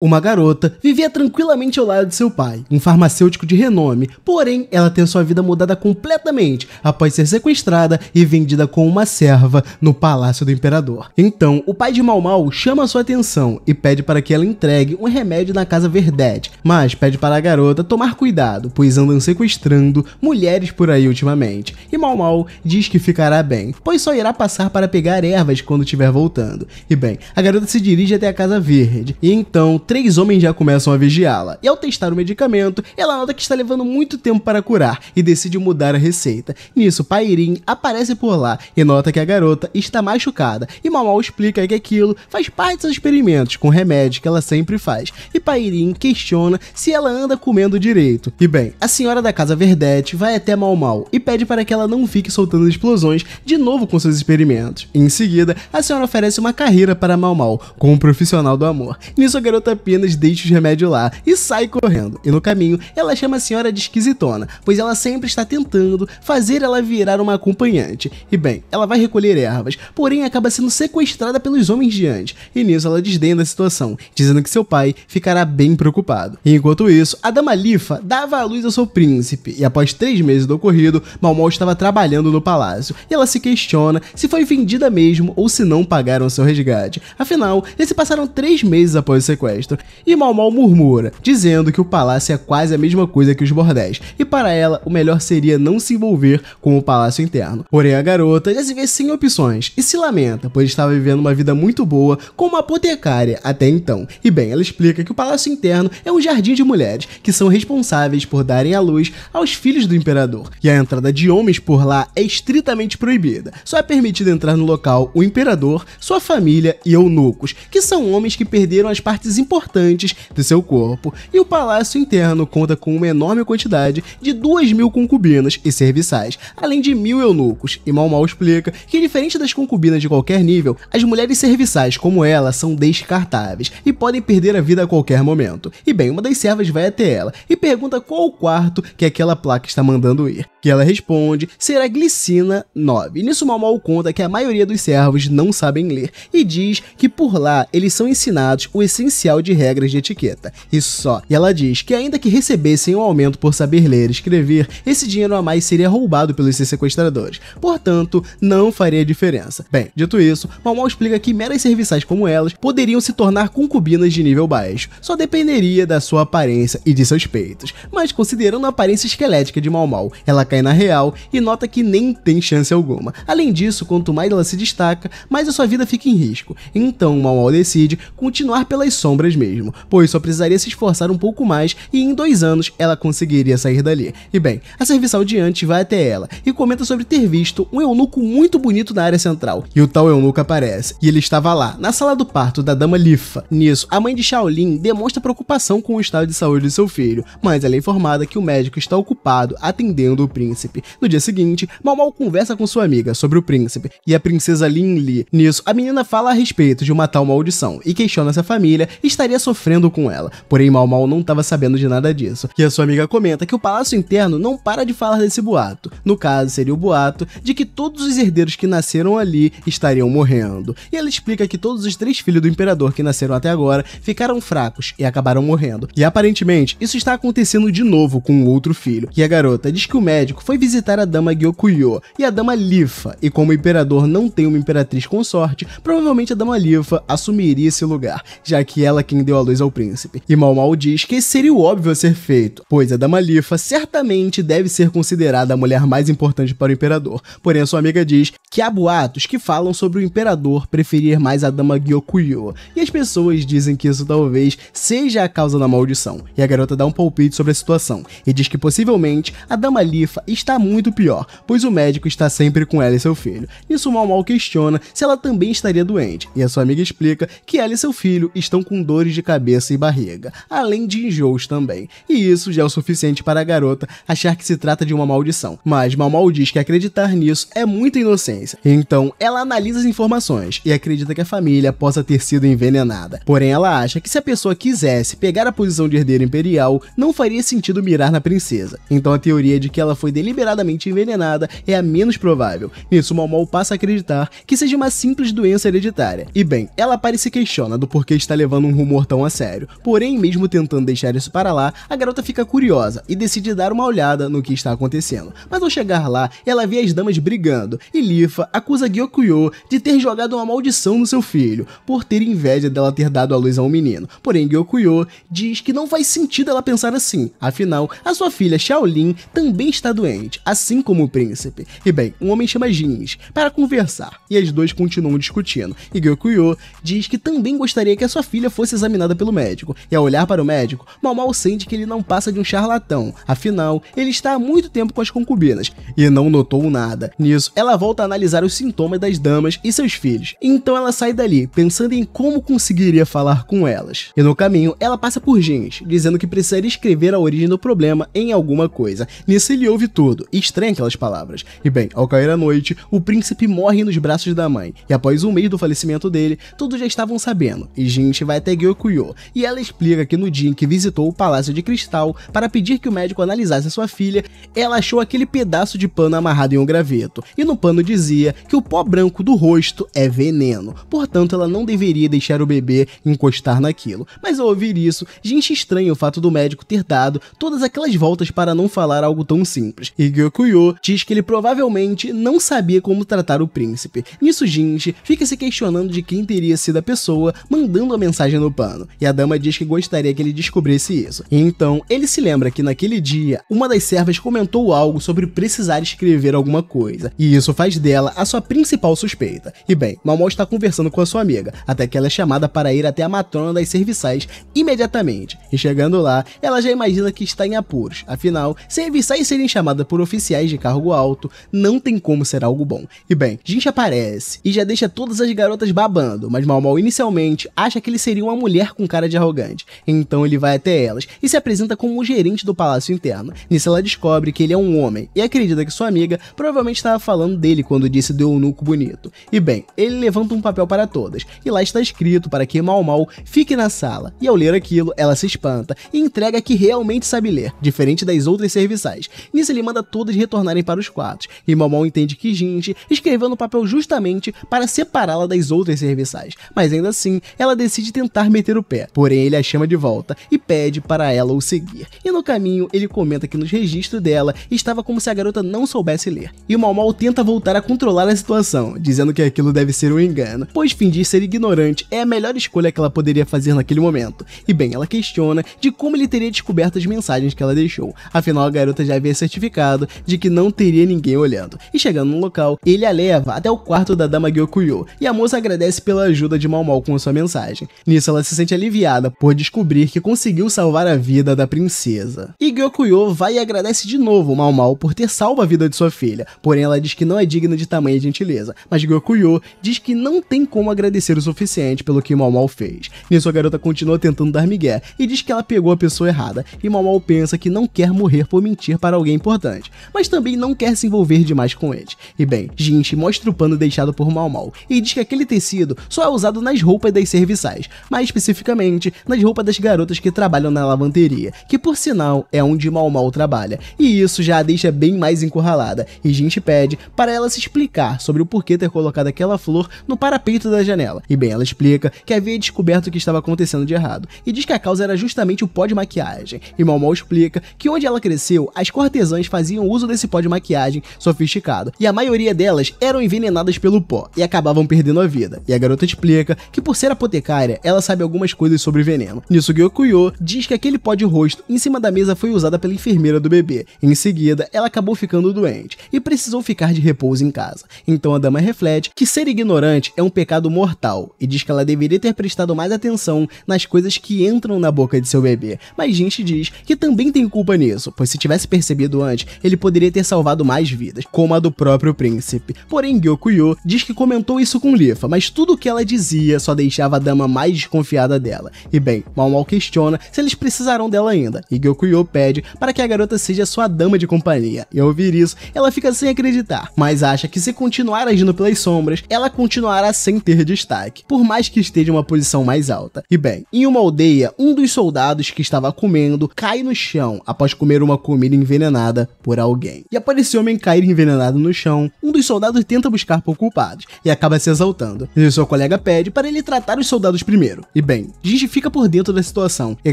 Uma garota vivia tranquilamente ao lado de seu pai, um farmacêutico de renome, porém ela tem sua vida mudada completamente após ser sequestrada e vendida como uma serva no palácio do imperador. Então, o pai de Mal Mal chama sua atenção e pede para que ela entregue um remédio na casa Verdade, mas pede para a garota tomar cuidado, pois andam sequestrando mulheres por aí ultimamente. E Mal Mal diz que ficará bem, pois só irá passar para pegar ervas quando estiver voltando. E bem, a garota se dirige até a casa Verde, e então três homens já começam a vigiá-la. E ao testar o medicamento, ela nota que está levando muito tempo para curar e decide mudar a receita. Nisso, Pairin aparece por lá e nota que a garota está machucada. E Mamal explica que aquilo faz parte dos experimentos com remédio que ela sempre faz. E Pairin questiona se ela anda comendo direito. E bem, a senhora da casa Verdete vai até Mal e pede para que ela não fique soltando explosões de novo com seus experimentos. Em seguida, a senhora oferece uma carreira para Mal Mal, com um profissional do amor. Nisso a garota apenas deixa os remédios lá e sai correndo. E no caminho, ela chama a senhora de esquisitona, pois ela sempre está tentando fazer ela virar uma acompanhante. E bem, ela vai recolher ervas, porém acaba sendo sequestrada pelos homens diante. E nisso ela desdenha a situação, dizendo que seu pai ficará bem preocupado. E enquanto isso, a dama Lifa dava à luz ao seu príncipe, e após três meses do ocorrido, Malmol estava trabalhando no palácio, e ela se questiona se foi vendida mesmo ou se não pagaram seu resgate. Afinal, já se passaram três meses após o sequestro e Mal Mal murmura, dizendo que o palácio é quase a mesma coisa que os bordéis, e para ela o melhor seria não se envolver com o palácio interno. Porém, a garota já se vê sem opções e se lamenta, pois estava vivendo uma vida muito boa como apotecária até então. E bem, ela explica que o palácio interno é um jardim de mulheres que são responsáveis por darem à luz aos filhos do imperador, e a entrada de homens por lá é estritamente proibida. Só é permitido entrar no local o imperador, sua família e eunucos, que são homens que perderam as partes importantes importantes de seu corpo, e o palácio interno conta com uma enorme quantidade de 2 mil concubinas e serviçais, além de mil eunucos, e Mal Mal explica que, diferente das concubinas de qualquer nível, as mulheres serviçais como ela são descartáveis e podem perder a vida a qualquer momento. E bem, uma das servas vai até ela e pergunta qual o quarto que aquela placa está mandando ir que ela responde será Glicina 9. E nisso Malmal conta que a maioria dos servos não sabem ler e diz que por lá eles são ensinados o essencial de regras de etiqueta e só. E ela diz que ainda que recebessem um aumento por saber ler e escrever, esse dinheiro a mais seria roubado pelos seus sequestradores. Portanto, não faria diferença. Bem, dito isso, Malmal explica que meras serviçais como elas poderiam se tornar concubinas de nível baixo. Só dependeria da sua aparência e de seus peitos. Mas considerando a aparência esquelética de Malmal, ela cair na real e nota que nem tem chance alguma. Além disso, quanto mais ela se destaca, mais a sua vida fica em risco. Então, Mal decide continuar pelas sombras mesmo, pois só precisaria se esforçar um pouco mais e em dois anos ela conseguiria sair dali. E bem, a serviçal diante vai até ela e comenta sobre ter visto um eunuco muito bonito na área central. E o tal eunuco aparece, e ele estava lá, na sala do parto da dama Lifa. Nisso, a mãe de Shaolin demonstra preocupação com o estado de saúde de seu filho, mas ela é informada que o médico está ocupado atendendo o príncipe. No dia seguinte, Mal Mal conversa com sua amiga sobre o príncipe e a princesa Lin Li. Nisso, a menina fala a respeito de uma tal maldição e questiona se a família estaria sofrendo com ela. Porém, Mal Mal não estava sabendo de nada disso. E a sua amiga comenta que o palácio interno não para de falar desse boato. No caso, seria o boato de que todos os herdeiros que nasceram ali estariam morrendo. E ela explica que todos os três filhos do imperador que nasceram até agora ficaram fracos e acabaram morrendo. E aparentemente, isso está acontecendo de novo com o outro filho. E a garota diz que o médico médico foi visitar a dama Gyokuyo e a dama Lifa, e como o imperador não tem uma imperatriz consorte, provavelmente a dama Lifa assumiria esse lugar, já que ela é quem deu a luz ao príncipe. E Mal Mal diz que seria o óbvio a ser feito, pois a dama Lifa certamente deve ser considerada a mulher mais importante para o imperador. Porém, sua amiga diz que há boatos que falam sobre o imperador preferir mais a dama Gyokuyo, e as pessoas dizem que isso talvez seja a causa da maldição. E a garota dá um palpite sobre a situação e diz que possivelmente a dama Lifa Rafa está muito pior, pois o médico está sempre com ela e seu filho. Isso Mal Mal questiona se ela também estaria doente, e a sua amiga explica que ela e seu filho estão com dores de cabeça e barriga, além de enjoos também. E isso já é o suficiente para a garota achar que se trata de uma maldição. Mas Mal Mal diz que acreditar nisso é muita inocência. Então, ela analisa as informações e acredita que a família possa ter sido envenenada. Porém, ela acha que se a pessoa quisesse pegar a posição de herdeira imperial, não faria sentido mirar na princesa. Então, a teoria de que ela foi foi deliberadamente envenenada é a menos provável. Nisso, Mal Mal passa a acreditar que seja uma simples doença hereditária. E bem, ela parece questiona do porquê está levando um rumor tão a sério. Porém, mesmo tentando deixar isso para lá, a garota fica curiosa e decide dar uma olhada no que está acontecendo. Mas ao chegar lá, ela vê as damas brigando e Lifa acusa Gyokuyo de ter jogado uma maldição no seu filho por ter inveja dela ter dado à luz a um menino. Porém, Gyokuyo diz que não faz sentido ela pensar assim, afinal, a sua filha Shaolin também está doente, assim como o príncipe. E bem, um homem chama Jeans para conversar, e as duas continuam discutindo. E Gokuyo diz que também gostaria que a sua filha fosse examinada pelo médico, e ao olhar para o médico, Mal Mal sente que ele não passa de um charlatão, afinal, ele está há muito tempo com as concubinas, e não notou nada. Nisso, ela volta a analisar os sintomas das damas e seus filhos. Então ela sai dali, pensando em como conseguiria falar com elas. E no caminho, ela passa por Jeans, dizendo que precisaria escrever a origem do problema em alguma coisa. Nisso ele ouve tudo. Estranha aquelas palavras. E bem, ao cair a noite, o príncipe morre nos braços da mãe. E após um mês do falecimento dele, todos já estavam sabendo. E gente vai até Gyokuyo. E ela explica que no dia em que visitou o Palácio de Cristal para pedir que o médico analisasse a sua filha, ela achou aquele pedaço de pano amarrado em um graveto. E no pano dizia que o pó branco do rosto é veneno. Portanto, ela não deveria deixar o bebê encostar naquilo. Mas ao ouvir isso, gente estranha o fato do médico ter dado todas aquelas voltas para não falar algo tão simples simples. Higyokuyô diz que ele provavelmente não sabia como tratar o príncipe. Nisso Jinji fica se questionando de quem teria sido a pessoa mandando a mensagem no pano, e a dama diz que gostaria que ele descobrisse isso. então, ele se lembra que naquele dia, uma das servas comentou algo sobre precisar escrever alguma coisa, e isso faz dela a sua principal suspeita. E bem, Malmal está conversando com a sua amiga, até que ela é chamada para ir até a matrona das serviçais imediatamente, e chegando lá, ela já imagina que está em apuros, afinal, serviçais serem chamados chamada por oficiais de cargo alto, não tem como ser algo bom. E bem, Jinx aparece e já deixa todas as garotas babando, mas Mal Mal inicialmente acha que ele seria uma mulher com cara de arrogante. Então ele vai até elas e se apresenta como o gerente do palácio interno. Nisso ela descobre que ele é um homem e acredita que sua amiga provavelmente estava falando dele quando disse do eunuco bonito. E bem, ele levanta um papel para todas e lá está escrito para que Mal Mal fique na sala. E ao ler aquilo, ela se espanta e entrega que realmente sabe ler, diferente das outras serviçais. Nisso ele manda todas retornarem para os quadros, e Momon entende que Jinji escreveu no papel justamente para separá-la das outras serviçais, mas ainda assim ela decide tentar meter o pé, porém ele a chama de volta e pede para ela o seguir, e no caminho ele comenta que nos registros dela estava como se a garota não soubesse ler, e o Momon tenta voltar a controlar a situação, dizendo que aquilo deve ser um engano, pois fingir ser ignorante é a melhor escolha que ela poderia fazer naquele momento, e bem, ela questiona de como ele teria descoberto as mensagens que ela deixou, afinal a garota já havia se certificado de que não teria ninguém olhando. E chegando no local, ele a leva até o quarto da dama Gyokuyo e a moça agradece pela ajuda de Mal Mal com sua mensagem. Nisso ela se sente aliviada por descobrir que conseguiu salvar a vida da princesa. E Gyokuyo vai e agradece de novo Mal Mal por ter salvo a vida de sua filha, porém ela diz que não é digna de tamanha gentileza, mas Gyokuyo diz que não tem como agradecer o suficiente pelo que Mal Mal fez. Nisso a garota continua tentando dar migué e diz que ela pegou a pessoa errada, e Mal Mal pensa que não quer morrer por mentir para alguém importante, mas também não quer se envolver demais com ele. E bem, Jinchi mostra o pano deixado por Mal Mal e diz que aquele tecido só é usado nas roupas das serviçais, mais especificamente nas roupas das garotas que trabalham na lavanderia, que por sinal é onde Mal Mal trabalha, e isso já a deixa bem mais encurralada, e Jinchi pede para ela se explicar sobre o porquê ter colocado aquela flor no parapeito da janela. E bem, ela explica que havia descoberto o que estava acontecendo de errado, e diz que a causa era justamente o pó de maquiagem, e Mal Mal explica que onde ela cresceu, as cortesãs faziam uso desse pó de maquiagem sofisticado, e a maioria delas eram envenenadas pelo pó e acabavam perdendo a vida. E a garota explica que por ser apotecária, ela sabe algumas coisas sobre veneno. Nisso Gyokuyo diz que aquele pó de rosto em cima da mesa foi usada pela enfermeira do bebê. Em seguida, ela acabou ficando doente e precisou ficar de repouso em casa. Então a dama reflete que ser ignorante é um pecado mortal e diz que ela deveria ter prestado mais atenção nas coisas que entram na boca de seu bebê. Mas gente diz que também tem culpa nisso, pois se tivesse percebido antes relevante, ele poderia ter salvado mais vidas, como a do próprio príncipe. Porém, Gyokuyo diz que comentou isso com Lifa, mas tudo o que ela dizia só deixava a dama mais desconfiada dela. E bem, Mal Mal questiona se eles precisarão dela ainda, e Gyokuyo pede para que a garota seja sua dama de companhia. E ao ouvir isso, ela fica sem acreditar, mas acha que se continuar agindo pelas sombras, ela continuará sem ter destaque, por mais que esteja em uma posição mais alta. E bem, em uma aldeia, um dos soldados que estava comendo cai no chão após comer uma comida envenenada por alguém. E aparece o homem cair envenenado no chão, um dos soldados tenta buscar por culpados e acaba se exaltando. E seu colega pede para ele tratar os soldados primeiro. E bem, Gigi fica por dentro da situação e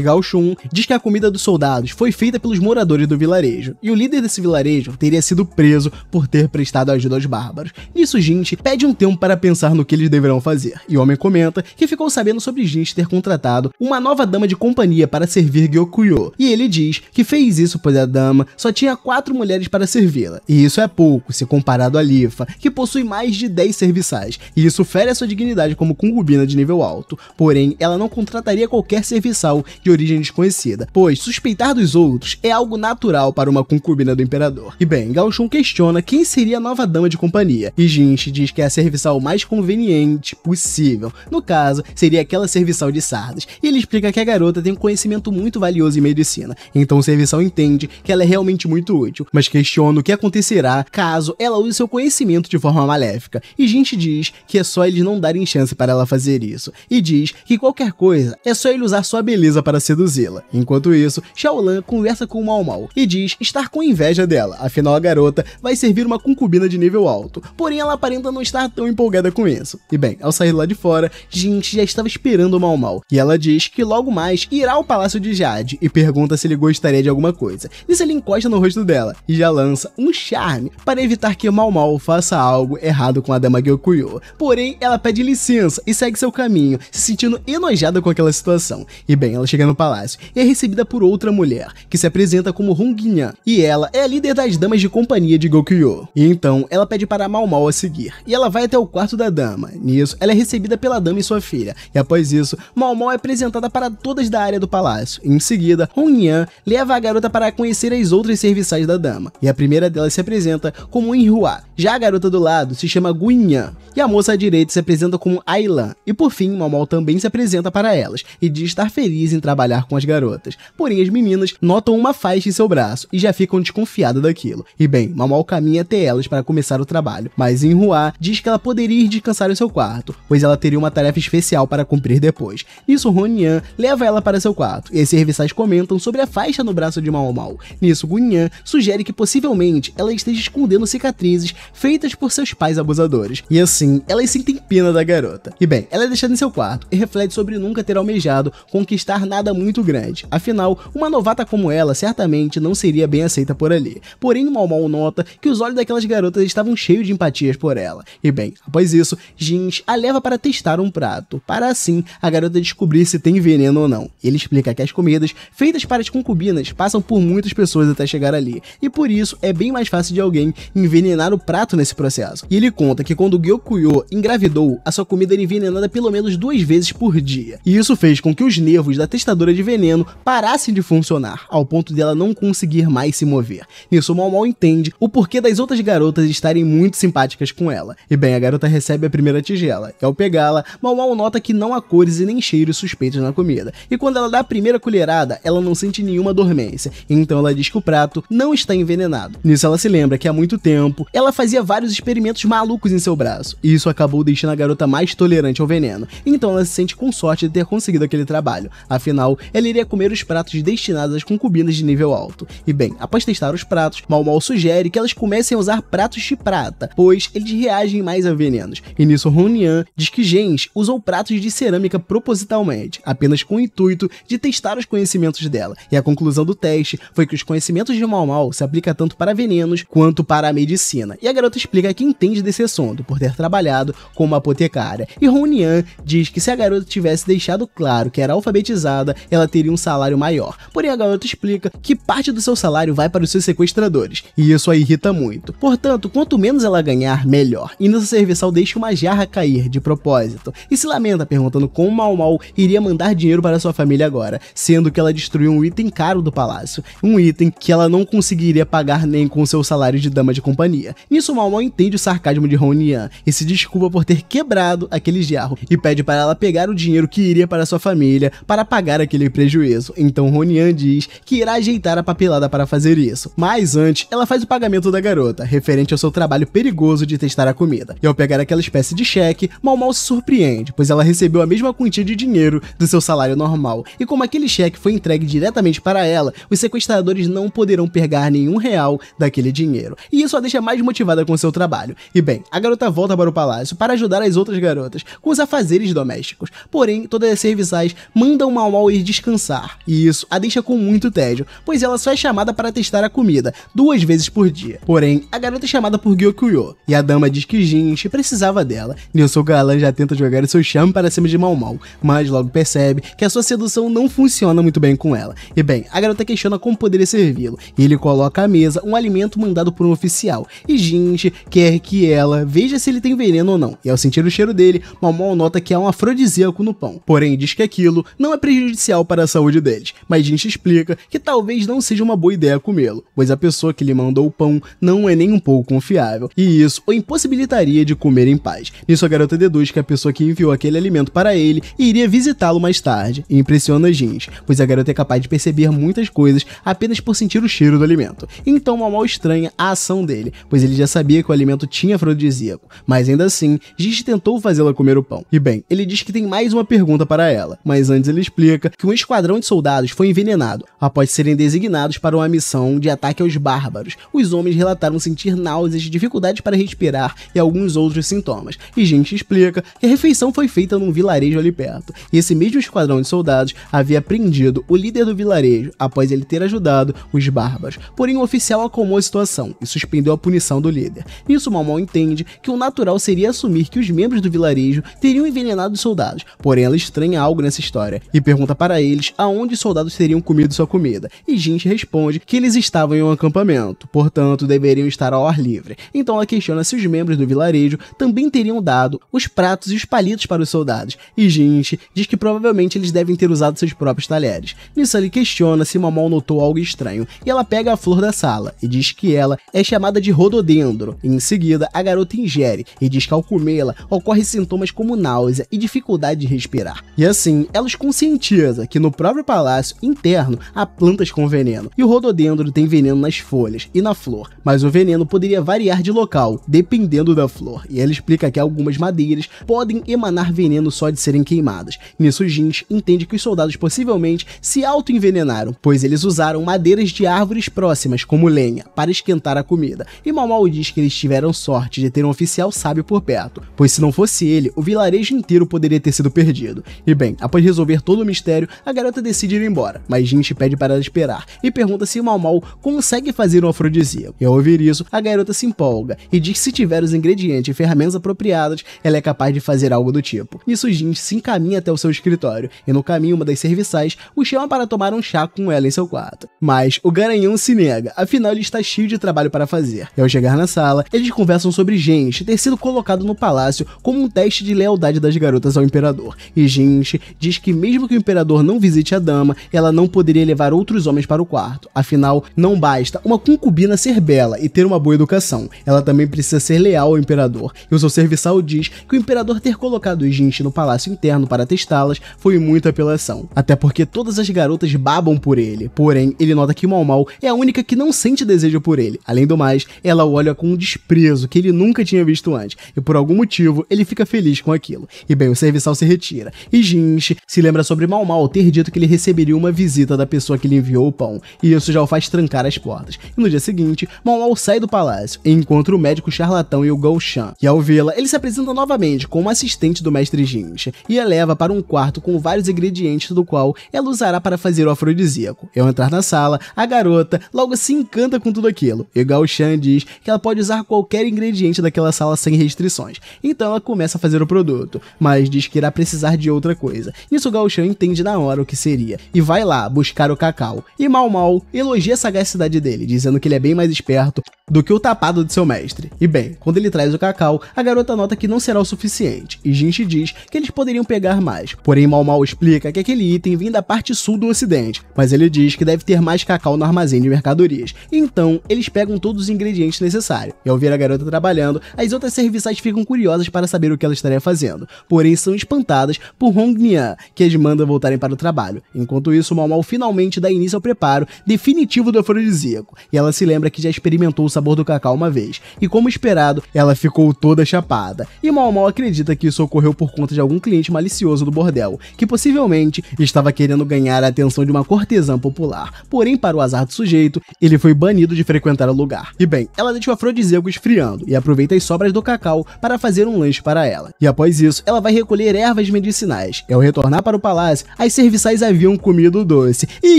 Gao Shun diz que a comida dos soldados foi feita pelos moradores do vilarejo e o líder desse vilarejo teria sido preso por ter prestado ajuda aos bárbaros. Nisso, Jinx pede um tempo para pensar no que eles deverão fazer e o homem comenta que ficou sabendo sobre Jinx ter contratado uma nova dama de companhia para servir Gyokuyo e ele diz que fez isso pois a dama só tinha quatro mulheres para servi-la, e isso é pouco se comparado a Lifa, que possui mais de 10 serviçais, e isso fere a sua dignidade como concubina de nível alto. Porém, ela não contrataria qualquer serviçal de origem desconhecida, pois suspeitar dos outros é algo natural para uma concubina do imperador. E bem, Gauchon questiona quem seria a nova dama de companhia, e Jinchi diz que é a serviçal mais conveniente possível. No caso, seria aquela serviçal de sardas, e ele explica que a garota tem um conhecimento muito valioso em medicina, então o serviçal entende que ela é realmente muito muito útil, mas questiona o que acontecerá caso ela use seu conhecimento de forma maléfica. E gente diz que é só eles não darem chance para ela fazer isso, e diz que qualquer coisa é só ele usar sua beleza para seduzi-la. Enquanto isso, Shaolan conversa com Mal Mal e diz estar com inveja dela, afinal a garota vai servir uma concubina de nível alto, porém ela aparenta não estar tão empolgada com isso. E bem, ao sair lá de fora, gente já estava esperando Mal Mal. e ela diz que logo mais irá ao Palácio de Jade e pergunta se ele gostaria de alguma coisa. Nisso ele encosta no rosto dela e já lança um charme para evitar que Mal Mal faça algo errado com a Dama Gyokuyo. Porém, ela pede licença e segue seu caminho, se sentindo enojada com aquela situação. E bem, ela chega no palácio e é recebida por outra mulher, que se apresenta como Hongyan, e ela é a líder das damas de companhia de Gokyo. E então, ela pede para Mal Mal a seguir, e ela vai até o quarto da dama. Nisso, ela é recebida pela dama e sua filha, e após isso, Mal Mal é apresentada para todas da área do palácio. Em seguida, Hongyan leva a garota para conhecer as outras servidoras serviçais da dama, e a primeira delas se apresenta como Inhua. Já a garota do lado se chama Guinhan, e a moça à direita se apresenta como Ailan, e por fim, Momol também se apresenta para elas, e diz estar feliz em trabalhar com as garotas. Porém, as meninas notam uma faixa em seu braço, e já ficam desconfiadas daquilo. E bem, Momol caminha até elas para começar o trabalho, mas Inhua diz que ela poderia ir descansar em seu quarto, pois ela teria uma tarefa especial para cumprir depois. Nisso, Ronian leva ela para seu quarto, e as serviçais comentam sobre a faixa no braço de Momol. Nisso, Gunyan Instagram sugere que possivelmente ela esteja escondendo cicatrizes feitas por seus pais abusadores. E assim, elas sentem pena da garota. E bem, ela é deixada em seu quarto e reflete sobre nunca ter almejado conquistar nada muito grande. Afinal, uma novata como ela certamente não seria bem aceita por ali. Porém, Mal Mal nota que os olhos daquelas garotas estavam cheios de empatias por ela. E bem, após isso, Jeans a leva para testar um prato, para assim a garota descobrir se tem veneno ou não. Ele explica que as comidas feitas para as concubinas passam por muitas pessoas até chegar ali, e por isso é bem mais fácil de alguém envenenar o prato nesse processo. E ele conta que quando Gyokuyo engravidou, a sua comida era envenenada pelo menos duas vezes por dia, e isso fez com que os nervos da testadora de veneno parassem de funcionar, ao ponto dela não conseguir mais se mover. Nisso, Mal Mal entende o porquê das outras garotas estarem muito simpáticas com ela. E bem, a garota recebe a primeira tigela, e ao pegá-la, Mal Mal nota que não há cores e nem cheiros suspeitos na comida, e quando ela dá a primeira colherada, ela não sente nenhuma dormência, então ela diz que o prato não está envenenado. Nisso ela se lembra que há muito tempo ela fazia vários experimentos malucos em seu braço, e isso acabou deixando a garota mais tolerante ao veneno. Então ela se sente com sorte de ter conseguido aquele trabalho, afinal, ela iria comer os pratos destinados às concubinas de nível alto. E bem, após testar os pratos, Mal Mal sugere que elas comecem a usar pratos de prata, pois eles reagem mais a venenos. E nisso Ronian diz que Gens usou pratos de cerâmica propositalmente, apenas com o intuito de testar os conhecimentos dela. E a conclusão do teste foi que os conhecimentos de Mal Mal Mal se aplica tanto para venenos quanto para a medicina, e a garota explica que entende desse assunto por ter trabalhado como apotecária. E Ronian diz que se a garota tivesse deixado claro que era alfabetizada, ela teria um salário maior. Porém, a garota explica que parte do seu salário vai para os seus sequestradores, e isso a irrita muito. Portanto, quanto menos ela ganhar, melhor. E nessa serviçal deixa uma jarra cair de propósito, e se lamenta perguntando como Mau Mau iria mandar dinheiro para sua família agora, sendo que ela destruiu um item caro do palácio, um item que ela não conseguiria pagar nem com seu salário de dama de companhia. Nisso, Mal Mal entende o sarcasmo de Ronian e se desculpa por ter quebrado aquele jarro e pede para ela pegar o dinheiro que iria para sua família para pagar aquele prejuízo. Então Ronian diz que irá ajeitar a papelada para fazer isso. Mas antes, ela faz o pagamento da garota, referente ao seu trabalho perigoso de testar a comida. E ao pegar aquela espécie de cheque, Mal Mal se surpreende, pois ela recebeu a mesma quantia de dinheiro do seu salário normal. E como aquele cheque foi entregue diretamente para ela, os sequestradores não poderão pegar nenhum real daquele dinheiro. E isso a deixa mais motivada com seu trabalho. E bem, a garota volta para o palácio para ajudar as outras garotas com os afazeres domésticos. Porém, todas as serviçais mandam Mau ir descansar. E isso a deixa com muito tédio, pois ela só é chamada para testar a comida, duas vezes por dia. Porém, a garota é chamada por Gyokuyo, e a dama diz que Jinchi precisava dela. Nilson o galã já tenta jogar o seu charme para cima de Mau Mau, mas logo percebe que a sua sedução não funciona muito bem com ela. E bem, a garota questiona como poderia servi-lo, ele coloca à mesa um alimento mandado por um oficial e Jinji quer que ela veja se ele tem veneno ou não. E ao sentir o cheiro dele, Malmol nota que há um afrodisíaco no pão. Porém, diz que aquilo não é prejudicial para a saúde deles, mas Jinji explica que talvez não seja uma boa ideia comê-lo, pois a pessoa que lhe mandou o pão não é nem um pouco confiável, e isso o impossibilitaria de comer em paz. Nisso a garota deduz que a pessoa que enviou aquele alimento para ele iria visitá-lo mais tarde, e impressiona Jinji, pois a garota é capaz de perceber muitas coisas apenas por sentir o cheiro cheiro do alimento. Então Mal Mal estranha a ação dele, pois ele já sabia que o alimento tinha afrodisíaco, mas ainda assim, Gigi tentou fazê-la comer o pão. E bem, ele diz que tem mais uma pergunta para ela, mas antes ele explica que um esquadrão de soldados foi envenenado após serem designados para uma missão de ataque aos bárbaros. Os homens relataram sentir náuseas, dificuldade para respirar e alguns outros sintomas. E gente explica que a refeição foi feita num vilarejo ali perto. E esse mesmo esquadrão de soldados havia prendido o líder do vilarejo após ele ter ajudado os bárbaros porém o oficial acalmou a situação e suspendeu a punição do líder. Nisso, Malmal entende que o natural seria assumir que os membros do vilarejo teriam envenenado os soldados, porém ela estranha algo nessa história e pergunta para eles aonde os soldados teriam comido sua comida, e Jinch responde que eles estavam em um acampamento, portanto deveriam estar ao ar livre. Então ela questiona se os membros do vilarejo também teriam dado os pratos e os palitos para os soldados, e Jinch diz que provavelmente eles devem ter usado seus próprios talheres. Nisso ele questiona se Mamol notou algo estranho, e ela pega a flor da sala e diz que ela é chamada de rododendro. Em seguida, a garota ingere e diz que ao comê-la ocorre sintomas como náusea e dificuldade de respirar. E assim, ela os conscientiza que no próprio palácio interno há plantas com veneno e o rododendro tem veneno nas folhas e na flor, mas o veneno poderia variar de local, dependendo da flor. E ela explica que algumas madeiras podem emanar veneno só de serem queimadas. Nisso, Jins entende que os soldados possivelmente se auto-envenenaram, pois eles usaram madeiras de árvores árvores próximas como lenha para esquentar a comida, e Mau diz que eles tiveram sorte de ter um oficial sábio por perto, pois se não fosse ele, o vilarejo inteiro poderia ter sido perdido. E bem, após resolver todo o mistério, a garota decide ir embora, mas Jinx pede para ela esperar e pergunta se Mau Mau consegue fazer um afrodisíaco. E ao ouvir isso, a garota se empolga e diz que se tiver os ingredientes e ferramentas apropriadas, ela é capaz de fazer algo do tipo. Nisso, Jinx se encaminha até o seu escritório, e no caminho, uma das serviçais o chama para tomar um chá com ela em seu quarto. Mas o garanhão nenhum se nega, afinal ele está cheio de trabalho para fazer. E ao chegar na sala, eles conversam sobre Genshi ter sido colocado no palácio como um teste de lealdade das garotas ao imperador. E Genshi diz que mesmo que o imperador não visite a dama, ela não poderia levar outros homens para o quarto. Afinal, não basta uma concubina ser bela e ter uma boa educação, ela também precisa ser leal ao imperador. E o seu serviçal diz que o imperador ter colocado Ginch no palácio interno para testá-las foi muita apelação, até porque todas as garotas babam por ele. Porém, ele nota que Mal Mal é a única que não sente desejo por ele. Além do mais, ela o olha com um desprezo que ele nunca tinha visto antes, e por algum motivo ele fica feliz com aquilo. E bem, o serviçal se retira, e Jinshi se lembra sobre Mal Mal ter dito que ele receberia uma visita da pessoa que lhe enviou o pão, e isso já o faz trancar as portas. E no dia seguinte, Mal Mal sai do palácio e encontra o médico charlatão e o Golshan. E ao vê-la, ele se apresenta novamente como assistente do mestre Jinshi, e a leva para um quarto com vários ingredientes do qual ela usará para fazer o afrodisíaco. Ao entrar na sala, a garota garota logo se assim encanta com tudo aquilo. E Gao Shan diz que ela pode usar qualquer ingrediente daquela sala sem restrições, então ela começa a fazer o produto, mas diz que irá precisar de outra coisa. Isso Gao Shan entende na hora o que seria, e vai lá buscar o cacau. E Mal Mal elogia a sagacidade dele, dizendo que ele é bem mais esperto do que o tapado de seu mestre. E bem, quando ele traz o cacau, a garota nota que não será o suficiente, e Jinchi diz que eles poderiam pegar mais. Porém, Mal Mal explica que aquele item vem da parte sul do ocidente, mas ele diz que deve ter mais cacau no armazém armazém de mercadorias. Então, eles pegam todos os ingredientes necessários. E ao ver a garota trabalhando, as outras serviçais ficam curiosas para saber o que ela estaria fazendo. Porém, são espantadas por Hong Nian, que as manda voltarem para o trabalho. Enquanto isso, Mal Mal finalmente dá início ao preparo definitivo do afrodisíaco. E ela se lembra que já experimentou o sabor do cacau uma vez. E como esperado, ela ficou toda chapada. E Mal Mal acredita que isso ocorreu por conta de algum cliente malicioso do bordel, que possivelmente estava querendo ganhar a atenção de uma cortesã popular. Porém, para o azar do sujeito, ele foi banido de frequentar o lugar. E bem, ela deixa o afrodisíaco esfriando e aproveita as sobras do cacau para fazer um lanche para ela. E após isso, ela vai recolher ervas medicinais. E ao retornar para o palácio, as serviçais haviam comido o doce e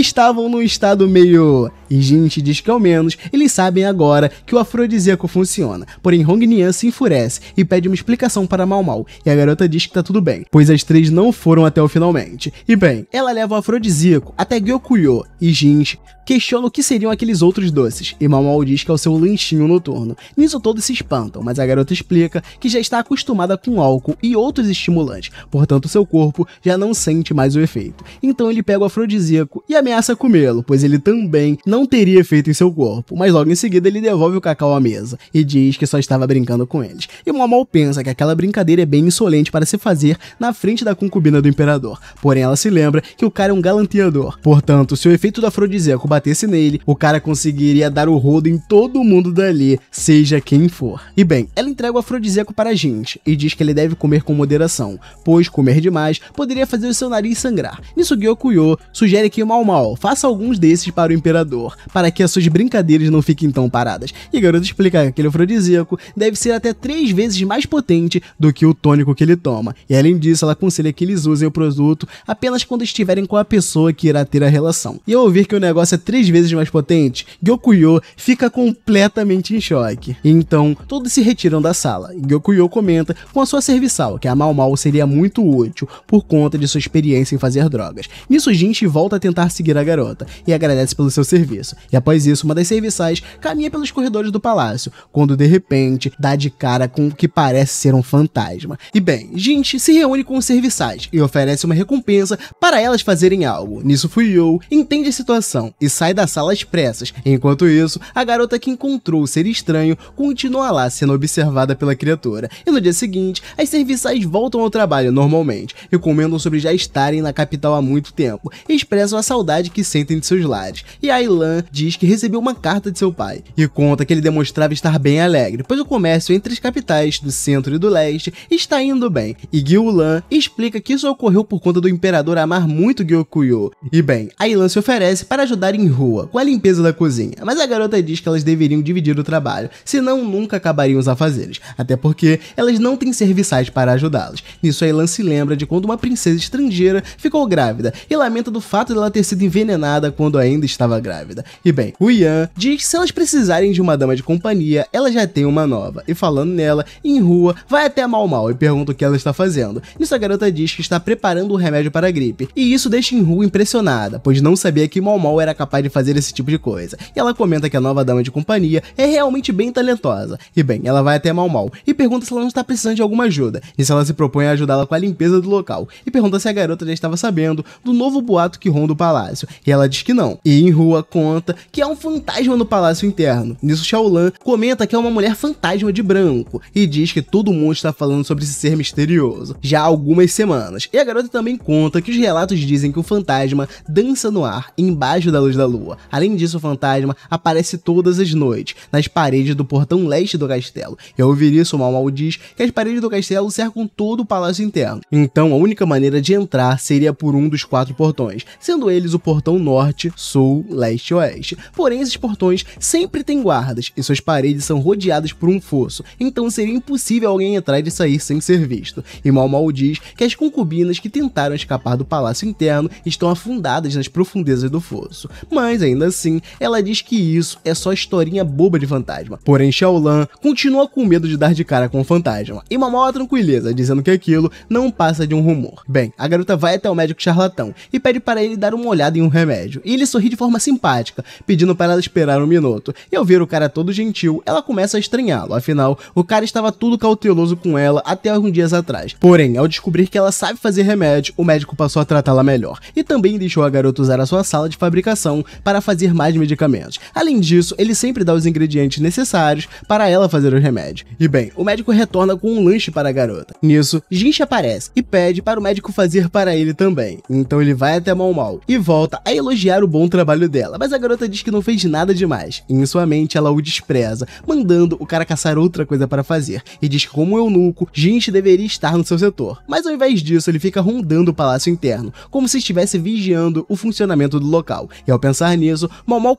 estavam num estado meio... E gente diz que ao menos eles sabem agora que o afrodisíaco funciona. Porém, Hong Nian se enfurece e pede uma explicação para Mal Mal. E a garota diz que tá tudo bem, pois as três não foram até o finalmente. E bem, ela leva o afrodisíaco até Gyokuyo e Jinji questiona o que seriam aqueles outros doces, e Mamal diz que é o seu lanchinho noturno. Nisso todos se espantam, mas a garota explica que já está acostumada com álcool e outros estimulantes, portanto seu corpo já não sente mais o efeito. Então ele pega o afrodisíaco e ameaça comê-lo, pois ele também não teria efeito em seu corpo, mas logo em seguida ele devolve o cacau à mesa e diz que só estava brincando com eles. E Mamal pensa que aquela brincadeira é bem insolente para se fazer na frente da concubina do imperador, porém ela se lembra que o cara é um galanteador, portanto se o efeito do afrodisíaco batesse nele, nele, o cara conseguiria dar o rodo em todo mundo dali, seja quem for. E bem, ela entrega o afrodisíaco para a gente e diz que ele deve comer com moderação, pois comer demais poderia fazer o seu nariz sangrar. Nisso Gyokuyo sugere que Mal Mal faça alguns desses para o imperador, para que as suas brincadeiras não fiquem tão paradas. E garoto explica que aquele afrodisíaco deve ser até três vezes mais potente do que o tônico que ele toma. E além disso, ela aconselha que eles usem o produto apenas quando estiverem com a pessoa que irá ter a relação. E ao ouvir que o negócio é três vezes vezes mais potente, Gyokuyo fica completamente em choque. Então, todos se retiram da sala. Gyokuyo comenta com a sua serviçal que a Mal Mal seria muito útil por conta de sua experiência em fazer drogas. Nisso, Jinchi volta a tentar seguir a garota e agradece pelo seu serviço. E após isso, uma das serviçais caminha pelos corredores do palácio, quando de repente dá de cara com o que parece ser um fantasma. E bem, Jinchi se reúne com os serviçais e oferece uma recompensa para elas fazerem algo. Nisso, Fuyo entende a situação e sai da sala às pressas. Enquanto isso, a garota que encontrou o ser estranho continua lá sendo observada pela criatura. E no dia seguinte, as serviçais voltam ao trabalho normalmente e comentam sobre já estarem na capital há muito tempo e expressam a saudade que sentem de seus lares. E Ailan diz que recebeu uma carta de seu pai e conta que ele demonstrava estar bem alegre, pois o comércio entre as capitais do centro e do leste está indo bem. E Gyulan explica que isso ocorreu por conta do imperador amar muito Gyokuyo. E bem, Ailan se oferece para ajudar em rua, com a limpeza da cozinha, mas a garota diz que elas deveriam dividir o trabalho, senão nunca acabariam os afazeres, até porque elas não têm serviçais para ajudá-las. Nisso, a Elan se lembra de quando uma princesa estrangeira ficou grávida e lamenta do fato dela ter sido envenenada quando ainda estava grávida. E bem, o Ian diz que se elas precisarem de uma dama de companhia, ela já tem uma nova, e falando nela, em rua, vai até Mal Mal e pergunta o que ela está fazendo. Nisso, a garota diz que está preparando um remédio para a gripe, e isso deixa em rua impressionada, pois não sabia que Mal Mal era capaz de fazer esse tipo de coisa. E ela comenta que a nova dama de companhia é realmente bem talentosa. E bem, ela vai até Mal Mal e pergunta se ela não está precisando de alguma ajuda. E se ela se propõe a ajudá-la com a limpeza do local e pergunta se a garota já estava sabendo do novo boato que ronda o palácio. E ela diz que não. E em rua conta que há um fantasma no palácio interno. Nisso Shaolan comenta que é uma mulher fantasma de branco e diz que todo mundo está falando sobre esse ser misterioso já há algumas semanas. E a garota também conta que os relatos dizem que o fantasma dança no ar embaixo da luz da lua, Além disso, o fantasma aparece todas as noites, nas paredes do portão leste do castelo. E ao ouvir isso, o mal, mal diz que as paredes do castelo cercam todo o palácio interno. Então, a única maneira de entrar seria por um dos quatro portões, sendo eles o portão norte, sul, leste e oeste. Porém, esses portões sempre têm guardas e suas paredes são rodeadas por um fosso, então seria impossível alguém entrar e sair sem ser visto. E Mal Mal diz que as concubinas que tentaram escapar do palácio interno estão afundadas nas profundezas do fosso. Mas ainda assim, ela diz que isso é só historinha boba de fantasma. Porém, Shaolan continua com medo de dar de cara com o fantasma, e uma a tranquiliza, dizendo que aquilo não passa de um rumor. Bem, a garota vai até o médico charlatão e pede para ele dar uma olhada em um remédio, e ele sorri de forma simpática, pedindo para ela esperar um minuto. E ao ver o cara todo gentil, ela começa a estranhá-lo, afinal, o cara estava tudo cauteloso com ela até alguns dias atrás. Porém, ao descobrir que ela sabe fazer remédio, o médico passou a tratá-la melhor, e também deixou a garota usar a sua sala de fabricação para para fazer mais medicamentos. Além disso, ele sempre dá os ingredientes necessários para ela fazer o remédio. E bem, o médico retorna com um lanche para a garota. Nisso, Jinche aparece e pede para o médico fazer para ele também. Então ele vai até Mal Mal e volta a elogiar o bom trabalho dela, mas a garota diz que não fez nada demais. E em sua mente ela o despreza, mandando o cara caçar outra coisa para fazer. E diz que como eunuco, Jinche deveria estar no seu setor. Mas ao invés disso, ele fica rondando o palácio interno, como se estivesse vigiando o funcionamento do local. E ao pensar nisso, preso,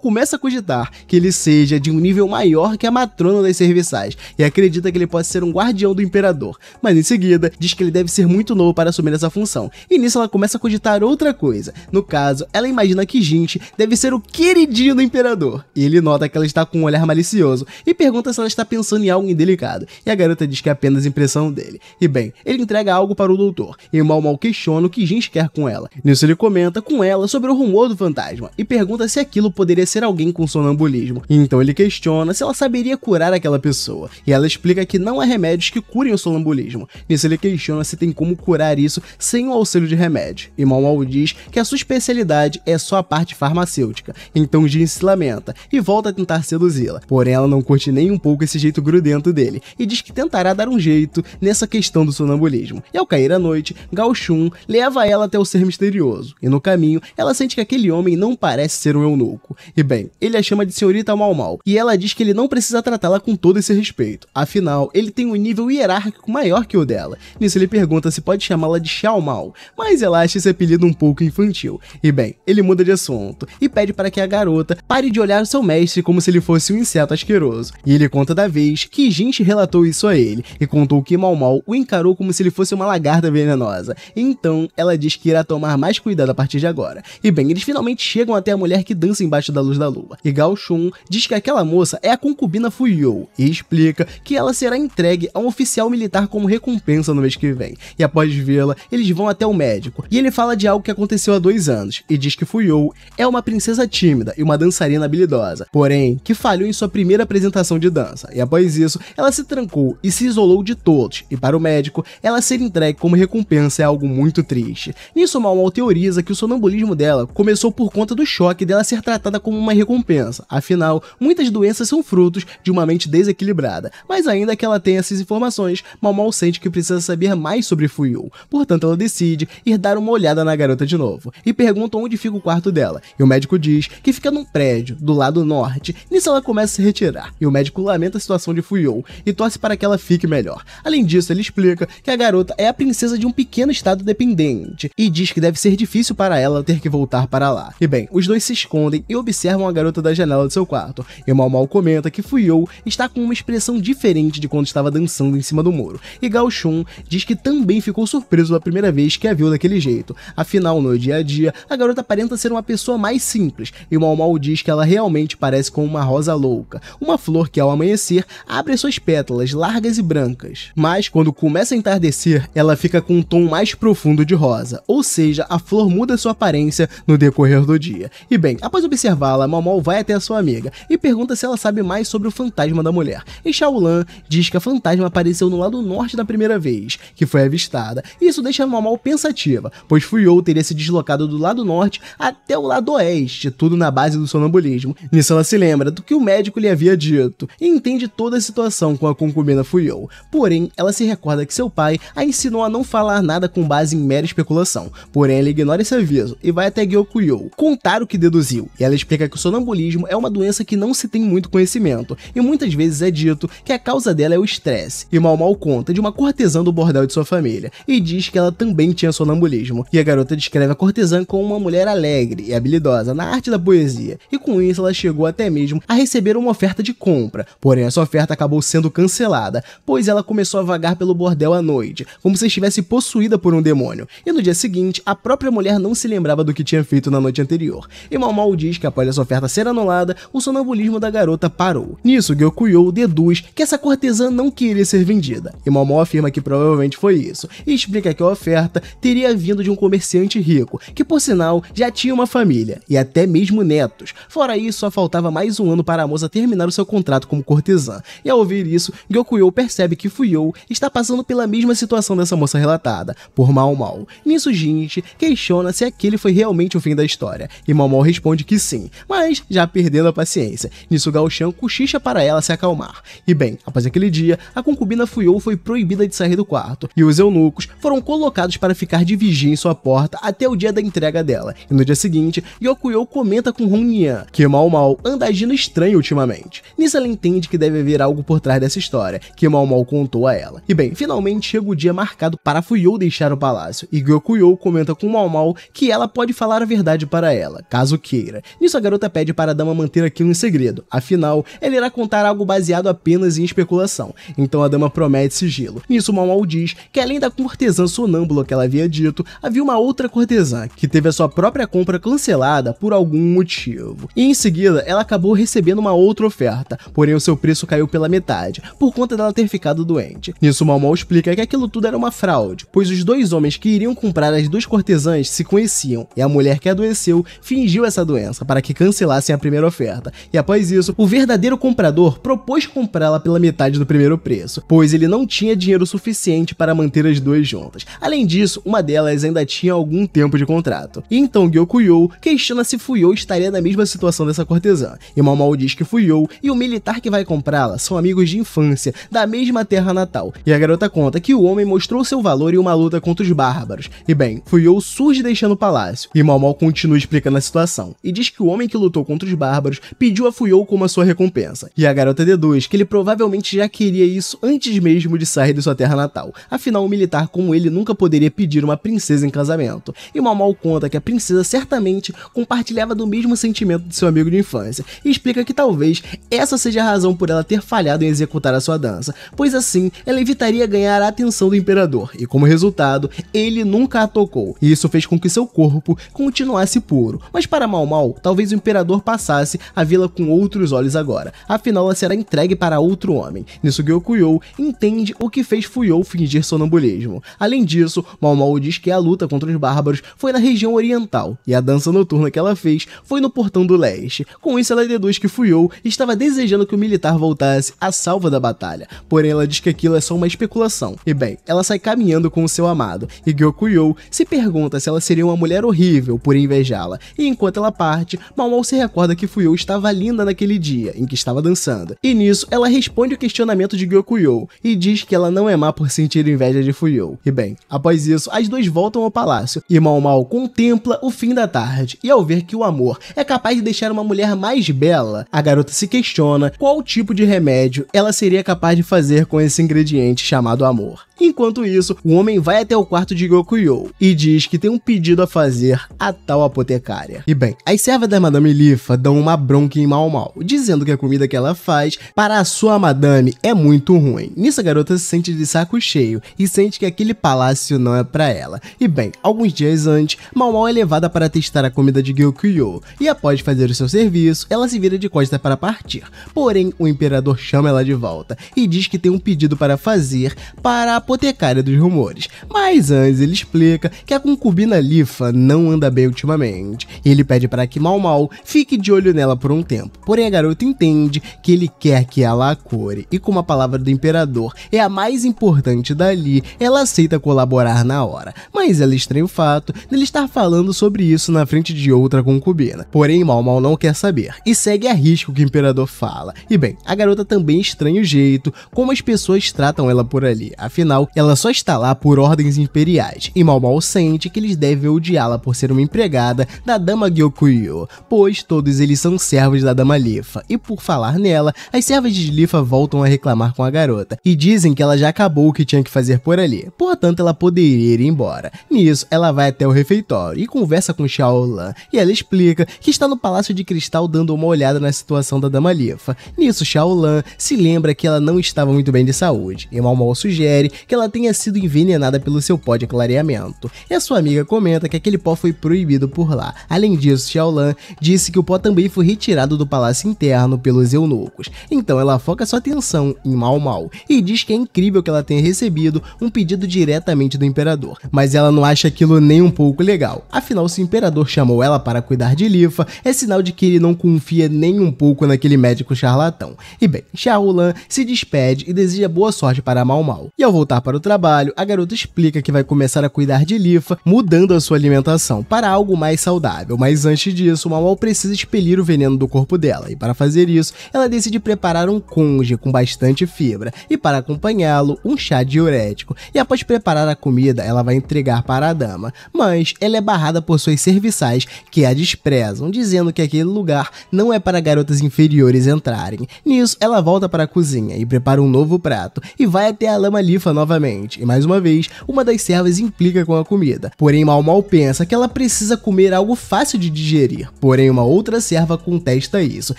começa a cogitar que ele seja de um nível maior que a matrona das serviçais e acredita que ele pode ser um guardião do imperador, mas em seguida diz que ele deve ser muito novo para assumir essa função. E nisso ela começa a cogitar outra coisa. No caso, ela imagina que Jinchi deve ser o queridinho do imperador. E ele nota que ela está com um olhar malicioso e pergunta se ela está pensando em algo indelicado. E a garota diz que é apenas impressão dele. E bem, ele entrega algo para o doutor e mal questiona o que Jinchi quer com ela. Nisso ele comenta com ela sobre o rumor do fantasma e pergunta se se aquilo poderia ser alguém com sonambulismo. Então ele questiona se ela saberia curar aquela pessoa, e ela explica que não há remédios que curem o sonambulismo. Nisso ele questiona se tem como curar isso sem o auxílio de remédio. E Manuel diz que a sua especialidade é só a parte farmacêutica, então Jin se lamenta e volta a tentar seduzi-la. Porém, ela não curte nem um pouco esse jeito grudento dele e diz que tentará dar um jeito nessa questão do sonambulismo. E ao cair a noite, Gao Shun leva ela até o ser misterioso, e no caminho ela sente que aquele homem não parece ser um eunuco. E bem, ele a chama de senhorita Mal Mal, e ela diz que ele não precisa tratá-la com todo esse respeito. Afinal, ele tem um nível hierárquico maior que o dela. Nisso ele pergunta se pode chamá-la de Xiao Mal, mas ela acha esse apelido um pouco infantil. E bem, ele muda de assunto e pede para que a garota pare de olhar o seu mestre como se ele fosse um inseto asqueroso. E ele conta da vez que gente relatou isso a ele e contou que Mal Mal o encarou como se ele fosse uma lagarta venenosa. Então, ela diz que irá tomar mais cuidado a partir de agora. E bem, eles finalmente chegam até a mulher que dança embaixo da luz da lua. E Gao Shun diz que aquela moça é a concubina Fuyou e explica que ela será entregue a um oficial militar como recompensa no mês que vem. E após vê-la, eles vão até o médico e ele fala de algo que aconteceu há dois anos e diz que Fuyou é uma princesa tímida e uma dançarina habilidosa, porém que falhou em sua primeira apresentação de dança. E após isso, ela se trancou e se isolou de todos. E para o médico, ela ser entregue como recompensa é algo muito triste. Nisso, Mal Mal teoriza que o sonambulismo dela começou por conta do choque dela ser tratada como uma recompensa. Afinal, muitas doenças são frutos de uma mente desequilibrada, mas ainda que ela tenha essas informações, Mal Mal sente que precisa saber mais sobre Fuyu. Portanto, ela decide ir dar uma olhada na garota de novo e pergunta onde fica o quarto dela. E o médico diz que fica num prédio do lado norte. Nisso ela começa a se retirar e o médico lamenta a situação de Fuyu e torce para que ela fique melhor. Além disso, ele explica que a garota é a princesa de um pequeno estado dependente e diz que deve ser difícil para ela ter que voltar para lá. E bem, os dois se escondem escondem e observam a garota da janela de seu quarto. E Mal Mal comenta que Fuyou está com uma expressão diferente de quando estava dançando em cima do muro. E Gao Shun diz que também ficou surpreso da primeira vez que a viu daquele jeito. Afinal, no dia a dia, a garota aparenta ser uma pessoa mais simples. E Mal Mal diz que ela realmente parece com uma rosa louca, uma flor que ao amanhecer abre suas pétalas largas e brancas. Mas quando começa a entardecer, ela fica com um tom mais profundo de rosa, ou seja, a flor muda sua aparência no decorrer do dia. E bem, Após observá-la, Momol vai até a sua amiga e pergunta se ela sabe mais sobre o fantasma da mulher. E Shaolan diz que a fantasma apareceu no lado norte da primeira vez, que foi avistada. Isso deixa Momol pensativa, pois Fuyou teria se deslocado do lado norte até o lado oeste, tudo na base do sonambulismo. Nisso ela se lembra do que o médico lhe havia dito e entende toda a situação com a concubina Fuyou. Porém, ela se recorda que seu pai a ensinou a não falar nada com base em mera especulação. Porém, ela ignora esse aviso e vai até Gyokuyou contar o que deduziu Brasil. E ela explica que o sonambulismo é uma doença que não se tem muito conhecimento, e muitas vezes é dito que a causa dela é o estresse. E Mal Mal conta de uma cortesã do bordel de sua família, e diz que ela também tinha sonambulismo. E a garota descreve a cortesã como uma mulher alegre e habilidosa na arte da poesia, e com isso ela chegou até mesmo a receber uma oferta de compra, porém essa oferta acabou sendo cancelada, pois ela começou a vagar pelo bordel à noite, como se estivesse possuída por um demônio. E no dia seguinte, a própria mulher não se lembrava do que tinha feito na noite anterior. E Mal Mal diz que após essa oferta ser anulada, o sonambulismo da garota parou. Nisso, Gyokuyo deduz que essa cortesã não queria ser vendida, e Momo afirma que provavelmente foi isso, e explica que a oferta teria vindo de um comerciante rico, que por sinal já tinha uma família, e até mesmo netos. Fora isso, só faltava mais um ano para a moça terminar o seu contrato como cortesã, e ao ouvir isso, Gyokuyo percebe que Fuyo está passando pela mesma situação dessa moça relatada, por mal mal. Nisso, Jinichi questiona se aquele foi realmente o fim da história, e Momo responde responde que sim, mas já perdendo a paciência. Nisso Galchão cochicha para ela se acalmar. E bem, após aquele dia, a concubina Fuyou foi proibida de sair do quarto, e os eunucos foram colocados para ficar de vigia em sua porta até o dia da entrega dela. E no dia seguinte, Yokuyou comenta com Hunyan que Mal Mal anda agindo estranho ultimamente. Nisso ela entende que deve haver algo por trás dessa história, que Mal Mal contou a ela. E bem, finalmente chega o dia marcado para Fuyou deixar o palácio, e Gyokuyo comenta com Mal Mal que ela pode falar a verdade para ela, caso que fogueira. Nisso, a garota pede para a dama manter aquilo em segredo, afinal, ela irá contar algo baseado apenas em especulação. Então, a dama promete sigilo. Nisso, Mau diz que além da cortesã sonâmbula que ela havia dito, havia uma outra cortesã que teve a sua própria compra cancelada por algum motivo. E em seguida, ela acabou recebendo uma outra oferta, porém o seu preço caiu pela metade, por conta dela ter ficado doente. Nisso, Mau explica que aquilo tudo era uma fraude, pois os dois homens que iriam comprar as duas cortesãs se conheciam, e a mulher que adoeceu fingiu essa doença, para que cancelassem a primeira oferta, e após isso, o verdadeiro comprador propôs comprá-la pela metade do primeiro preço, pois ele não tinha dinheiro suficiente para manter as duas juntas. Além disso, uma delas ainda tinha algum tempo de contrato. E então Gyokuyo questiona se Fuyo estaria na mesma situação dessa cortesã, e Maomao diz que Fuyo e o militar que vai comprá-la são amigos de infância, da mesma terra natal, e a garota conta que o homem mostrou seu valor em uma luta contra os bárbaros. E bem, Fuyo surge deixando o palácio, e Maomao continua explicando a situação e diz que o homem que lutou contra os bárbaros pediu a Fuyou como a sua recompensa. E a garota deduz que ele provavelmente já queria isso antes mesmo de sair de sua terra natal, afinal um militar como ele nunca poderia pedir uma princesa em casamento. E mal mal conta que a princesa certamente compartilhava do mesmo sentimento de seu amigo de infância, e explica que talvez essa seja a razão por ela ter falhado em executar a sua dança, pois assim ela evitaria ganhar a atenção do imperador, e como resultado, ele nunca a tocou, e isso fez com que seu corpo continuasse puro. Mas para mal mal, talvez o imperador passasse a vê-la com outros olhos agora. Afinal, ela será entregue para outro homem. Nisso, Gyokuyo entende o que fez Fuyou fingir sonambulismo. Além disso, Mao diz que a luta contra os bárbaros foi na região oriental, e a dança noturna que ela fez foi no portão do leste. Com isso, ela deduz que Fuyou estava desejando que o militar voltasse à salva da batalha, porém ela diz que aquilo é só uma especulação. E bem, ela sai caminhando com o seu amado, e Gyokuyo se pergunta se ela seria uma mulher horrível por invejá-la, e enquanto ela naquela parte, mal mal se recorda que Fuyu estava linda naquele dia em que estava dançando. E nisso, ela responde o questionamento de Gyokuyo e diz que ela não é má por sentir inveja de Fuyu. E bem, após isso, as duas voltam ao palácio e mal mal contempla o fim da tarde. E ao ver que o amor é capaz de deixar uma mulher mais bela, a garota se questiona qual tipo de remédio ela seria capaz de fazer com esse ingrediente chamado amor. Enquanto isso, o homem vai até o quarto de Gokuyo e diz que tem um pedido a fazer a tal apotecária. E bem, as servas da Madame Lifa dão uma bronca em Mal Mal, dizendo que a comida que ela faz para a sua madame é muito ruim. Nisso a garota se sente de saco cheio e sente que aquele palácio não é para ela. E bem, alguns dias antes, Mal Mal é levada para testar a comida de Gokuyo e após fazer o seu serviço, ela se vira de costa para partir. Porém, o imperador chama ela de volta e diz que tem um pedido para fazer para a apotecária dos rumores. Mas antes ele explica que a concubina Lifa não anda bem ultimamente. Ele pede para que Mal Mal fique de olho nela por um tempo. Porém a garota entende que ele quer que ela a core. e como a palavra do imperador é a mais importante dali, ela aceita colaborar na hora. Mas ela estranha o fato dele estar falando sobre isso na frente de outra concubina. Porém Mal Mal não quer saber e segue a risco que o imperador fala. E bem, a garota também estranha o jeito como as pessoas tratam ela por ali. Afinal ela só está lá por ordens imperiais, e mal mal sente que eles devem odiá-la por ser uma empregada da Dama Gyokuyo, pois todos eles são servos da Dama Lifa, e por falar nela, as servas de Lifa voltam a reclamar com a garota, e dizem que ela já acabou o que tinha que fazer por ali, portanto ela poderia ir embora. Nisso, ela vai até o refeitório e conversa com Shaolan, e ela explica que está no Palácio de Cristal dando uma olhada na situação da Dama Lifa. Nisso, Shaolan se lembra que ela não estava muito bem de saúde, e mal mal sugere que ela tenha sido envenenada pelo seu pó de clareamento. E a sua amiga comenta que aquele pó foi proibido por lá. Além disso, Xiaolan disse que o pó também foi retirado do palácio interno pelos eunucos. Então ela foca sua atenção em Mal Mal e diz que é incrível que ela tenha recebido um pedido diretamente do imperador. Mas ela não acha aquilo nem um pouco legal. Afinal, se o imperador chamou ela para cuidar de Lifa, é sinal de que ele não confia nem um pouco naquele médico charlatão. E bem, Xiaolan se despede e deseja boa sorte para Mal Mal. E ao voltar voltar para o trabalho, a garota explica que vai começar a cuidar de Lifa, mudando a sua alimentação para algo mais saudável. Mas antes disso, Mawal precisa expelir o veneno do corpo dela, e para fazer isso, ela decide preparar um conge com bastante fibra, e para acompanhá-lo, um chá diurético. E após preparar a comida, ela vai entregar para a dama, mas ela é barrada por suas serviçais, que a desprezam, dizendo que aquele lugar não é para garotas inferiores entrarem. Nisso, ela volta para a cozinha e prepara um novo prato, e vai até a lama Lifa novamente, e mais uma vez, uma das servas implica com a comida. Porém, Mal Mal pensa que ela precisa comer algo fácil de digerir. Porém, uma outra serva contesta isso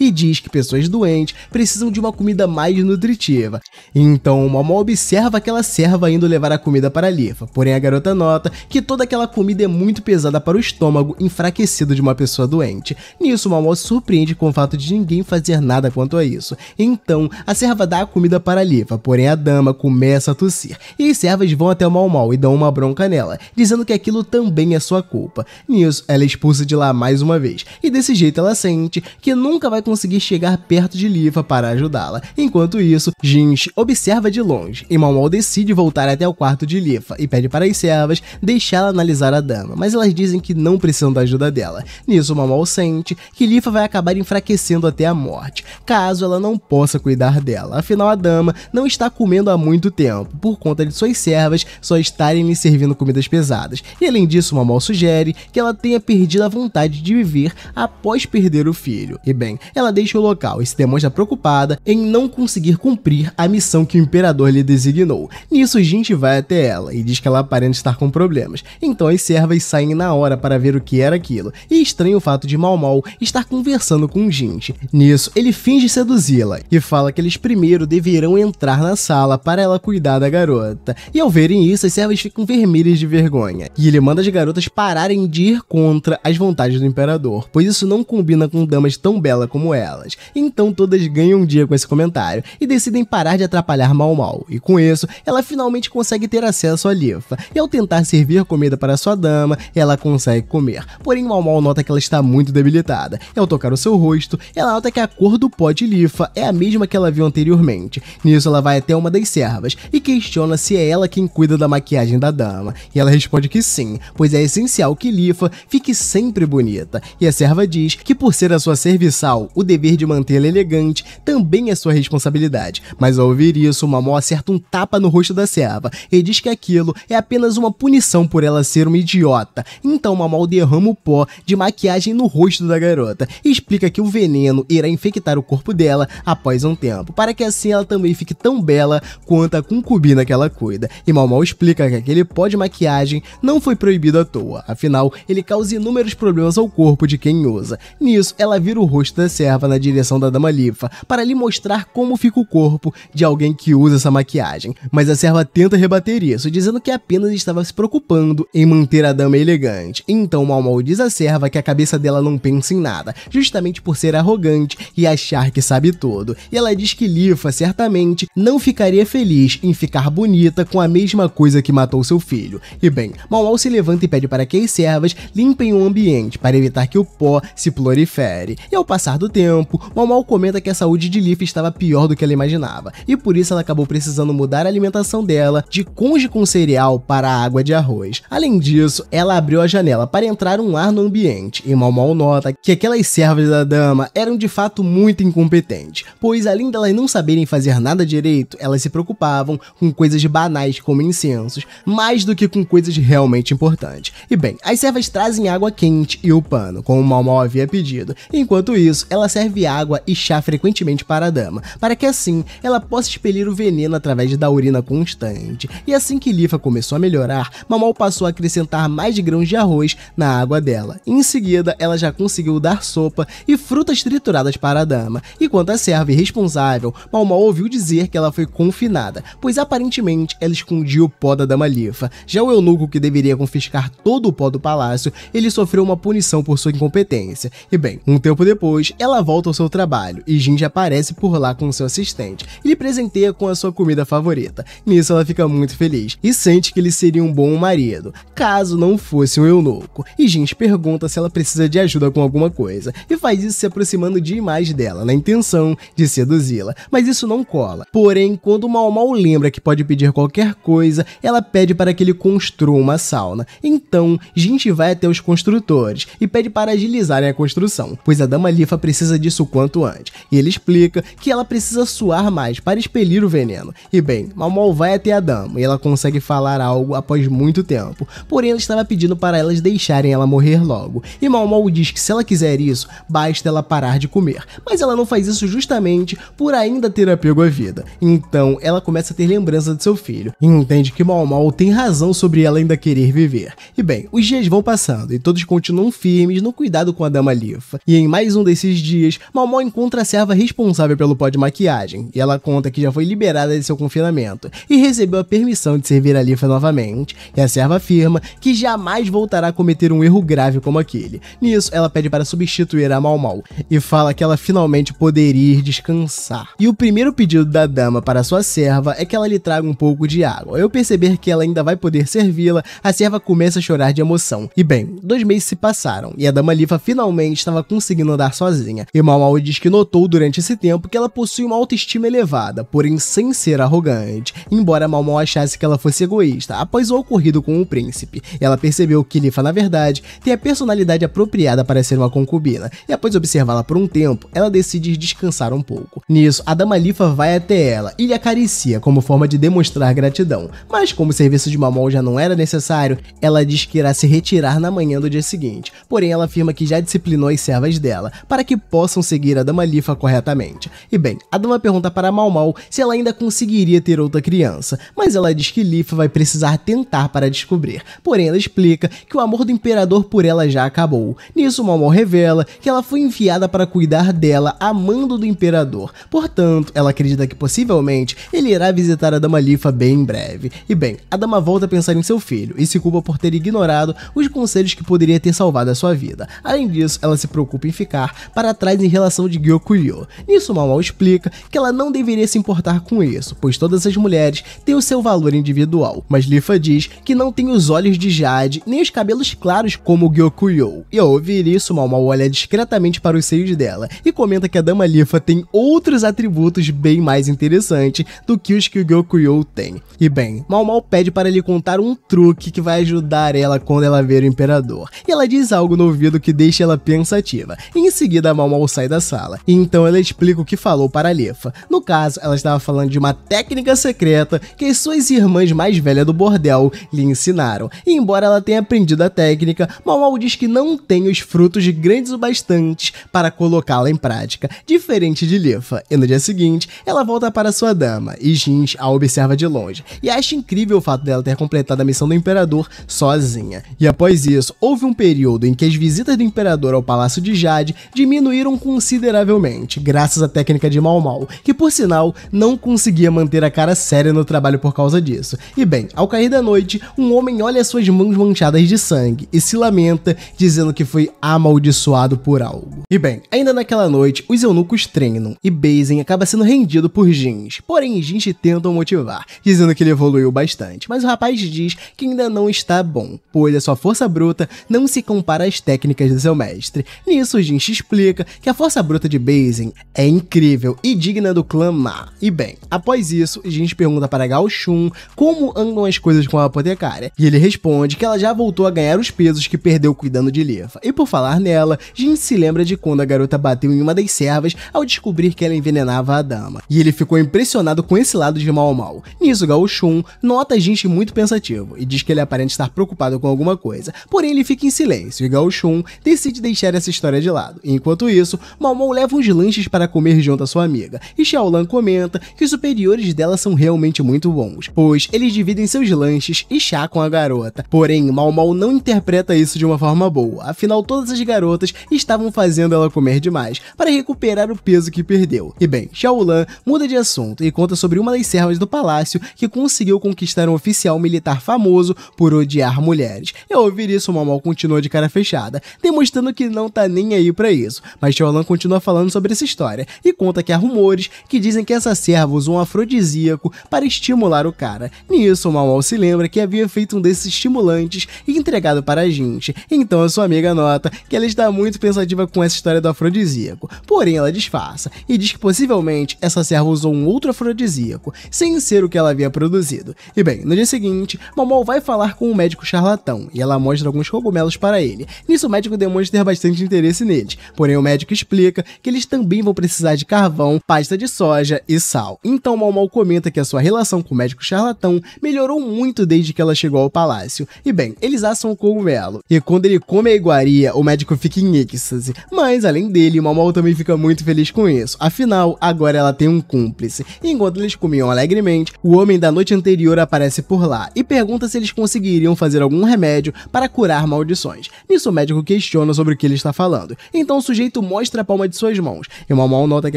e diz que pessoas doentes precisam de uma comida mais nutritiva. Então, Mal Mal observa aquela serva indo levar a comida para a Lifa, porém a garota nota que toda aquela comida é muito pesada para o estômago enfraquecido de uma pessoa doente. Nisso, Mal Mal se surpreende com o fato de ninguém fazer nada quanto a isso. Então, a serva dá a comida para a Lifa, porém a dama começa a tossir e as servas vão até o Mal Mal e dão uma bronca nela, dizendo que aquilo também é sua culpa. Nisso, ela é expulsa de lá mais uma vez, e desse jeito ela sente que nunca vai conseguir chegar perto de Lifa para ajudá-la. Enquanto isso, Jinx observa de longe, e Mal Mal decide voltar até o quarto de Lifa e pede para as servas deixá-la analisar a dama, mas elas dizem que não precisam da ajuda dela. Nisso, Mal Mal sente que Lifa vai acabar enfraquecendo até a morte, caso ela não possa cuidar dela. Afinal, a dama não está comendo há muito tempo, por conta de suas servas só estarem lhe servindo comidas pesadas. E além disso, Mamal sugere que ela tenha perdido a vontade de viver após perder o filho. E bem, ela deixa o local e se demonstra preocupada em não conseguir cumprir a missão que o imperador lhe designou. Nisso, Gente vai até ela e diz que ela aparenta estar com problemas. Então as servas saem na hora para ver o que era aquilo. E é estranha o fato de Mal estar conversando com Gente. Nisso, ele finge seduzi-la e fala que eles primeiro deverão entrar na sala para ela cuidar da garota. E ao verem isso, as servas ficam vermelhas de vergonha. E ele manda as garotas pararem de ir contra as vontades do imperador, pois isso não combina com damas tão belas como elas. Então todas ganham um dia com esse comentário e decidem parar de atrapalhar Mal Mal. E com isso, ela finalmente consegue ter acesso à Lifa. E ao tentar servir comida para sua dama, ela consegue comer. Porém, Mal Mal nota que ela está muito debilitada. E ao tocar o seu rosto, ela nota que a cor do pó de Lifa é a mesma que ela viu anteriormente. Nisso, ela vai até uma das servas e questiona questiona se é ela quem cuida da maquiagem da dama, e ela responde que sim, pois é essencial que Lifa fique sempre bonita, e a serva diz que por ser a sua serviçal, o dever de mantê-la elegante também é sua responsabilidade, mas ao ouvir isso, Mamó acerta um tapa no rosto da serva e diz que aquilo é apenas uma punição por ela ser uma idiota, então Mamó derrama o pó de maquiagem no rosto da garota e explica que o veneno irá infectar o corpo dela após um tempo, para que assim ela também fique tão bela quanto a concubina naquela que ela cuida, e Mal Mal explica que aquele pó de maquiagem não foi proibido à toa, afinal, ele causa inúmeros problemas ao corpo de quem usa. Nisso, ela vira o rosto da serva na direção da Dama Lifa, para lhe mostrar como fica o corpo de alguém que usa essa maquiagem, mas a serva tenta rebater isso, dizendo que apenas estava se preocupando em manter a dama elegante. Então Mal Mal diz à serva que a cabeça dela não pensa em nada, justamente por ser arrogante e achar que sabe tudo. E ela diz que Lifa certamente não ficaria feliz em ficar Bonita com a mesma coisa que matou seu filho. E bem, Mauau se levanta e pede para que as servas limpem o ambiente para evitar que o pó se prolifere. E ao passar do tempo, Mauau comenta que a saúde de Leaf estava pior do que ela imaginava, e por isso ela acabou precisando mudar a alimentação dela de conge com cereal para água de arroz. Além disso, ela abriu a janela para entrar um ar no ambiente, e Mauau nota que aquelas servas da dama eram de fato muito incompetentes, pois além delas não saberem fazer nada direito, elas se preocupavam com coisas banais como incensos, mais do que com coisas realmente importantes. E bem, as servas trazem água quente e o pano, como o Mal havia pedido. Enquanto isso, ela serve água e chá frequentemente para a dama, para que assim ela possa expelir o veneno através da urina constante. E assim que Lifa começou a melhorar, Mamal passou a acrescentar mais grãos de arroz na água dela. Em seguida, ela já conseguiu dar sopa e frutas trituradas para a dama. E quanto à serva irresponsável, Mamal ouviu dizer que ela foi confinada, pois a aparentemente ela escondia o pó da Dama Lifa. Já o eunuco que deveria confiscar todo o pó do palácio, ele sofreu uma punição por sua incompetência. E bem, um tempo depois, ela volta ao seu trabalho e Jinja aparece por lá com seu assistente e lhe presenteia com a sua comida favorita. Nisso ela fica muito feliz e sente que ele seria um bom marido, caso não fosse um eunuco. E Jinja pergunta se ela precisa de ajuda com alguma coisa e faz isso se aproximando demais dela, na intenção de seduzi-la. Mas isso não cola. Porém, quando Mal Mal lembra que pode pedir qualquer coisa, ela pede para que ele construa uma sauna. Então, gente vai até os construtores e pede para agilizarem a construção, pois a Dama Lifa precisa disso o quanto antes. E ele explica que ela precisa suar mais para expelir o veneno. E bem, Mal vai até a Dama e ela consegue falar algo após muito tempo, porém ela estava pedindo para elas deixarem ela morrer logo. E Mal diz que se ela quiser isso, basta ela parar de comer. Mas ela não faz isso justamente por ainda ter apego à vida. Então, ela começa a ter lembranças segurança de seu filho e entende que Mal Mal tem razão sobre ela ainda querer viver. E bem, os dias vão passando e todos continuam firmes no cuidado com a Dama Lifa. E em mais um desses dias, Mal Mal encontra a serva responsável pelo pó de maquiagem e ela conta que já foi liberada de seu confinamento e recebeu a permissão de servir a Lifa novamente. E a serva afirma que jamais voltará a cometer um erro grave como aquele. Nisso, ela pede para substituir a Mal Mal e fala que ela finalmente poderia ir descansar. E o primeiro pedido da dama para sua serva é que ela lhe traga um pouco de água. Eu perceber que ela ainda vai poder servi-la, a serva começa a chorar de emoção. E bem, dois meses se passaram, e a dama Lifa finalmente estava conseguindo andar sozinha. E Mauau diz que notou durante esse tempo que ela possui uma autoestima elevada, porém sem ser arrogante, embora Mauau achasse que ela fosse egoísta, após o ocorrido com o príncipe. Ela percebeu que Lifa, na verdade, tem a personalidade apropriada para ser uma concubina, e após observá-la por um tempo, ela decide descansar um pouco. Nisso, a dama Lifa vai até ela e lhe acaricia como forma de de demonstrar gratidão, mas como o serviço de Mamol já não era necessário, ela diz que irá se retirar na manhã do dia seguinte, porém ela afirma que já disciplinou as servas dela, para que possam seguir a Dama Lifa corretamente. E bem, a Dama pergunta para Malmal se ela ainda conseguiria ter outra criança, mas ela diz que Lifa vai precisar tentar para descobrir, porém ela explica que o amor do Imperador por ela já acabou. Nisso, Malmal revela que ela foi enviada para cuidar dela a mando do Imperador, portanto, ela acredita que possivelmente ele irá visitar a Dama Lifa bem em breve. E bem, a Dama volta a pensar em seu filho e se culpa por ter ignorado os conselhos que poderia ter salvado a sua vida. Além disso, ela se preocupa em ficar para trás em relação de Gyokuyo. Nisso, Mal explica que ela não deveria se importar com isso, pois todas as mulheres têm o seu valor individual. Mas Lifa diz que não tem os olhos de Jade nem os cabelos claros como Gyokuyo. E ao ouvir isso, Mal olha discretamente para os seios dela e comenta que a Dama Lifa tem outros atributos bem mais interessantes do que os que o Gyokuyo Kuryou tem. E bem, Mal Mal pede para lhe contar um truque que vai ajudar ela quando ela ver o imperador. E ela diz algo no ouvido que deixa ela pensativa. E em seguida, Mal Mal sai da sala. E então ela explica o que falou para Lefa. No caso, ela estava falando de uma técnica secreta que as suas irmãs mais velhas do bordel lhe ensinaram. E embora ela tenha aprendido a técnica, Mal Mal diz que não tem os frutos grandes o bastante para colocá-la em prática, diferente de Lefa. E no dia seguinte, ela volta para sua dama e Jins ao observa de longe, e acha incrível o fato dela ter completado a missão do Imperador sozinha. E após isso, houve um período em que as visitas do Imperador ao Palácio de Jade diminuíram consideravelmente, graças à técnica de Mal Mal, que por sinal não conseguia manter a cara séria no trabalho por causa disso. E bem, ao cair da noite, um homem olha suas mãos manchadas de sangue e se lamenta, dizendo que foi amaldiçoado por algo. E bem, ainda naquela noite, os eunucos treinam e Bazen acaba sendo rendido por Jinx, porém Jinx tenta um motivo dizendo que ele evoluiu bastante, mas o rapaz diz que ainda não está bom, pois a sua força bruta não se compara às técnicas do seu mestre. Nisso, se explica que a força bruta de Basin é incrível e digna do clã Ma. E bem, após isso, Jinx pergunta para Gao Shun como andam as coisas com a apotecária, e ele responde que ela já voltou a ganhar os pesos que perdeu cuidando de Lifa. E por falar nela, Jin se lembra de quando a garota bateu em uma das servas ao descobrir que ela envenenava a dama. E ele ficou impressionado com esse lado de Mao ao mal. Nisso, Gauchun nota gente muito pensativo e diz que ele aparenta estar preocupado com alguma coisa, porém ele fica em silêncio e Gauchun decide deixar essa história de lado. Enquanto isso, Mao leva uns lanches para comer junto à sua amiga e Xiaolan comenta que os superiores dela são realmente muito bons, pois eles dividem seus lanches e chá com a garota. Porém, Mao não interpreta isso de uma forma boa, afinal todas as garotas estavam fazendo ela comer demais para recuperar o peso que perdeu. E bem, Xiaolan muda de assunto e conta sobre uma das servas do do palácio que conseguiu conquistar um oficial militar famoso por odiar mulheres. Ao ouvir isso, o Mamal continuou de cara fechada, demonstrando que não tá nem aí para isso. Mas Tiolan continua falando sobre essa história e conta que há rumores que dizem que essa serva usou um afrodisíaco para estimular o cara. Nisso, o Mamal se lembra que havia feito um desses estimulantes e entregado para a gente. Então a sua amiga nota que ela está muito pensativa com essa história do afrodisíaco. Porém, ela disfarça e diz que possivelmente essa serva usou um outro afrodisíaco. Sem vencer o que ela havia produzido. E bem, no dia seguinte, Momol vai falar com um médico charlatão e ela mostra alguns cogumelos para ele. Nisso, o médico demonstra ter bastante interesse neles, porém, o médico explica que eles também vão precisar de carvão, pasta de soja e sal. Então, Momol comenta que a sua relação com o médico charlatão melhorou muito desde que ela chegou ao palácio. E bem, eles assam o cogumelo, e quando ele come a iguaria, o médico fica em êxtase. Mas, além dele, Momol também fica muito feliz com isso, afinal, agora ela tem um cúmplice. E enquanto eles comiam alegremente, o homem da noite anterior aparece por lá e pergunta se eles conseguiriam fazer algum remédio para curar maldições. Nisso, o médico questiona sobre o que ele está falando. Então, o sujeito mostra a palma de suas mãos e uma mal nota que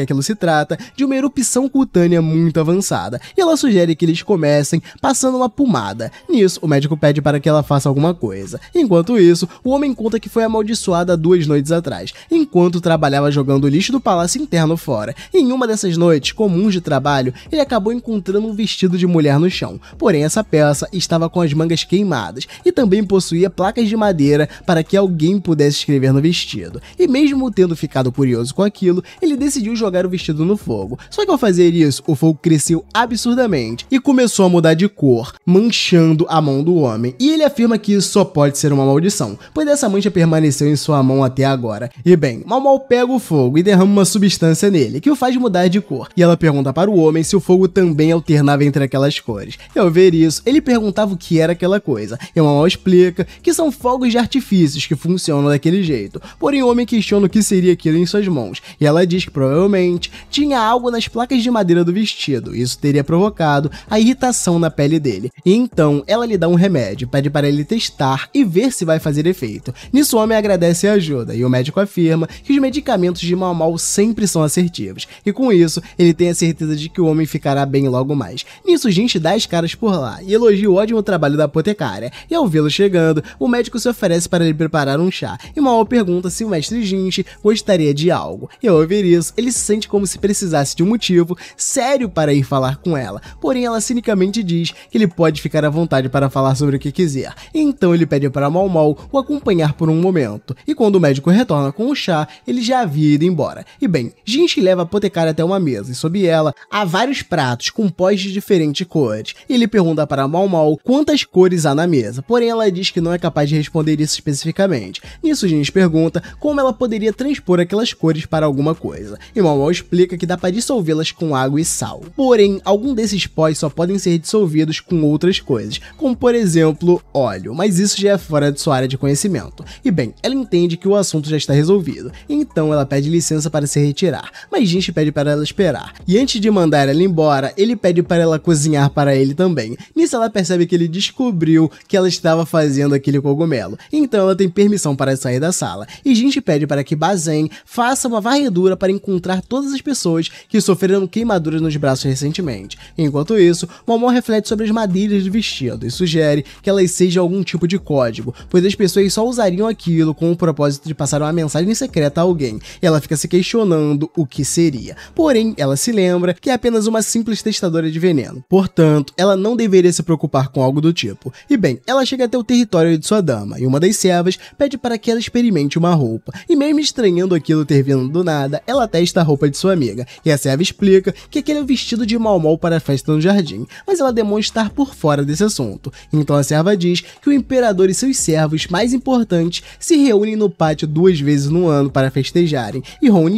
aquilo se trata de uma erupção cutânea muito avançada e ela sugere que eles comecem passando uma pomada. Nisso, o médico pede para que ela faça alguma coisa. Enquanto isso, o homem conta que foi amaldiçoada duas noites atrás, enquanto trabalhava jogando o lixo do palácio interno fora. E em uma dessas noites comuns de trabalho, ele acabou encontrando encontrando um vestido de mulher no chão. Porém, essa peça estava com as mangas queimadas e também possuía placas de madeira para que alguém pudesse escrever no vestido. E mesmo tendo ficado curioso com aquilo, ele decidiu jogar o vestido no fogo. Só que ao fazer isso, o fogo cresceu absurdamente e começou a mudar de cor, manchando a mão do homem. E ele afirma que isso só pode ser uma maldição, pois essa mancha permaneceu em sua mão até agora. E bem, Mal Mal pega o fogo e derrama uma substância nele, que o faz mudar de cor. E ela pergunta para o homem se o fogo também é o alternava entre aquelas cores. E ao ver isso, ele perguntava o que era aquela coisa. E Mamal explica que são fogos de artifícios que funcionam daquele jeito. Porém, o homem questiona o que seria aquilo em suas mãos. E ela diz que provavelmente tinha algo nas placas de madeira do vestido. Isso teria provocado a irritação na pele dele. E então, ela lhe dá um remédio, pede para ele testar e ver se vai fazer efeito. Nisso, o homem agradece e ajuda. E o médico afirma que os medicamentos de Mamal sempre são assertivos. E com isso, ele tem a certeza de que o homem ficará bem logo mais. Nisso, gente dá as caras por lá e elogia o ótimo trabalho da apotecária. E ao vê-lo chegando, o médico se oferece para lhe preparar um chá e Mal pergunta se o mestre Jinchi gostaria de algo. E ao ouvir isso, ele se sente como se precisasse de um motivo sério para ir falar com ela, porém ela cinicamente diz que ele pode ficar à vontade para falar sobre o que quiser. Então ele pede para Mal Mal o acompanhar por um momento, e quando o médico retorna com o chá, ele já havia ido embora. E bem, Jinchi leva a apotecária até uma mesa e sob ela há vários pratos com pó boys de diferentes cores. Ele pergunta para Mal Mal quantas cores há na mesa, porém ela diz que não é capaz de responder isso especificamente. Nisso Jeans pergunta como ela poderia transpor aquelas cores para alguma coisa, e Mal Mal explica que dá para dissolvê-las com água e sal. Porém, algum desses pós só podem ser dissolvidos com outras coisas, como por exemplo óleo, mas isso já é fora de sua área de conhecimento. E bem, ela entende que o assunto já está resolvido, então ela pede licença para se retirar, mas Jinx pede para ela esperar. E antes de mandar ela embora, ele pede pede para ela cozinhar para ele também. Nisso ela percebe que ele descobriu que ela estava fazendo aquele cogumelo. Então ela tem permissão para sair da sala. E Gente pede para que Bazen faça uma varredura para encontrar todas as pessoas que sofreram queimaduras nos braços recentemente. Enquanto isso, Momon reflete sobre as madeiras do vestido e sugere que elas sejam algum tipo de código, pois as pessoas só usariam aquilo com o propósito de passar uma mensagem secreta a alguém. E ela fica se questionando o que seria. Porém, ela se lembra que é apenas uma simples testadora portadora de veneno. Portanto, ela não deveria se preocupar com algo do tipo. E bem, ela chega até o território de sua dama, e uma das servas pede para que ela experimente uma roupa. E mesmo estranhando aquilo ter vindo do nada, ela testa a roupa de sua amiga, e a serva explica que aquele é o vestido de Malmol para a festa no jardim, mas ela demonstra estar por fora desse assunto. Então a serva diz que o imperador e seus servos mais importantes se reúnem no pátio duas vezes no ano para festejarem, e Ron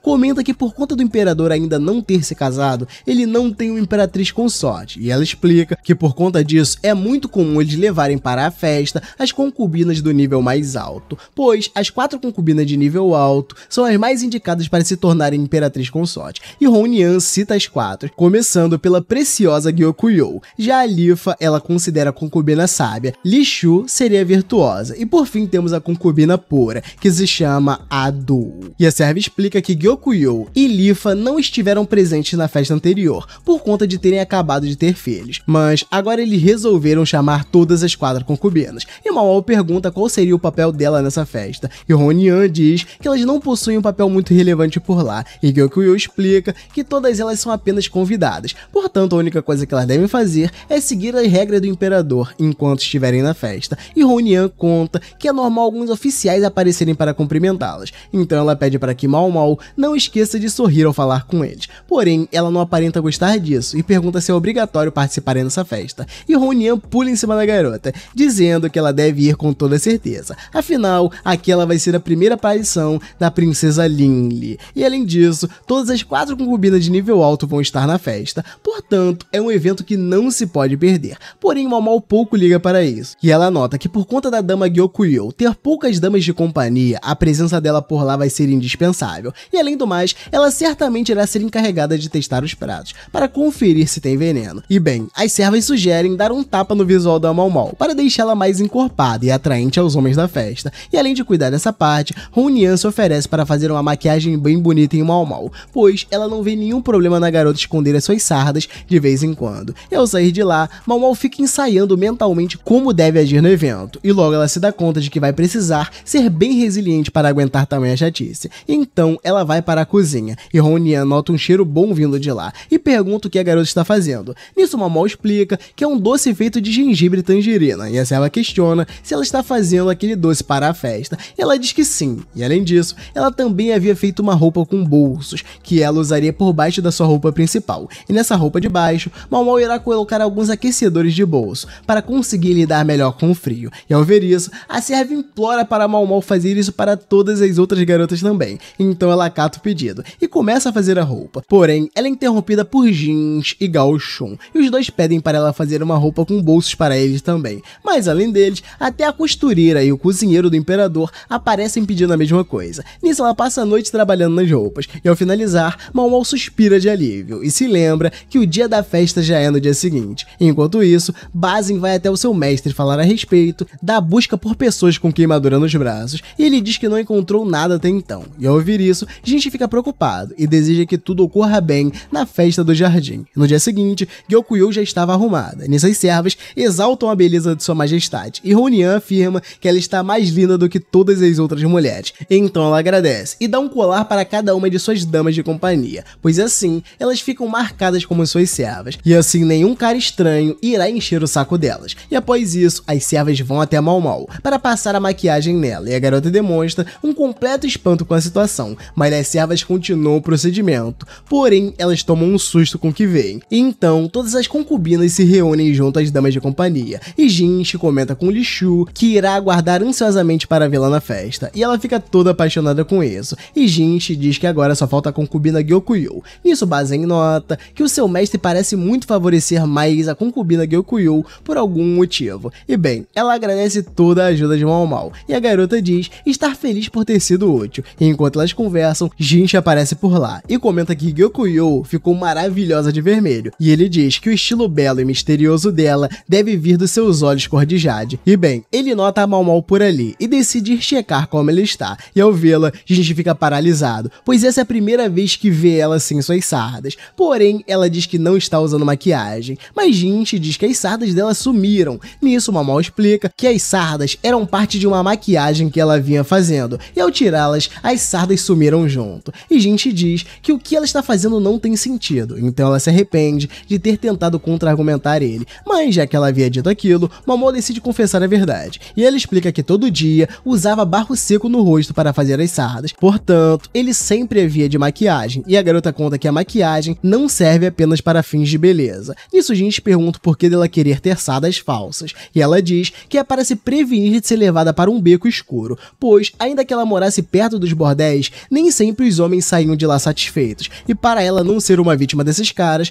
comenta que por conta do imperador ainda não ter se casado, ele não tem um imperatriz consorte, e ela explica que por conta disso é muito comum eles levarem para a festa as concubinas do nível mais alto, pois as quatro concubinas de nível alto são as mais indicadas para se tornarem imperatriz consorte, e Ronian cita as quatro, começando pela preciosa Gyokuyo. Já a Lifa, ela considera a concubina sábia, Lishu seria virtuosa, e por fim temos a concubina pura, que se chama Adu. E a serva explica que Gyokuyo e Lifa não estiveram presentes na festa anterior, por conta conta de terem acabado de ter filhos, mas agora eles resolveram chamar todas as quatro concubinas. E Mawal pergunta qual seria o papel dela nessa festa, e Ronian diz que elas não possuem um papel muito relevante por lá, e Gyokuyo é explica que todas elas são apenas convidadas, portanto a única coisa que elas devem fazer é seguir as regras do imperador enquanto estiverem na festa, e Ronian conta que é normal alguns oficiais aparecerem para cumprimentá-las, então ela pede para que Mal Mal não esqueça de sorrir ao falar com eles, porém ela não aparenta gostar disso, isso e pergunta se é obrigatório participar dessa festa. E Ronian pula em cima da garota, dizendo que ela deve ir com toda certeza. Afinal, aqui ela vai ser a primeira aparição da princesa Linli. E além disso, todas as quatro concubinas de nível alto vão estar na festa. Portanto, é um evento que não se pode perder. Porém, Mal Mal pouco liga para isso. E ela nota que por conta da dama Gyokuyo ter poucas damas de companhia, a presença dela por lá vai ser indispensável. E além do mais, ela certamente irá ser encarregada de testar os pratos, para conferir conferir se tem veneno. E bem, as servas sugerem dar um tapa no visual da Mal Mal para deixá-la mais encorpada e atraente aos homens da festa. E além de cuidar dessa parte, Ronian se oferece para fazer uma maquiagem bem bonita em Mal Mal, pois ela não vê nenhum problema na garota esconder as suas sardas de vez em quando. E ao sair de lá, Mal Mal fica ensaiando mentalmente como deve agir no evento, e logo ela se dá conta de que vai precisar ser bem resiliente para aguentar tamanha chatice. Então ela vai para a cozinha, e Ronian nota um cheiro bom vindo de lá, e pergunta o que a garota está fazendo. Nisso, Momol explica que é um doce feito de gengibre e tangerina, e a serva questiona se ela está fazendo aquele doce para a festa. E ela diz que sim, e além disso, ela também havia feito uma roupa com bolsos, que ela usaria por baixo da sua roupa principal. E nessa roupa de baixo, Momol irá colocar alguns aquecedores de bolso, para conseguir lidar melhor com o frio. E ao ver isso, a serva implora para Momol fazer isso para todas as outras garotas também. Então ela acata o pedido, e começa a fazer a roupa. Porém, ela é interrompida por Jin, e Gao Shun, e os dois pedem para ela fazer uma roupa com bolsos para eles também. Mas além deles, até a costureira e o cozinheiro do imperador aparecem pedindo a mesma coisa. Nisso ela passa a noite trabalhando nas roupas, e ao finalizar, Mao Mao suspira de alívio e se lembra que o dia da festa já é no dia seguinte. Enquanto isso, Basin vai até o seu mestre falar a respeito da busca por pessoas com queimadura nos braços, e ele diz que não encontrou nada até então. E ao ouvir isso, gente fica preocupado e deseja que tudo ocorra bem na festa do jardim viagem. No dia seguinte, Gyokuyo já estava arrumada. Nessas servas exaltam a beleza de sua majestade, e Ronian afirma que ela está mais linda do que todas as outras mulheres. Então ela agradece e dá um colar para cada uma de suas damas de companhia, pois assim elas ficam marcadas como suas servas, e assim nenhum cara estranho irá encher o saco delas. E após isso, as servas vão até Mal Mal para passar a maquiagem nela, e a garota demonstra um completo espanto com a situação, mas as servas continuam o procedimento. Porém, elas tomam um susto com o que que vem. Então, todas as concubinas se reúnem junto às damas de companhia, e Jinshi comenta com Lishu que irá aguardar ansiosamente para vê-la na festa, e ela fica toda apaixonada com isso, e Jinshi diz que agora só falta a concubina Gyokuyo. Nisso, Bazen nota que o seu mestre parece muito favorecer mais a concubina Gyokuyo por algum motivo. E bem, ela agradece toda a ajuda de Mal e a garota diz estar feliz por ter sido útil. E enquanto elas conversam, Jinshi aparece por lá, e comenta que Gyokuyo ficou maravilhosa de vermelho, e ele diz que o estilo belo e misterioso dela deve vir dos seus olhos cor de jade. E bem, ele nota a Mal Mal por ali e decide checar como ela está, e ao vê-la, gente fica paralisado, pois essa é a primeira vez que vê ela sem assim, suas sardas. Porém, ela diz que não está usando maquiagem, mas gente diz que as sardas dela sumiram. Nisso, Mamal explica que as sardas eram parte de uma maquiagem que ela vinha fazendo, e ao tirá-las, as sardas sumiram junto. E gente diz que o que ela está fazendo não tem sentido, então ela se arrepende de ter tentado contra-argumentar ele, mas já que ela havia dito aquilo, Momo decide confessar a verdade, e ela explica que todo dia usava barro seco no rosto para fazer as sardas, portanto, ele sempre havia de maquiagem, e a garota conta que a maquiagem não serve apenas para fins de beleza. Nisso, gente pergunta por que dela querer ter sardas falsas, e ela diz que é para se prevenir de ser levada para um beco escuro, pois, ainda que ela morasse perto dos bordéis, nem sempre os homens saíam de lá satisfeitos, e para ela não ser uma vítima desses caras, caras,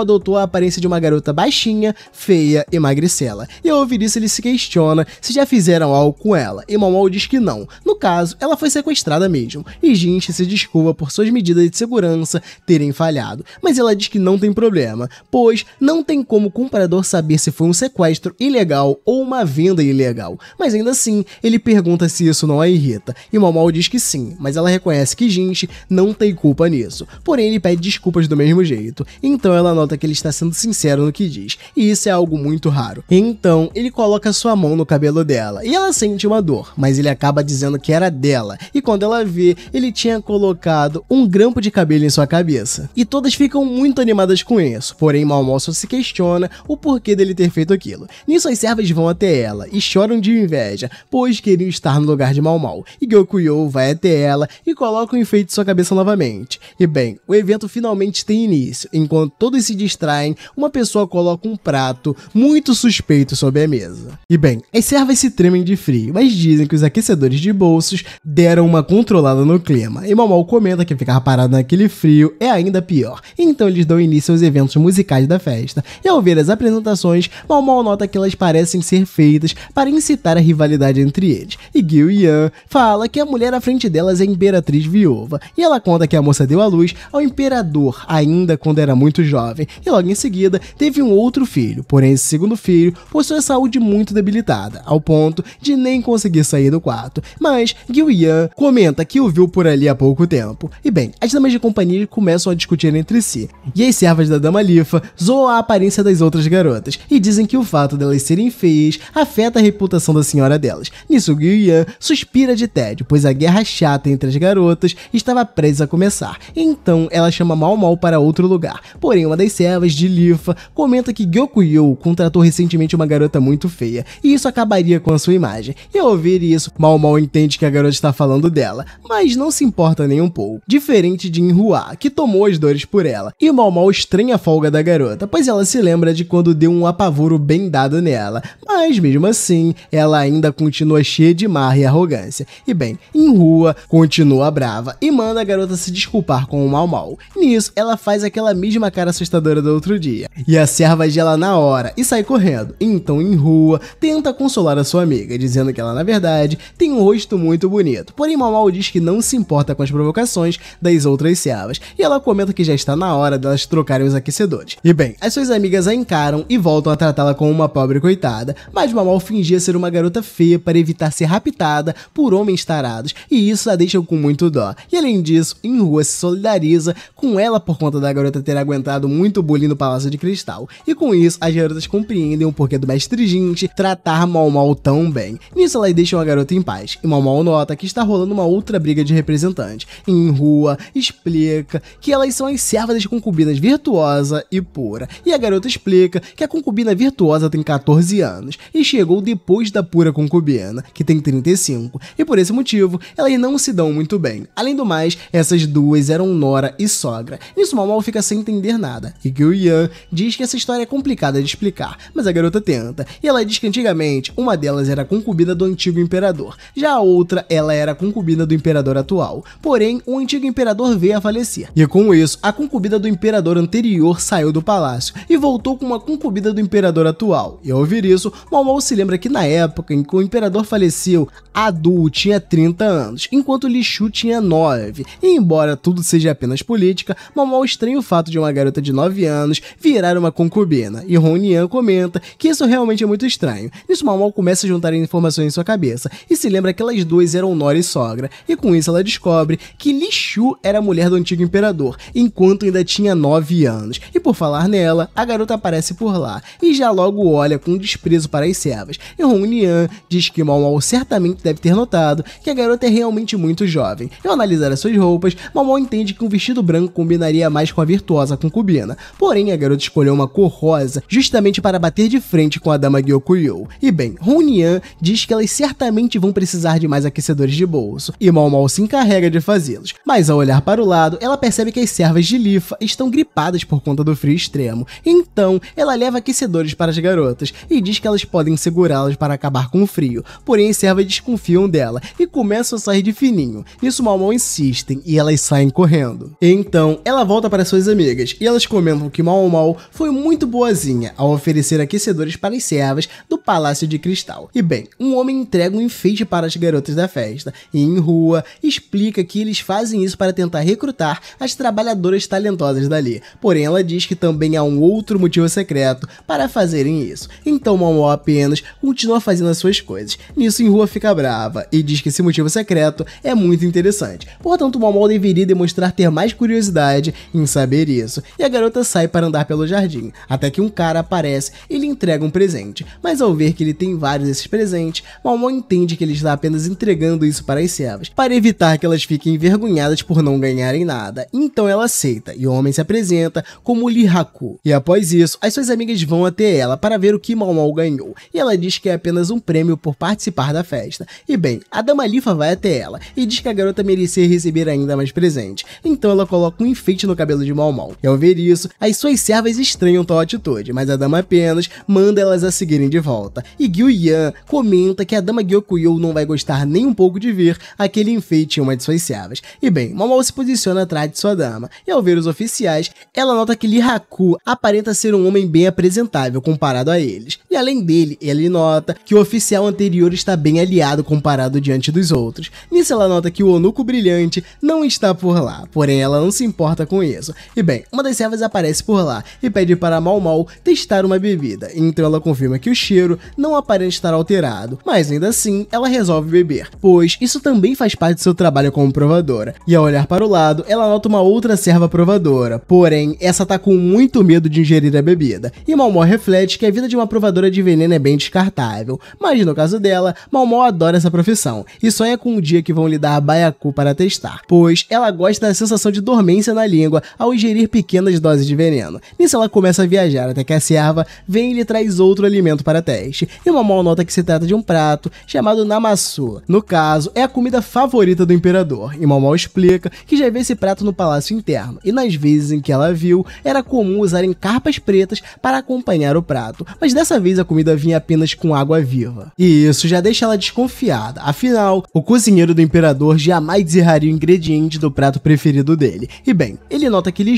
adotou a aparência de uma garota baixinha, feia e magricela. E ao ouvir isso, ele se questiona se já fizeram algo com ela, e Malmó diz que não. No caso, ela foi sequestrada mesmo, e Jinx se desculpa por suas medidas de segurança terem falhado, mas ela diz que não tem problema, pois não tem como o comprador saber se foi um sequestro ilegal ou uma venda ilegal. Mas ainda assim, ele pergunta se isso não a irrita, e Malmol diz que sim, mas ela reconhece que Jinx não tem culpa nisso. Porém, ele pede desculpas do mesmo jeito então ela nota que ele está sendo sincero no que diz, e isso é algo muito raro. Então, ele coloca sua mão no cabelo dela, e ela sente uma dor, mas ele acaba dizendo que era dela, e quando ela vê, ele tinha colocado um grampo de cabelo em sua cabeça. E todas ficam muito animadas com isso, porém Malmol só se questiona o porquê dele ter feito aquilo. Nisso as servas vão até ela, e choram de inveja, pois queriam estar no lugar de Malmal, e Gyokuyo vai até ela e coloca o um enfeite em sua cabeça novamente. E bem, o evento finalmente tem início, enquanto todos se distraem, uma pessoa coloca um prato muito suspeito sobre a mesa. E bem, as servas se tremem de frio, mas dizem que os aquecedores de bolsos deram uma controlada no clima, e Momol comenta que ficar parado naquele frio é ainda pior, então eles dão início aos eventos musicais da festa, e ao ver as apresentações, Momol nota que elas parecem ser feitas para incitar a rivalidade entre eles, e Gil Yan fala que a mulher à frente delas é a Imperatriz Viúva, e ela conta que a moça deu à luz ao Imperador, ainda quando era era muito jovem e logo em seguida teve um outro filho, porém esse segundo filho possui saúde muito debilitada, ao ponto de nem conseguir sair do quarto, mas Gil Yan comenta que o viu por ali há pouco tempo. E bem, as damas de companhia começam a discutir entre si, e as servas da dama Lifa zoam a aparência das outras garotas e dizem que o fato delas serem feias afeta a reputação da senhora delas. Nisso Gil Yan suspira de tédio, pois a guerra chata entre as garotas estava prestes a começar, então ela chama Mal Mal para outro lugar Porém, uma das servas de Lifa comenta que Gyokuyo contratou recentemente uma garota muito feia, e isso acabaria com a sua imagem. E ao ouvir isso, mal mal entende que a garota está falando dela, mas não se importa nem um pouco. Diferente de Inhua, que tomou as dores por ela, e mal mal estranha a folga da garota, pois ela se lembra de quando deu um apavoro bem dado nela, mas mesmo assim, ela ainda continua cheia de marra e arrogância. E bem, Inhua continua brava e manda a garota se desculpar com o mal mal. Nisso, ela faz aquela mesma cara assustadora do outro dia. E a serva gela na hora e sai correndo. Então, em rua, tenta consolar a sua amiga, dizendo que ela, na verdade, tem um rosto muito bonito. Porém, Mamal diz que não se importa com as provocações das outras servas, e ela comenta que já está na hora delas trocarem os aquecedores. E bem, as suas amigas a encaram e voltam a tratá-la como uma pobre coitada, mas Mamal fingia ser uma garota feia para evitar ser raptada por homens tarados, e isso a deixa com muito dó. E além disso, em rua se solidariza com ela por conta da garota ter ter aguentado muito bullying no Palácio de Cristal. E com isso, as garotas compreendem o porquê do mestre Jinx tratar Mal Mal tão bem. Nisso, elas deixam a garota em paz, e Mal Mal nota que está rolando uma outra briga de representante E em rua, explica que elas são as servas de concubinas virtuosa e pura. E a garota explica que a concubina virtuosa tem 14 anos e chegou depois da pura concubina, que tem 35, e por esse motivo elas não se dão muito bem. Além do mais, essas duas eram Nora e sogra. Nisso, Mal Mal fica sem entender nada. E Gyu-Yan diz que essa história é complicada de explicar, mas a garota tenta, e ela diz que antigamente uma delas era concubina do antigo imperador, já a outra ela era concubina do imperador atual. Porém, o antigo imperador veio a falecer, e com isso, a concubina do imperador anterior saiu do palácio e voltou com uma concubina do imperador atual. E ao ouvir isso, Momo se lembra que na época em que o imperador faleceu, Adul tinha 30 anos, enquanto Lixu tinha 9. E embora tudo seja apenas política, Momo estranha o fato fato de uma garota de 9 anos virar uma concubina, e Ronian comenta que isso realmente é muito estranho. Nisso, Mamal começa a juntar informações em sua cabeça e se lembra que elas duas eram Nora e sogra, e com isso ela descobre que Lixu era a mulher do antigo imperador, enquanto ainda tinha 9 anos, e por falar nela, a garota aparece por lá e já logo olha com desprezo para as servas, e Ronian diz que Mamal certamente deve ter notado que a garota é realmente muito jovem. Ao analisar as suas roupas, Mamal entende que um vestido branco combinaria mais com a virtuosa rosa concubina. Porém, a garota escolheu uma cor rosa justamente para bater de frente com a dama Gyokuyo. E bem, Ronian diz que elas certamente vão precisar de mais aquecedores de bolso, e Mal Mal se encarrega de fazê-los. Mas ao olhar para o lado, ela percebe que as servas de Lifa estão gripadas por conta do frio extremo. Então, ela leva aquecedores para as garotas e diz que elas podem segurá-las para acabar com o frio. Porém, as servas desconfiam dela e começam a sair de fininho. Nisso, Mal Mal insistem e elas saem correndo. Então, ela volta para suas amigas e elas comentam que Mal Mal foi muito boazinha ao oferecer aquecedores para as servas do Palácio de Cristal. E bem, um homem entrega um enfeite para as garotas da festa, e em rua explica que eles fazem isso para tentar recrutar as trabalhadoras talentosas dali. Porém, ela diz que também há um outro motivo secreto para fazerem isso. Então Mal Mal apenas continua fazendo as suas coisas. Nisso, em rua fica brava e diz que esse motivo secreto é muito interessante. Portanto, Mal Mal deveria demonstrar ter mais curiosidade em saber isso e a garota sai para andar pelo jardim, até que um cara aparece e lhe entrega um presente. Mas ao ver que ele tem vários desses presentes, Malmon entende que ele está apenas entregando isso para as servas, para evitar que elas fiquem envergonhadas por não ganharem nada. Então ela aceita e o homem se apresenta como Lihaku. E após isso, as suas amigas vão até ela para ver o que Malmon ganhou, e ela diz que é apenas um prêmio por participar da festa. E bem, a dama Lifa vai até ela e diz que a garota merecia receber ainda mais presente. Então ela coloca um enfeite no cabelo de Malmon mal. E ao ver isso, as suas servas estranham tal atitude, mas a dama apenas manda elas a seguirem de volta. E Gyu Yan comenta que a dama Gyokuyo não vai gostar nem um pouco de ver aquele enfeite em uma de suas servas. E bem, Momol se posiciona atrás de sua dama, e ao ver os oficiais, ela nota que Lee Haku aparenta ser um homem bem apresentável comparado a eles. E além dele, ele nota que o oficial anterior está bem aliado comparado diante dos outros. Nisso ela nota que o Onuko Brilhante não está por lá, porém ela não se importa com isso. E bem, uma das servas aparece por lá e pede para Mal Mal testar uma bebida, então ela confirma que o cheiro não aparenta estar alterado, mas ainda assim ela resolve beber, pois isso também faz parte do seu trabalho como provadora. E ao olhar para o lado, ela nota uma outra serva provadora, porém essa tá com muito medo de ingerir a bebida, e Mal Mal reflete que a vida de uma provadora de veneno é bem descartável, mas no caso dela, Mal Mal adora essa profissão e sonha com um dia que vão lhe dar baiacu para testar, pois ela gosta da sensação de dormência na língua ao ingerir ingerir pequenas doses de veneno. Nisso ela começa a viajar até que a serva vem e lhe traz outro alimento para teste. E uma mal nota que se trata de um prato chamado Namasu. No caso, é a comida favorita do imperador. E Mal explica que já vê esse prato no palácio interno. E nas vezes em que ela viu, era comum usarem carpas pretas para acompanhar o prato. Mas dessa vez a comida vinha apenas com água viva. E isso já deixa ela desconfiada. Afinal, o cozinheiro do imperador jamais erraria o ingrediente do prato preferido dele. E bem, ele nota que lhe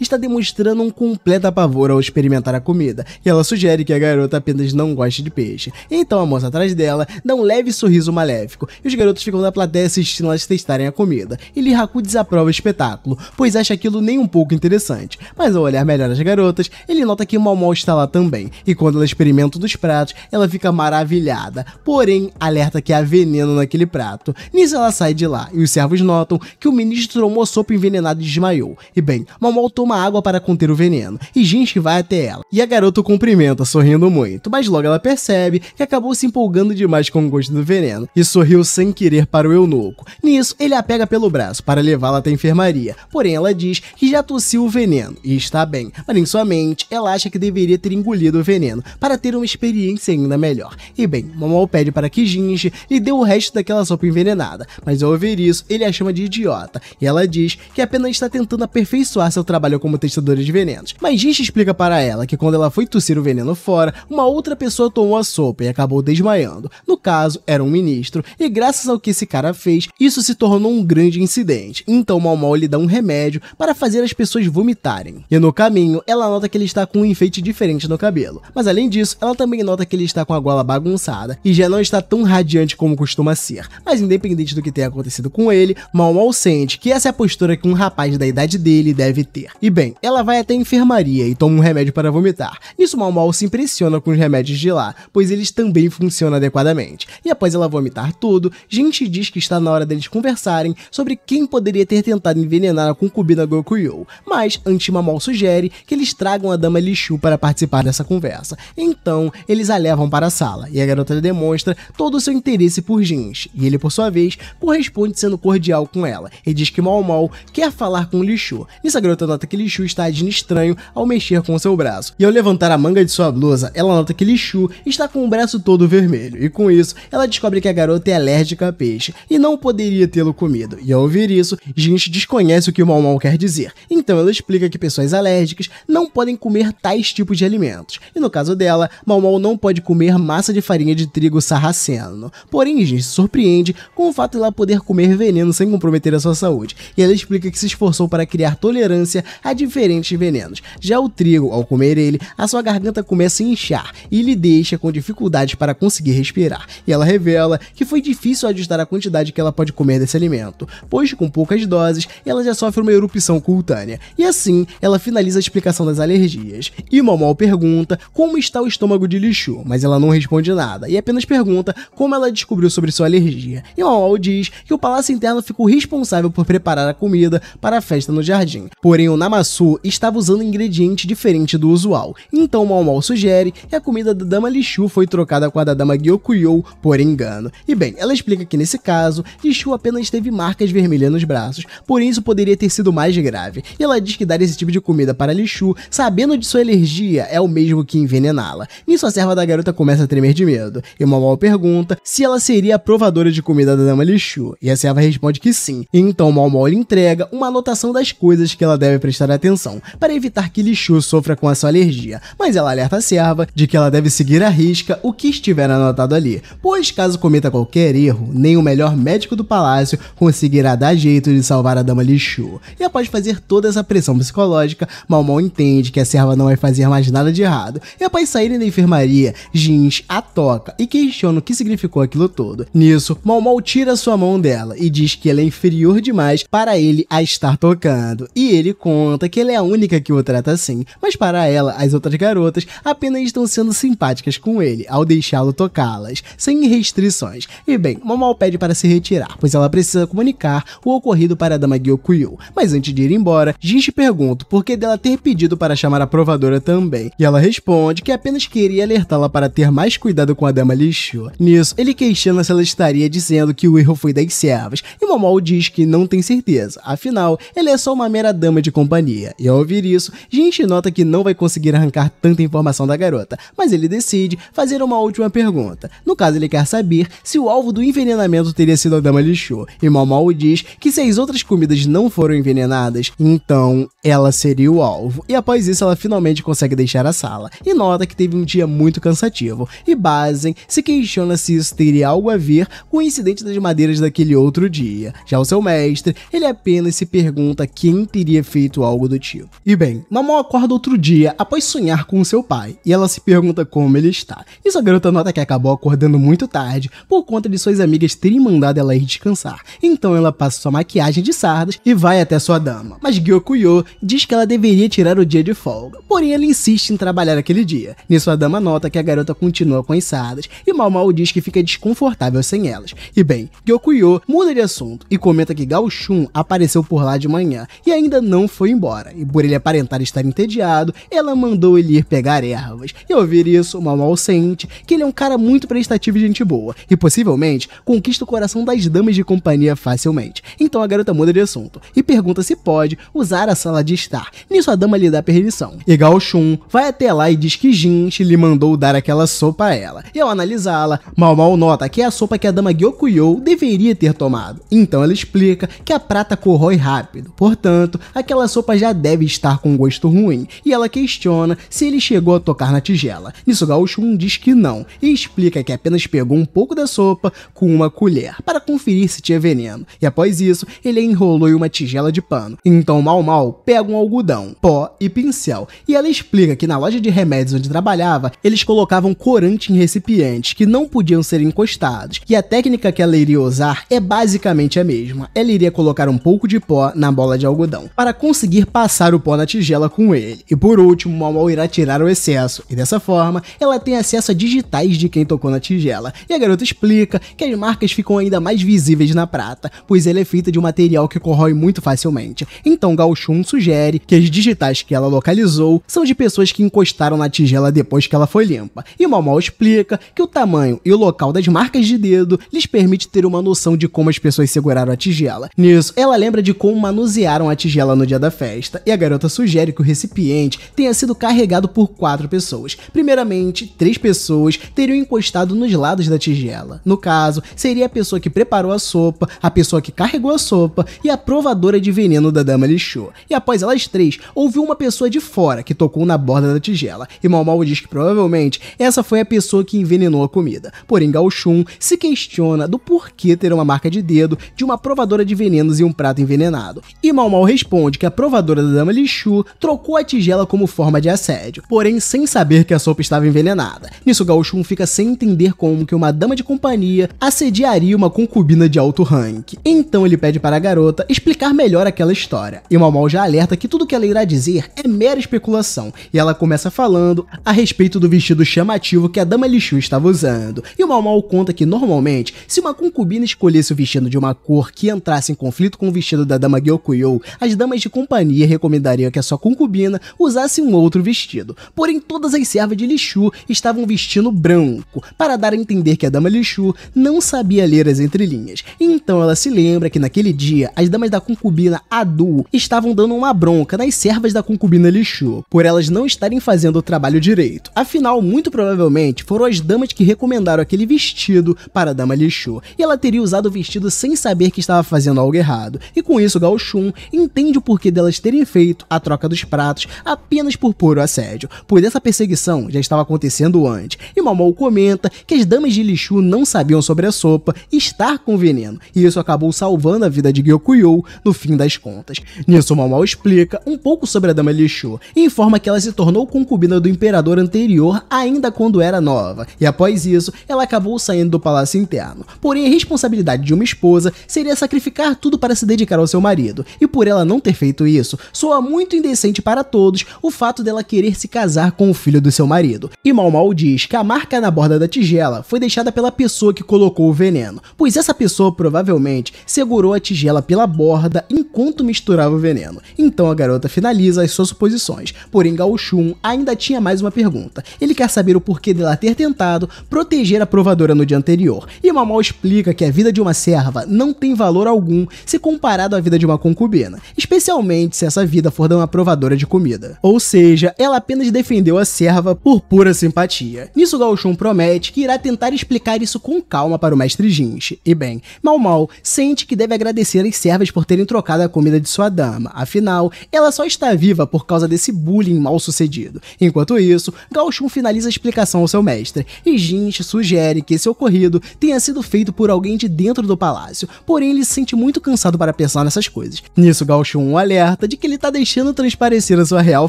está demonstrando um completo apavor ao experimentar a comida, e ela sugere que a garota apenas não goste de peixe. Então a moça atrás dela dá um leve sorriso maléfico, e os garotos ficam na plateia assistindo elas testarem a comida, e Lihaku desaprova o espetáculo, pois acha aquilo nem um pouco interessante. Mas ao olhar melhor as garotas, ele nota que Mal Mal está lá também, e quando ela experimenta um dos pratos, ela fica maravilhada, porém alerta que há veneno naquele prato. Nisso ela sai de lá, e os servos notam que o ministro tomou sopa envenenada e desmaiou. E bem, Mal Malmol toma água para conter o veneno, e Jinx vai até ela. E a garota o cumprimenta, sorrindo muito, mas logo ela percebe que acabou se empolgando demais com o gosto do veneno, e sorriu sem querer para o eunuco. Nisso, ele a pega pelo braço para levá-la até a enfermaria, porém ela diz que já tossiu o veneno, e está bem, mas em sua mente, ela acha que deveria ter engolido o veneno, para ter uma experiência ainda melhor. E bem, Malmol pede para que Jinji lhe dê o resto daquela sopa envenenada, mas ao ouvir isso, ele a chama de idiota, e ela diz que apenas está tentando aperfeiçoar seu trabalhou como testadora de venenos. Mas Gish explica para ela que quando ela foi tossir o veneno fora, uma outra pessoa tomou a sopa e acabou desmaiando. No caso, era um ministro, e graças ao que esse cara fez, isso se tornou um grande incidente. Então Mal Mal lhe dá um remédio para fazer as pessoas vomitarem. E no caminho, ela nota que ele está com um enfeite diferente no cabelo. Mas além disso, ela também nota que ele está com a gola bagunçada e já não está tão radiante como costuma ser. Mas independente do que tenha acontecido com ele, Mal Mal sente que essa é a postura que um rapaz da idade dele deve ter. E bem, ela vai até a enfermaria e toma um remédio para vomitar. Nisso, Mal Mal se impressiona com os remédios de lá, pois eles também funcionam adequadamente. E após ela vomitar tudo, gente diz que está na hora deles conversarem sobre quem poderia ter tentado envenenar a concubina Gokuyo. Mas Antimamal sugere que eles tragam a dama Lichu para participar dessa conversa. Então, eles a levam para a sala e a garota demonstra todo o seu interesse por Jinx. E ele, por sua vez, corresponde sendo cordial com ela e diz que Mal Mal quer falar com Lichu. Nisso a garota garota nota que Lixu está agindo estranho ao mexer com seu braço. E ao levantar a manga de sua blusa, ela nota que Lixu está com o braço todo vermelho. E com isso, ela descobre que a garota é alérgica a peixe e não poderia tê-lo comido. E ao ouvir isso, Ginch desconhece o que o Mau Mau quer dizer. Então ela explica que pessoas alérgicas não podem comer tais tipos de alimentos. E no caso dela, Mau Mau não pode comer massa de farinha de trigo sarraceno. Porém, Ginch se surpreende com o fato de ela poder comer veneno sem comprometer a sua saúde. E ela explica que se esforçou para criar tolerância a diferentes venenos. Já o trigo, ao comer ele, a sua garganta começa a inchar e lhe deixa com dificuldades para conseguir respirar. E ela revela que foi difícil ajustar a quantidade que ela pode comer desse alimento, pois com poucas doses ela já sofre uma erupção cutânea. E assim, ela finaliza a explicação das alergias. E Momol pergunta como está o estômago de Lixu, mas ela não responde nada e apenas pergunta como ela descobriu sobre sua alergia. E Momol diz que o palácio interno ficou responsável por preparar a comida para a festa no jardim. Por Porém, o Namasu estava usando ingrediente diferente do usual, então Mau Mau sugere que a comida da Dama Lichu foi trocada com a da Dama Gyokuyo por engano. E bem, ela explica que nesse caso, Lichu apenas teve marcas vermelhas nos braços, porém isso poderia ter sido mais grave. E ela diz que dar esse tipo de comida para Lichu, sabendo de sua alergia, é o mesmo que envenená-la. Nisso a serva da garota começa a tremer de medo, e Mau Mau pergunta se ela seria a provadora de comida da Dama Lichu. e a serva responde que sim. Então Mau Mau lhe entrega uma anotação das coisas que ela deve prestar atenção para evitar que Lixu sofra com a sua alergia, mas ela alerta a serva de que ela deve seguir à risca o que estiver anotado ali, pois caso cometa qualquer erro, nem o melhor médico do palácio conseguirá dar jeito de salvar a dama Lixu. E após fazer toda essa pressão psicológica, Mal Mal entende que a serva não vai fazer mais nada de errado. E após saírem da enfermaria, Jins a toca e questiona o que significou aquilo todo. Nisso, Mal Mal tira sua mão dela e diz que ela é inferior demais para ele a estar tocando. E ele conta que ela é a única que o trata assim, mas para ela, as outras garotas apenas estão sendo simpáticas com ele ao deixá-lo tocá-las, sem restrições. E bem, Momal pede para se retirar, pois ela precisa comunicar o ocorrido para a dama Gyokuyu. Mas antes de ir embora, Jinshi pergunta por que dela ter pedido para chamar a provadora também, e ela responde que apenas queria alertá-la para ter mais cuidado com a dama Lixo. Nisso, ele questiona se ela estaria dizendo que o erro foi das servas, e Momal diz que não tem certeza, afinal, ela é só uma mera dama de companhia. E ao ouvir isso, gente nota que não vai conseguir arrancar tanta informação da garota, mas ele decide fazer uma última pergunta. No caso, ele quer saber se o alvo do envenenamento teria sido a Dama Lishu, e Mau diz que se as outras comidas não foram envenenadas, então ela seria o alvo. E após isso, ela finalmente consegue deixar a sala, e nota que teve um dia muito cansativo, e Bazen se questiona se isso teria algo a ver com o incidente das madeiras daquele outro dia. Já o seu mestre, ele apenas se pergunta quem teria feito algo do tipo. E bem, Mamão acorda outro dia após sonhar com seu pai e ela se pergunta como ele está. E sua garota nota que acabou acordando muito tarde por conta de suas amigas terem mandado ela ir descansar. Então ela passa sua maquiagem de sardas e vai até sua dama. Mas Gyokuyo diz que ela deveria tirar o dia de folga, porém ela insiste em trabalhar aquele dia. Nisso a dama nota que a garota continua com as sardas e Mal Mal diz que fica desconfortável sem elas. E bem, Gyokuyo muda de assunto e comenta que Gao Shun apareceu por lá de manhã e ainda não não foi embora, e por ele aparentar estar entediado, ela mandou ele ir pegar ervas. E ao ouvir isso, o Mal sente que ele é um cara muito prestativo e gente boa, e possivelmente conquista o coração das damas de companhia facilmente. Então a garota muda de assunto e pergunta se pode usar a sala de estar. Nisso a dama lhe dá permissão. E Gao Shun vai até lá e diz que Jinchi lhe mandou dar aquela sopa a ela. E ao analisá-la, Mal Mal nota que é a sopa que a dama Gyokuyou deveria ter tomado. Então ela explica que a prata corrói rápido, portanto, aquela aquela sopa já deve estar com gosto ruim, e ela questiona se ele chegou a tocar na tigela. Nisso Gaoshun diz que não, e explica que apenas pegou um pouco da sopa com uma colher, para conferir se tinha veneno, e após isso, ele a enrolou em uma tigela de pano. Então Mal Mal pega um algodão, pó e pincel, e ela explica que na loja de remédios onde trabalhava, eles colocavam corante em recipientes que não podiam ser encostados, e a técnica que ela iria usar é basicamente a mesma. Ela iria colocar um pouco de pó na bola de algodão, para conseguir passar o pó na tigela com ele. E por último, Mauau irá tirar o excesso, e dessa forma, ela tem acesso a digitais de quem tocou na tigela. E a garota explica que as marcas ficam ainda mais visíveis na prata, pois ela é feita de um material que corrói muito facilmente. Então Gauchun sugere que as digitais que ela localizou são de pessoas que encostaram na tigela depois que ela foi limpa. E Mauau explica que o tamanho e o local das marcas de dedo lhes permite ter uma noção de como as pessoas seguraram a tigela. Nisso, ela lembra de como manusearam a tigela no dia da festa, e a garota sugere que o recipiente tenha sido carregado por quatro pessoas. Primeiramente, três pessoas teriam encostado nos lados da tigela. No caso, seria a pessoa que preparou a sopa, a pessoa que carregou a sopa e a provadora de veneno da dama Lixô. E após elas três, houve uma pessoa de fora que tocou na borda da tigela, e Mal Mal diz que provavelmente essa foi a pessoa que envenenou a comida. Porém, Gauchun se questiona do porquê ter uma marca de dedo de uma provadora de venenos e um prato envenenado. E Mal Mal responde de que a provadora da dama Lixu trocou a tigela como forma de assédio, porém sem saber que a sopa estava envenenada. Nisso, Gauchun fica sem entender como que uma dama de companhia assediaria uma concubina de alto rank. Então ele pede para a garota explicar melhor aquela história, e Mal Mal já alerta que tudo que ela irá dizer é mera especulação, e ela começa falando a respeito do vestido chamativo que a dama Lixu estava usando. E o Mal Mal conta que normalmente, se uma concubina escolhesse o vestido de uma cor que entrasse em conflito com o vestido da dama Gyokuyo, as damas de companhia recomendaria que a sua concubina usasse um outro vestido. Porém, todas as servas de Lixu estavam vestindo branco, para dar a entender que a dama Lixu não sabia ler as entrelinhas. Então ela se lembra que naquele dia as damas da concubina Adu estavam dando uma bronca nas servas da concubina Lixu, por elas não estarem fazendo o trabalho direito. Afinal, muito provavelmente foram as damas que recomendaram aquele vestido para a dama Lixu, e ela teria usado o vestido sem saber que estava fazendo algo errado. E com isso, Gao Shun entende o porquê delas terem feito a troca dos pratos apenas por puro assédio, pois essa perseguição já estava acontecendo antes, e Mamou comenta que as damas de Lixu não sabiam sobre a sopa estar com veneno, e isso acabou salvando a vida de Gyokuyo no fim das contas. Nisso Mamou explica um pouco sobre a dama Lixu e informa que ela se tornou concubina do imperador anterior ainda quando era nova, e após isso ela acabou saindo do palácio interno. Porém, a responsabilidade de uma esposa seria sacrificar tudo para se dedicar ao seu marido, e por ela não ter feito isso. Soa muito indecente para todos o fato dela querer se casar com o filho do seu marido. E Mal Mal diz que a marca na borda da tigela foi deixada pela pessoa que colocou o veneno, pois essa pessoa provavelmente segurou a tigela pela borda enquanto misturava o veneno. Então a garota finaliza as suas suposições, porém Gauchun ainda tinha mais uma pergunta. Ele quer saber o porquê dela ter tentado proteger a provadora no dia anterior, e Mal Mal explica que a vida de uma serva não tem valor algum se comparado à vida de uma concubina, especialmente especialmente se essa vida for de uma provadora de comida. Ou seja, ela apenas defendeu a serva por pura simpatia. Nisso Gauchon promete que irá tentar explicar isso com calma para o mestre Jinshi. E bem, Mal Mal sente que deve agradecer as servas por terem trocado a comida de sua dama, afinal, ela só está viva por causa desse bullying mal sucedido. Enquanto isso, Gauchon finaliza a explicação ao seu mestre, e Jinshi sugere que esse ocorrido tenha sido feito por alguém de dentro do palácio, porém ele se sente muito cansado para pensar nessas coisas. Nisso, Gauchon alerta de que ele tá deixando transparecer a sua real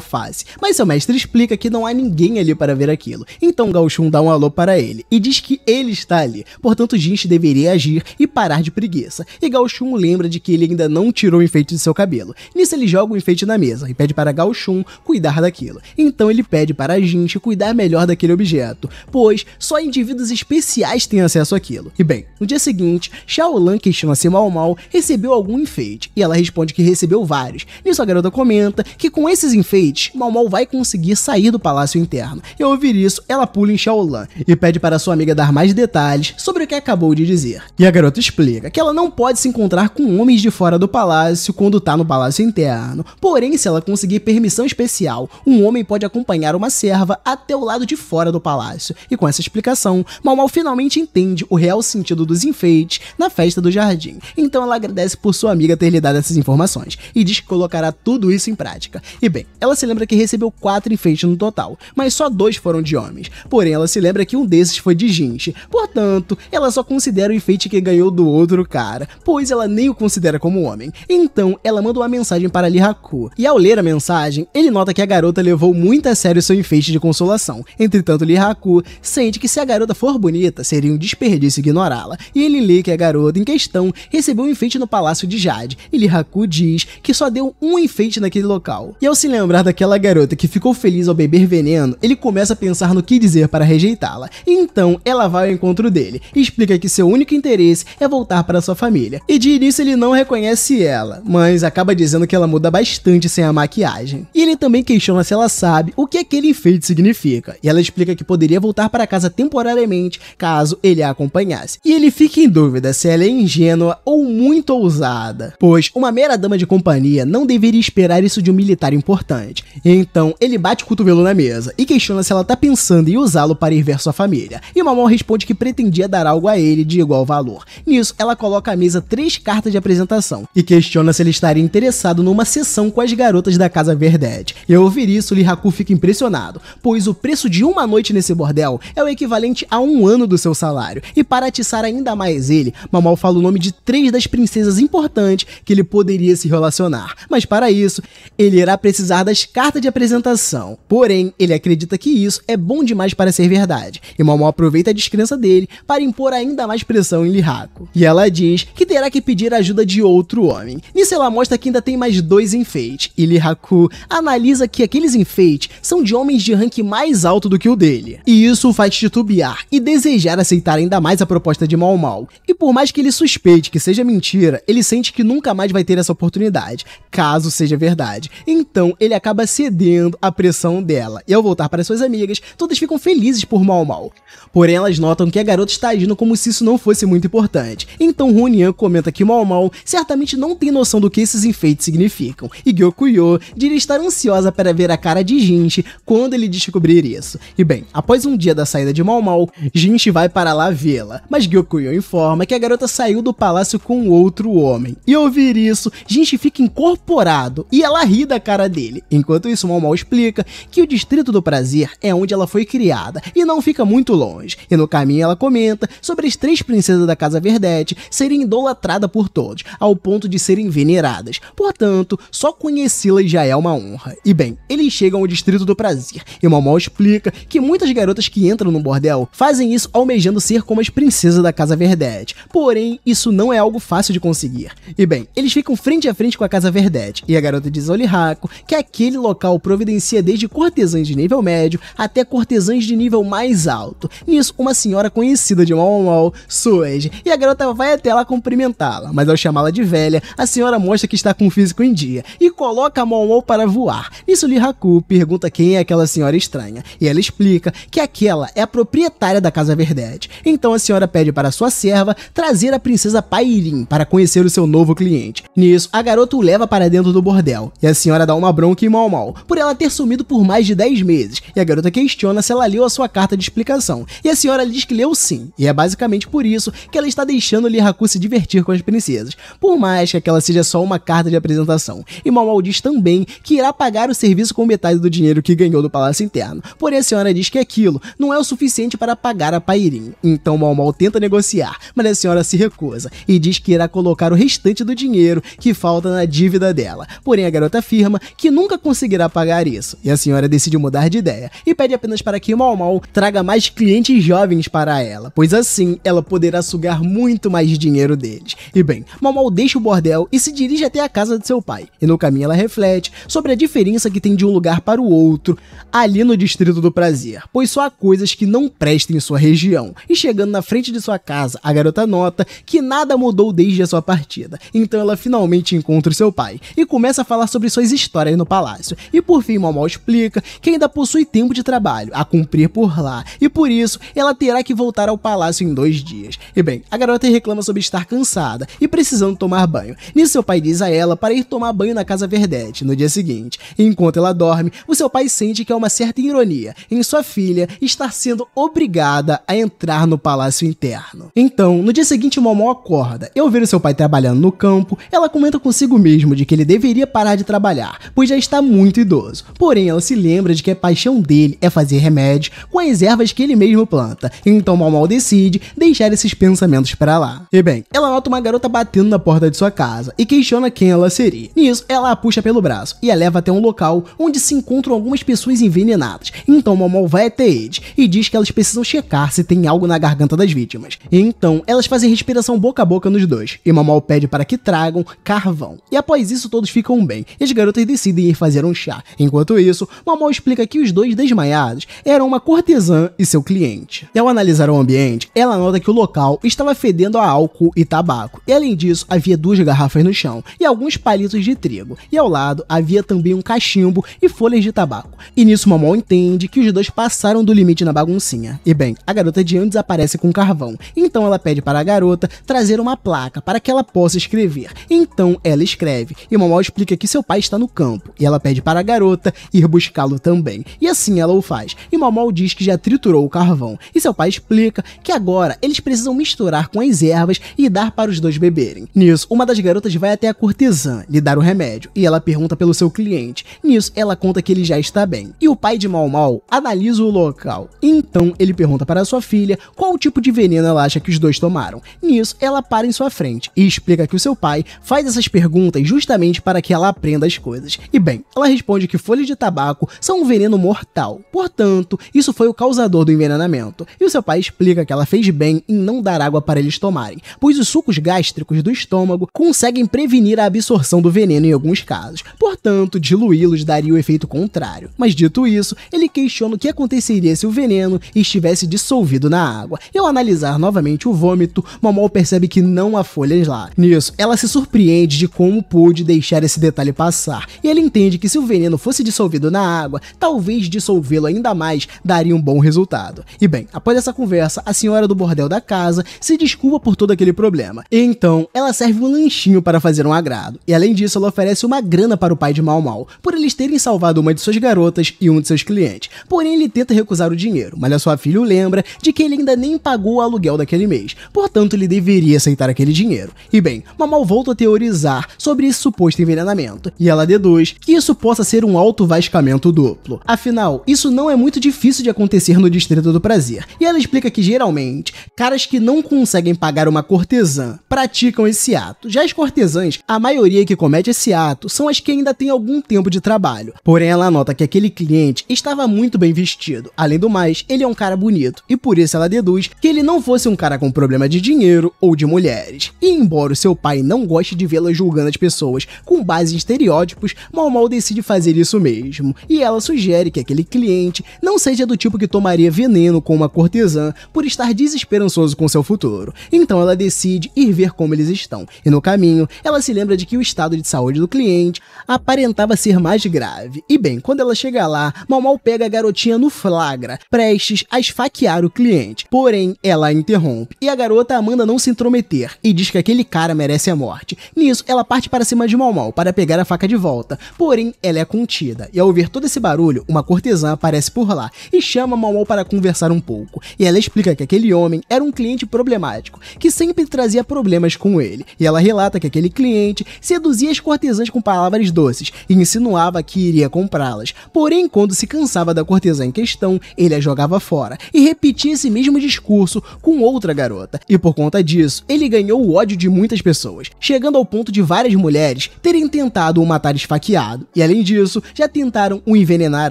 face, mas seu mestre explica que não há ninguém ali para ver aquilo. Então Gauchun dá um alô para ele e diz que ele está ali, portanto Jinshi deveria agir e parar de preguiça. E Gauchun lembra de que ele ainda não tirou o enfeite de seu cabelo. Nisso ele joga o enfeite na mesa e pede para Gauchun cuidar daquilo. Então ele pede para Jinshi cuidar melhor daquele objeto, pois só indivíduos especiais têm acesso àquilo. E bem, no dia seguinte, Xiaolan questiona se Mal Mal recebeu algum enfeite e ela responde que recebeu vários comentários. Nisso a garota comenta que com esses enfeites, Mal Mal vai conseguir sair do palácio interno. E ao ouvir isso, ela pula em Shaolan e pede para sua amiga dar mais detalhes sobre o que acabou de dizer. E a garota explica que ela não pode se encontrar com homens de fora do palácio quando tá no palácio interno. Porém, se ela conseguir permissão especial, um homem pode acompanhar uma serva até o lado de fora do palácio. E com essa explicação, Mal Mal finalmente entende o real sentido dos enfeites na festa do jardim. Então ela agradece por sua amiga ter lhe dado essas informações e diz diz que colocará tudo isso em prática. E bem, ela se lembra que recebeu quatro enfeites no total, mas só dois foram de homens. Porém, ela se lembra que um desses foi de Jinchi. Portanto, ela só considera o enfeite que ganhou do outro cara, pois ela nem o considera como homem. Então, ela manda uma mensagem para Lihaku. E ao ler a mensagem, ele nota que a garota levou muito a sério seu enfeite de consolação. Entretanto, Lihaku sente que se a garota for bonita, seria um desperdício ignorá-la. E ele lê que a garota em questão recebeu um enfeite no palácio de Jade. E Lihaku diz que só deu um enfeite naquele local. E ao se lembrar daquela garota que ficou feliz ao beber veneno, ele começa a pensar no que dizer para rejeitá-la. Então ela vai ao encontro dele e explica que seu único interesse é voltar para sua família. E de início ele não reconhece ela, mas acaba dizendo que ela muda bastante sem a maquiagem. E ele também questiona se ela sabe o que aquele enfeite significa. E ela explica que poderia voltar para casa temporariamente caso ele a acompanhasse. E ele fica em dúvida se ela é ingênua ou muito ousada, pois uma mera dama de companhia cidadania não deveria esperar isso de um militar importante. Então, ele bate o cotovelo na mesa e questiona se ela tá pensando em usá-lo para ir ver sua família. E Mamon responde que pretendia dar algo a ele de igual valor. Nisso, ela coloca à mesa três cartas de apresentação e questiona se ele estaria interessado numa sessão com as garotas da Casa Verdade. E ao ouvir isso, Lihaku fica impressionado, pois o preço de uma noite nesse bordel é o equivalente a um ano do seu salário. E para atiçar ainda mais ele, Mamon fala o nome de três das princesas importantes que ele poderia se relacionar funcionar. Mas para isso, ele irá precisar das cartas de apresentação. Porém, ele acredita que isso é bom demais para ser verdade, e Momo aproveita a descrença dele para impor ainda mais pressão em Lihaku. E ela diz que terá que pedir ajuda de outro homem. Nisso ela mostra que ainda tem mais dois enfeites, e Lihaku analisa que aqueles enfeites são de homens de rank mais alto do que o dele. E isso o faz titubear e desejar aceitar ainda mais a proposta de Mal Mal. E por mais que ele suspeite que seja mentira, ele sente que nunca mais vai ter essa oportunidade verdade, caso seja verdade. Então ele acaba cedendo à pressão dela, e ao voltar para suas amigas, todas ficam felizes por Mal Mal. Porém, elas notam que a garota está agindo como se isso não fosse muito importante. Então Runian comenta que Mal Mal certamente não tem noção do que esses enfeites significam, e Gyokuyo diria estar ansiosa para ver a cara de Jinchi quando ele descobrir isso. E bem, após um dia da saída de Mal Mal, Jinchi vai para lá vê-la, mas Gyokuyo informa que a garota saiu do palácio com outro homem. E ao ouvir isso, Jinchi fica em incorporado e ela ri da cara dele. Enquanto isso, Mal Mal explica que o Distrito do Prazer é onde ela foi criada e não fica muito longe. E no caminho ela comenta sobre as três princesas da Casa Verdete serem idolatradas por todos, ao ponto de serem veneradas. Portanto, só conhecê-las já é uma honra. E bem, eles chegam ao Distrito do Prazer e Mal Mal explica que muitas garotas que entram no bordel fazem isso almejando ser como as princesas da Casa Verdete. Porém, isso não é algo fácil de conseguir. E bem, eles ficam frente a frente com a Casa Casa Verdete e a Garota de Zolihako, que aquele local providencia desde cortesãs de nível médio até cortesãs de nível mais alto. Nisso, uma senhora conhecida de Momomol Mau surge e a garota vai até lá cumprimentá-la, mas ao chamá-la de velha, a senhora mostra que está com o físico em dia e coloca a Momomol para voar. Nisso, Lihaku pergunta quem é aquela senhora estranha e ela explica que aquela é a proprietária da Casa Verdete. Então a senhora pede para sua serva trazer a princesa Pairin para conhecer o seu novo cliente. Nisso, a garota o leva leva para dentro do bordel e a senhora dá uma bronca em Mal Mal por ela ter sumido por mais de 10 meses e a garota questiona se ela leu a sua carta de explicação e a senhora diz que leu sim e é basicamente por isso que ela está deixando Lihaku se divertir com as princesas, por mais que aquela seja só uma carta de apresentação. E Mal Mal diz também que irá pagar o serviço com metade do dinheiro que ganhou do Palácio Interno, porém a senhora diz que aquilo não é o suficiente para pagar a Pairin. Então Mal Mal tenta negociar, mas a senhora se recusa e diz que irá colocar o restante do dinheiro que falta na dívida dívida dela. Porém, a garota afirma que nunca conseguirá pagar isso, e a senhora decide mudar de ideia e pede apenas para que Mal Mal traga mais clientes jovens para ela, pois assim ela poderá sugar muito mais dinheiro deles. E bem, Mal Mal deixa o bordel e se dirige até a casa de seu pai, e no caminho ela reflete sobre a diferença que tem de um lugar para o outro ali no distrito do prazer, pois só há coisas que não prestem em sua região. E chegando na frente de sua casa, a garota nota que nada mudou desde a sua partida, então ela finalmente encontra o seu seu pai e começa a falar sobre suas histórias no palácio. E por fim, Momó explica que ainda possui tempo de trabalho a cumprir por lá e por isso ela terá que voltar ao palácio em dois dias. E bem, a garota reclama sobre estar cansada e precisando tomar banho. Nisso, seu pai diz a ela para ir tomar banho na casa Verdete no dia seguinte. E enquanto ela dorme, o seu pai sente que há uma certa ironia em sua filha estar sendo obrigada a entrar no palácio interno. Então, no dia seguinte, Momó acorda. Eu o seu pai trabalhando no campo, ela comenta consigo mesmo mesmo de que ele deveria parar de trabalhar, pois já está muito idoso. Porém, ela se lembra de que a paixão dele é fazer remédio com as ervas que ele mesmo planta. Então, Mal Mal decide deixar esses pensamentos para lá. E bem, ela nota uma garota batendo na porta de sua casa e questiona quem ela seria. Nisso, ela a puxa pelo braço e a leva até um local onde se encontram algumas pessoas envenenadas. Então, Mal Mal vai até eles e diz que elas precisam checar se tem algo na garganta das vítimas. Então, elas fazem respiração boca a boca nos dois e Mal Mal pede para que tragam carvão. E a após isso todos ficam bem e as garotas decidem ir fazer um chá. Enquanto isso, Mamol explica que os dois desmaiados eram uma cortesã e seu cliente. E ao analisar o ambiente, ela nota que o local estava fedendo a álcool e tabaco, e além disso havia duas garrafas no chão e alguns palitos de trigo, e ao lado havia também um cachimbo e folhas de tabaco. E nisso Mamol entende que os dois passaram do limite na baguncinha. E bem, a garota de antes aparece com carvão, então ela pede para a garota trazer uma placa para que ela possa escrever. Então ela escreve neve, e Momó explica que seu pai está no campo, e ela pede para a garota ir buscá-lo também. E assim ela o faz, e Momó diz que já triturou o carvão, e seu pai explica que agora eles precisam misturar com as ervas e dar para os dois beberem. Nisso, uma das garotas vai até a cortesã lhe dar o remédio, e ela pergunta pelo seu cliente. Nisso, ela conta que ele já está bem, e o pai de Mal analisa o local. Então, ele pergunta para sua filha qual tipo de veneno ela acha que os dois tomaram. Nisso, ela para em sua frente e explica que o seu pai faz essas perguntas justamente para que ela aprenda as coisas. E bem, ela responde que folhas de tabaco são um veneno mortal, portanto, isso foi o causador do envenenamento. E o seu pai explica que ela fez bem em não dar água para eles tomarem, pois os sucos gástricos do estômago conseguem prevenir a absorção do veneno em alguns casos, portanto, diluí-los daria o efeito contrário. Mas dito isso, ele questiona o que aconteceria se o veneno estivesse dissolvido na água. E ao analisar novamente o vômito, Momol percebe que não há folhas lá. Nisso, ela se surpreende de como pôde deixar esse detalhe passar, e ele entende que se o veneno fosse dissolvido na água, talvez dissolvê-lo ainda mais daria um bom resultado. E bem, após essa conversa, a senhora do bordel da casa se desculpa por todo aquele problema, e então ela serve um lanchinho para fazer um agrado, e além disso ela oferece uma grana para o pai de Mal Mal, por eles terem salvado uma de suas garotas e um de seus clientes, porém ele tenta recusar o dinheiro, mas a sua filha o lembra de que ele ainda nem pagou o aluguel daquele mês, portanto ele deveria aceitar aquele dinheiro. E bem, Mal Mal volta a teorizar sobre sobre suposto envenenamento, e ela deduz que isso possa ser um auto-vascamento duplo. Afinal, isso não é muito difícil de acontecer no Distrito do Prazer, e ela explica que geralmente, caras que não conseguem pagar uma cortesã praticam esse ato. Já as cortesãs, a maioria que comete esse ato são as que ainda têm algum tempo de trabalho. Porém, ela nota que aquele cliente estava muito bem vestido. Além do mais, ele é um cara bonito, e por isso ela deduz que ele não fosse um cara com problema de dinheiro ou de mulheres. E embora o seu pai não goste de vê-la julgando as pessoas, pessoas com base em estereótipos, Mal Mal decide fazer isso mesmo, e ela sugere que aquele cliente não seja do tipo que tomaria veneno com uma cortesã por estar desesperançoso com seu futuro. Então ela decide ir ver como eles estão, e no caminho ela se lembra de que o estado de saúde do cliente aparentava ser mais grave. E bem, quando ela chega lá, Mal Mal pega a garotinha no flagra, prestes a esfaquear o cliente. Porém, ela a interrompe, e a garota Amanda não se intrometer e diz que aquele cara merece a morte. Nisso, ela parte para cima de Mau para pegar a faca de volta, porém ela é contida, e ao ouvir todo esse barulho, uma cortesã aparece por lá e chama Mau para conversar um pouco, e ela explica que aquele homem era um cliente problemático, que sempre trazia problemas com ele, e ela relata que aquele cliente seduzia as cortesãs com palavras doces e insinuava que iria comprá-las, porém quando se cansava da cortesã em questão, ele a jogava fora e repetia esse mesmo discurso com outra garota, e por conta disso, ele ganhou o ódio de muitas pessoas, chegando ao ponto de várias mulheres terem tentado o matar esfaqueado, e além disso, já tentaram o envenenar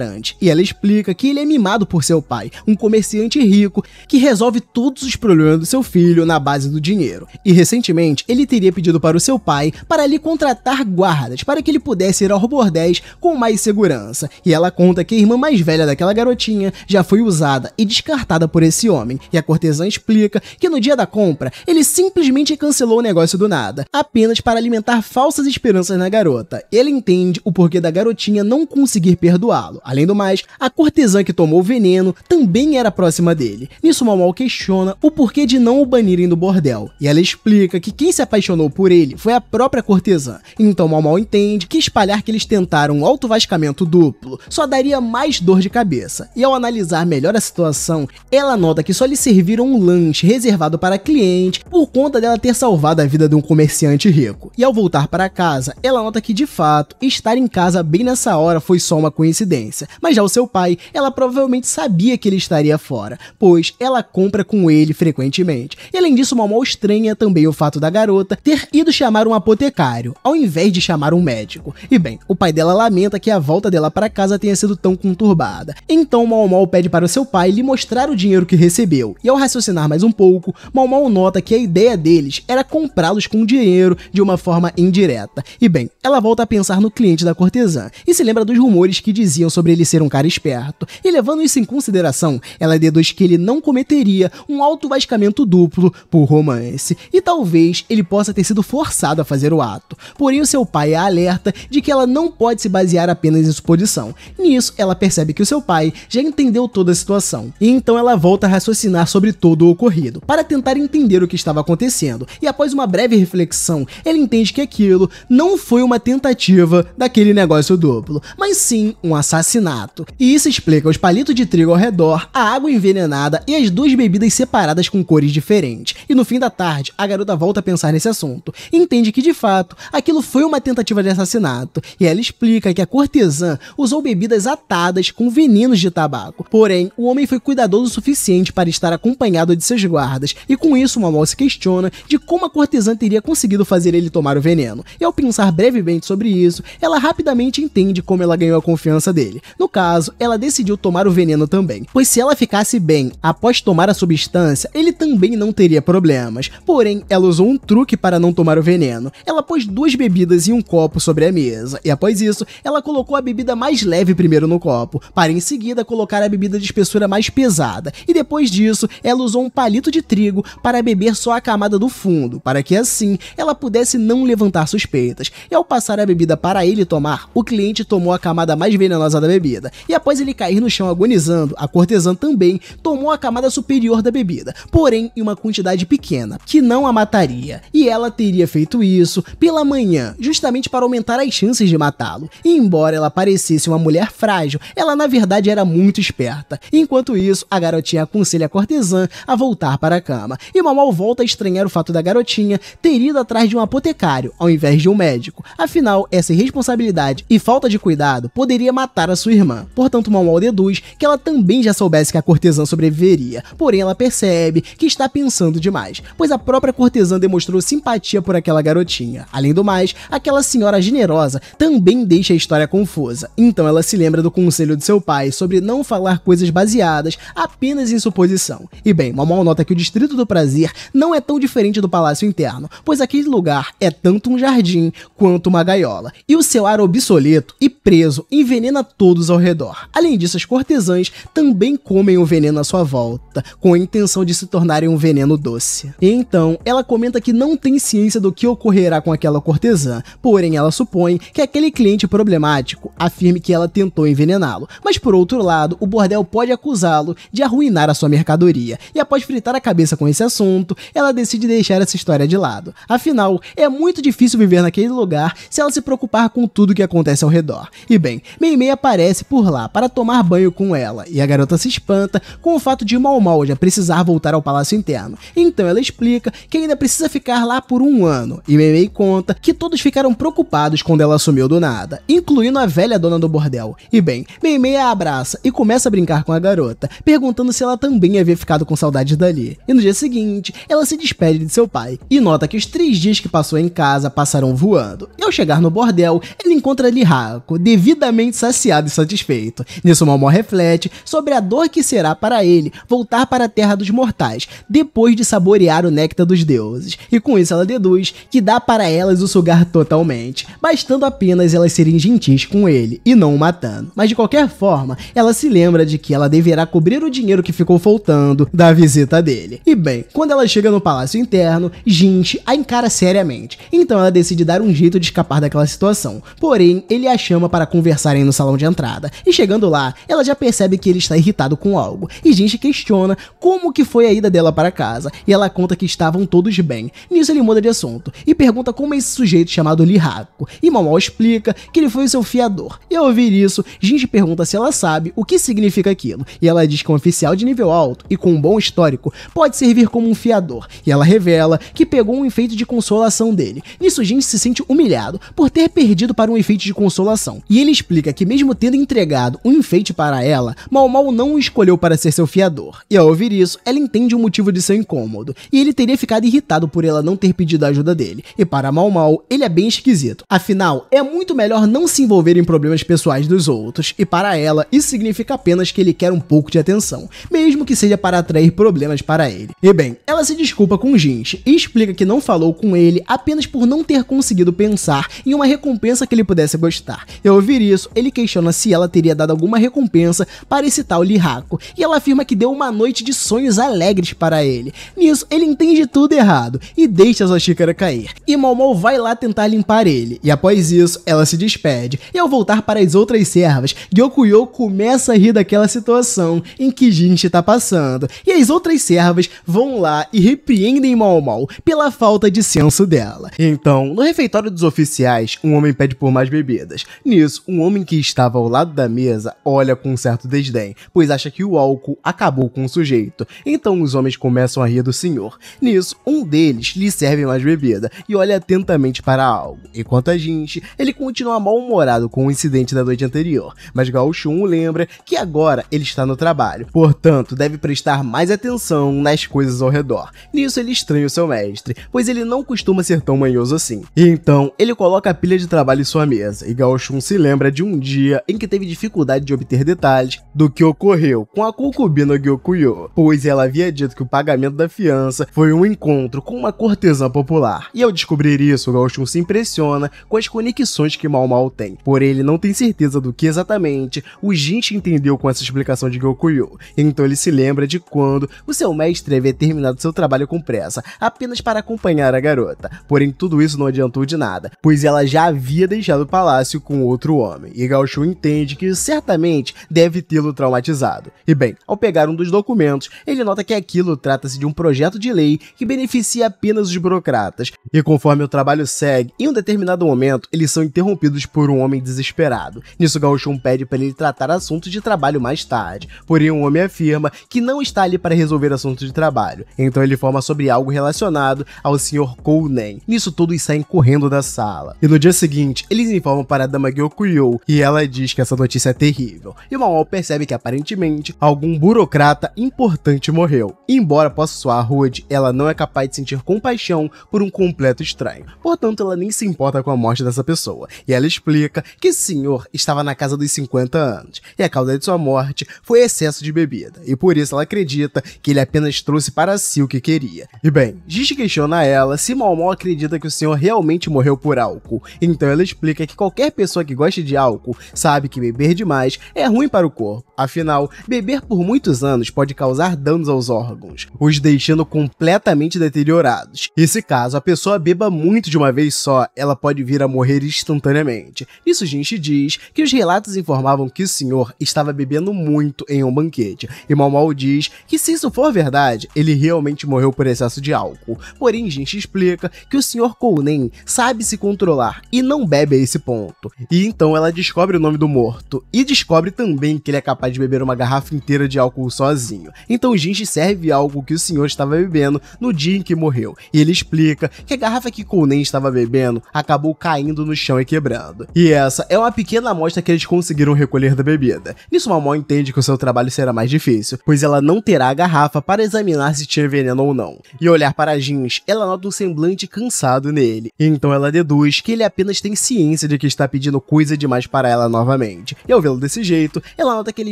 antes. E ela explica que ele é mimado por seu pai, um comerciante rico que resolve todos os problemas do seu filho na base do dinheiro. E recentemente, ele teria pedido para o seu pai para lhe contratar guardas para que ele pudesse ir ao bordéis com mais segurança. E ela conta que a irmã mais velha daquela garotinha já foi usada e descartada por esse homem. E a cortesã explica que no dia da compra, ele simplesmente cancelou o negócio do nada, apenas para alimentar falsas esperanças na garota. Ele entende o porquê da garotinha não conseguir perdoá-lo. Além do mais, a cortesã que tomou o veneno também era próxima dele. Nisso, Mal questiona o porquê de não o banirem do bordel. E ela explica que quem se apaixonou por ele foi a própria cortesã. Então, Mal entende que espalhar que eles tentaram um autovascamento duplo só daria mais dor de cabeça. E ao analisar melhor a situação, ela nota que só lhe serviram um lanche reservado para cliente por conta dela ter salvado a vida de um comerciante rico. E ao voltar para casa. Ela nota que de fato estar em casa bem nessa hora foi só uma coincidência, mas já o seu pai, ela provavelmente sabia que ele estaria fora, pois ela compra com ele frequentemente. E além disso, Momó estranha também o fato da garota ter ido chamar um apotecário, ao invés de chamar um médico. E bem, o pai dela lamenta que a volta dela para casa tenha sido tão conturbada. Então Mau pede para o seu pai lhe mostrar o dinheiro que recebeu, e ao raciocinar mais um pouco, Mau nota que a ideia deles era comprá-los com dinheiro de uma forma indireta direta. E bem, ela volta a pensar no cliente da cortesã e se lembra dos rumores que diziam sobre ele ser um cara esperto. E levando isso em consideração, ela deduz que ele não cometeria um auto-vascamento duplo por romance. E talvez ele possa ter sido forçado a fazer o ato. Porém, o seu pai a é alerta de que ela não pode se basear apenas em suposição. Nisso, ela percebe que o seu pai já entendeu toda a situação. E então ela volta a raciocinar sobre todo o ocorrido, para tentar entender o que estava acontecendo. E após uma breve reflexão, ela entende que aquilo não foi uma tentativa daquele negócio duplo, mas sim um assassinato. E isso explica os palitos de trigo ao redor, a água envenenada e as duas bebidas separadas com cores diferentes. E no fim da tarde, a garota volta a pensar nesse assunto e entende que de fato aquilo foi uma tentativa de assassinato. E ela explica que a cortesã usou bebidas atadas com venenos de tabaco. Porém, o homem foi cuidadoso o suficiente para estar acompanhado de seus guardas, e com isso, Mamal se questiona de como a cortesã teria conseguido fazer ele tomar o veneno e ao pensar brevemente sobre isso, ela rapidamente entende como ela ganhou a confiança dele. No caso, ela decidiu tomar o veneno também, pois se ela ficasse bem após tomar a substância, ele também não teria problemas. Porém, ela usou um truque para não tomar o veneno. Ela pôs duas bebidas e um copo sobre a mesa, e após isso, ela colocou a bebida mais leve primeiro no copo, para em seguida colocar a bebida de espessura mais pesada, e depois disso, ela usou um palito de trigo para beber só a camada do fundo, para que assim ela pudesse não levantar suspeitas. E ao passar a bebida para ele tomar, o cliente tomou a camada mais venenosa da bebida. E após ele cair no chão agonizando, a cortesã também tomou a camada superior da bebida, porém em uma quantidade pequena, que não a mataria. E ela teria feito isso pela manhã, justamente para aumentar as chances de matá-lo. E embora ela parecesse uma mulher frágil, ela na verdade era muito esperta. Enquanto isso, a garotinha aconselha a cortesã a voltar para a cama. E Mamal volta a estranhar o fato da garotinha ter ido atrás de um apotecário, ao invés invés de um médico. Afinal, essa irresponsabilidade e falta de cuidado poderia matar a sua irmã. Portanto, Manuel deduz que ela também já soubesse que a cortesã sobreviveria, porém ela percebe que está pensando demais, pois a própria cortesã demonstrou simpatia por aquela garotinha. Além do mais, aquela senhora generosa também deixa a história confusa, então ela se lembra do conselho de seu pai sobre não falar coisas baseadas apenas em suposição. E bem, Manuel nota que o Distrito do Prazer não é tão diferente do Palácio Interno, pois aquele lugar é tanto um jardim quanto uma gaiola, e o seu ar obsoleto e preso envenena todos ao redor. Além disso, as cortesãs também comem o veneno à sua volta, com a intenção de se tornarem um veneno doce. E então, ela comenta que não tem ciência do que ocorrerá com aquela cortesã, porém ela supõe que aquele cliente problemático afirme que ela tentou envenená-lo, mas por outro lado, o bordel pode acusá-lo de arruinar a sua mercadoria, e após fritar a cabeça com esse assunto, ela decide deixar essa história de lado. Afinal, é muito difícil difícil viver naquele lugar se ela se preocupar com tudo que acontece ao redor. E bem, Meimei aparece por lá para tomar banho com ela, e a garota se espanta com o fato de Mal Mal já precisar voltar ao palácio interno. Então ela explica que ainda precisa ficar lá por um ano, e Meimei conta que todos ficaram preocupados quando ela sumiu do nada, incluindo a velha dona do bordel. E bem, Meimei a abraça e começa a brincar com a garota, perguntando se ela também havia ficado com saudade dali. E no dia seguinte, ela se despede de seu pai e nota que os três dias que passou em casa passaram passarão voando. E ao chegar no bordel, ele encontra Lihako, devidamente saciado e satisfeito. Nisso, Momó reflete sobre a dor que será para ele voltar para a Terra dos Mortais, depois de saborear o néctar dos deuses. E com isso, ela deduz que dá para elas o sugar totalmente, bastando apenas elas serem gentis com ele e não o matando. Mas de qualquer forma, ela se lembra de que ela deverá cobrir o dinheiro que ficou faltando da visita dele. E bem, quando ela chega no palácio interno, Gente a encara seriamente. Então ela decide dar um jeito de escapar daquela situação. Porém, ele a chama para conversarem no salão de entrada. E chegando lá, ela já percebe que ele está irritado com algo. E gente questiona como que foi a ida dela para casa. E ela conta que estavam todos bem. Nisso ele muda de assunto e pergunta como é esse sujeito chamado Lihako. E Mamal explica que ele foi o seu fiador. E ao ouvir isso, gente pergunta se ela sabe o que significa aquilo. E ela diz que um oficial de nível alto e com um bom histórico pode servir como um fiador. E ela revela que pegou um enfeite de consolação dele. Nisso Jin se sente humilhado por ter perdido para um enfeite de consolação, e ele explica que mesmo tendo entregado um enfeite para ela, Mal Mal não o escolheu para ser seu fiador. E ao ouvir isso, ela entende o motivo de seu incômodo, e ele teria ficado irritado por ela não ter pedido a ajuda dele. E para Mal Mal, ele é bem esquisito. Afinal, é muito melhor não se envolver em problemas pessoais dos outros, e para ela, isso significa apenas que ele quer um pouco de atenção, mesmo que seja para atrair problemas para ele. E bem, ela se desculpa com Jinx e explica que não falou com ele apenas por não ter ter conseguido pensar em uma recompensa que ele pudesse gostar. Ao ouvir isso, ele questiona se ela teria dado alguma recompensa para esse tal Lihako, e ela afirma que deu uma noite de sonhos alegres para ele. Nisso, ele entende tudo errado e deixa sua xícara cair. E Momou vai lá tentar limpar ele, e após isso, ela se despede. E ao voltar para as outras servas, Gyokuyo começa a rir daquela situação em que Jinchi está passando, e as outras servas vão lá e repreendem Momou pela falta de senso dela. Então, então, no refeitório dos oficiais, um homem pede por mais bebidas. Nisso, um homem que estava ao lado da mesa olha com certo desdém, pois acha que o álcool acabou com o sujeito. Então, os homens começam a rir do senhor. Nisso, um deles lhe serve mais bebida e olha atentamente para algo. Enquanto a gente, ele continua mal-humorado com o incidente da noite anterior, mas Gao o lembra que agora ele está no trabalho, portanto, deve prestar mais atenção nas coisas ao redor. Nisso, ele estranha o seu mestre, pois ele não costuma ser tão manhoso assim assim. E então, ele coloca a pilha de trabalho em sua mesa, e Gaoshun se lembra de um dia em que teve dificuldade de obter detalhes do que ocorreu com a concubina Gyokuyo, pois ela havia dito que o pagamento da fiança foi um encontro com uma cortesã popular. E ao descobrir isso, Gaoshun se impressiona com as conexões que Mal Mal tem, porém ele não tem certeza do que exatamente o Jinchi entendeu com essa explicação de Gyokuyo, então ele se lembra de quando o seu mestre havia terminado seu trabalho com pressa, apenas para acompanhar a garota, porém tudo isso isso não adiantou de nada, pois ela já havia deixado o palácio com outro homem, e Gauchu entende que certamente deve tê-lo traumatizado. E bem, ao pegar um dos documentos, ele nota que aquilo trata-se de um projeto de lei que beneficia apenas os burocratas, e conforme o trabalho segue, em um determinado momento, eles são interrompidos por um homem desesperado. Nisso, Gauchon pede para ele tratar assuntos de trabalho mais tarde, porém o um homem afirma que não está ali para resolver assuntos de trabalho, então ele forma sobre algo relacionado ao Sr. Kounen. Nisso, todos saem correndo da sala. E no dia seguinte, eles informam para a dama Gyokuyo e ela diz que essa notícia é terrível. E Mawal percebe que aparentemente algum burocrata importante morreu. E, embora possa soar rude, ela não é capaz de sentir compaixão por um completo estranho. Portanto, ela nem se importa com a morte dessa pessoa. E ela explica que o senhor estava na casa dos 50 anos e a causa de sua morte foi excesso de bebida. E por isso ela acredita que ele apenas trouxe para si o que queria. E bem, Gigi questiona ela se Mawal acredita que o senhor pessoa realmente morreu por álcool. Então ela explica que qualquer pessoa que goste de álcool sabe que beber demais é ruim para o corpo. Afinal, beber por muitos anos pode causar danos aos órgãos, os deixando completamente deteriorados. E se caso a pessoa beba muito de uma vez só, ela pode vir a morrer instantaneamente. Isso gente, diz que os relatos informavam que o senhor estava bebendo muito em um banquete. E Mal Mal diz que se isso for verdade, ele realmente morreu por excesso de álcool. Porém, gente explica que o senhor Kou nem sabe se controlar e não bebe a esse ponto. E então ela descobre o nome do morto e descobre também que ele é capaz de beber uma garrafa inteira de álcool sozinho. Então Jinji serve algo que o senhor estava bebendo no dia em que morreu. E ele explica que a garrafa que Kounen estava bebendo acabou caindo no chão e quebrando. E essa é uma pequena amostra que eles conseguiram recolher da bebida. Nisso Mamó entende que o seu trabalho será mais difícil, pois ela não terá a garrafa para examinar se tinha veneno ou não. E olhar para Jins, ela nota um semblante cansado nele dele. Então ela deduz que ele apenas tem ciência de que está pedindo coisa demais para ela novamente. E ao vê-lo desse jeito, ela nota que ele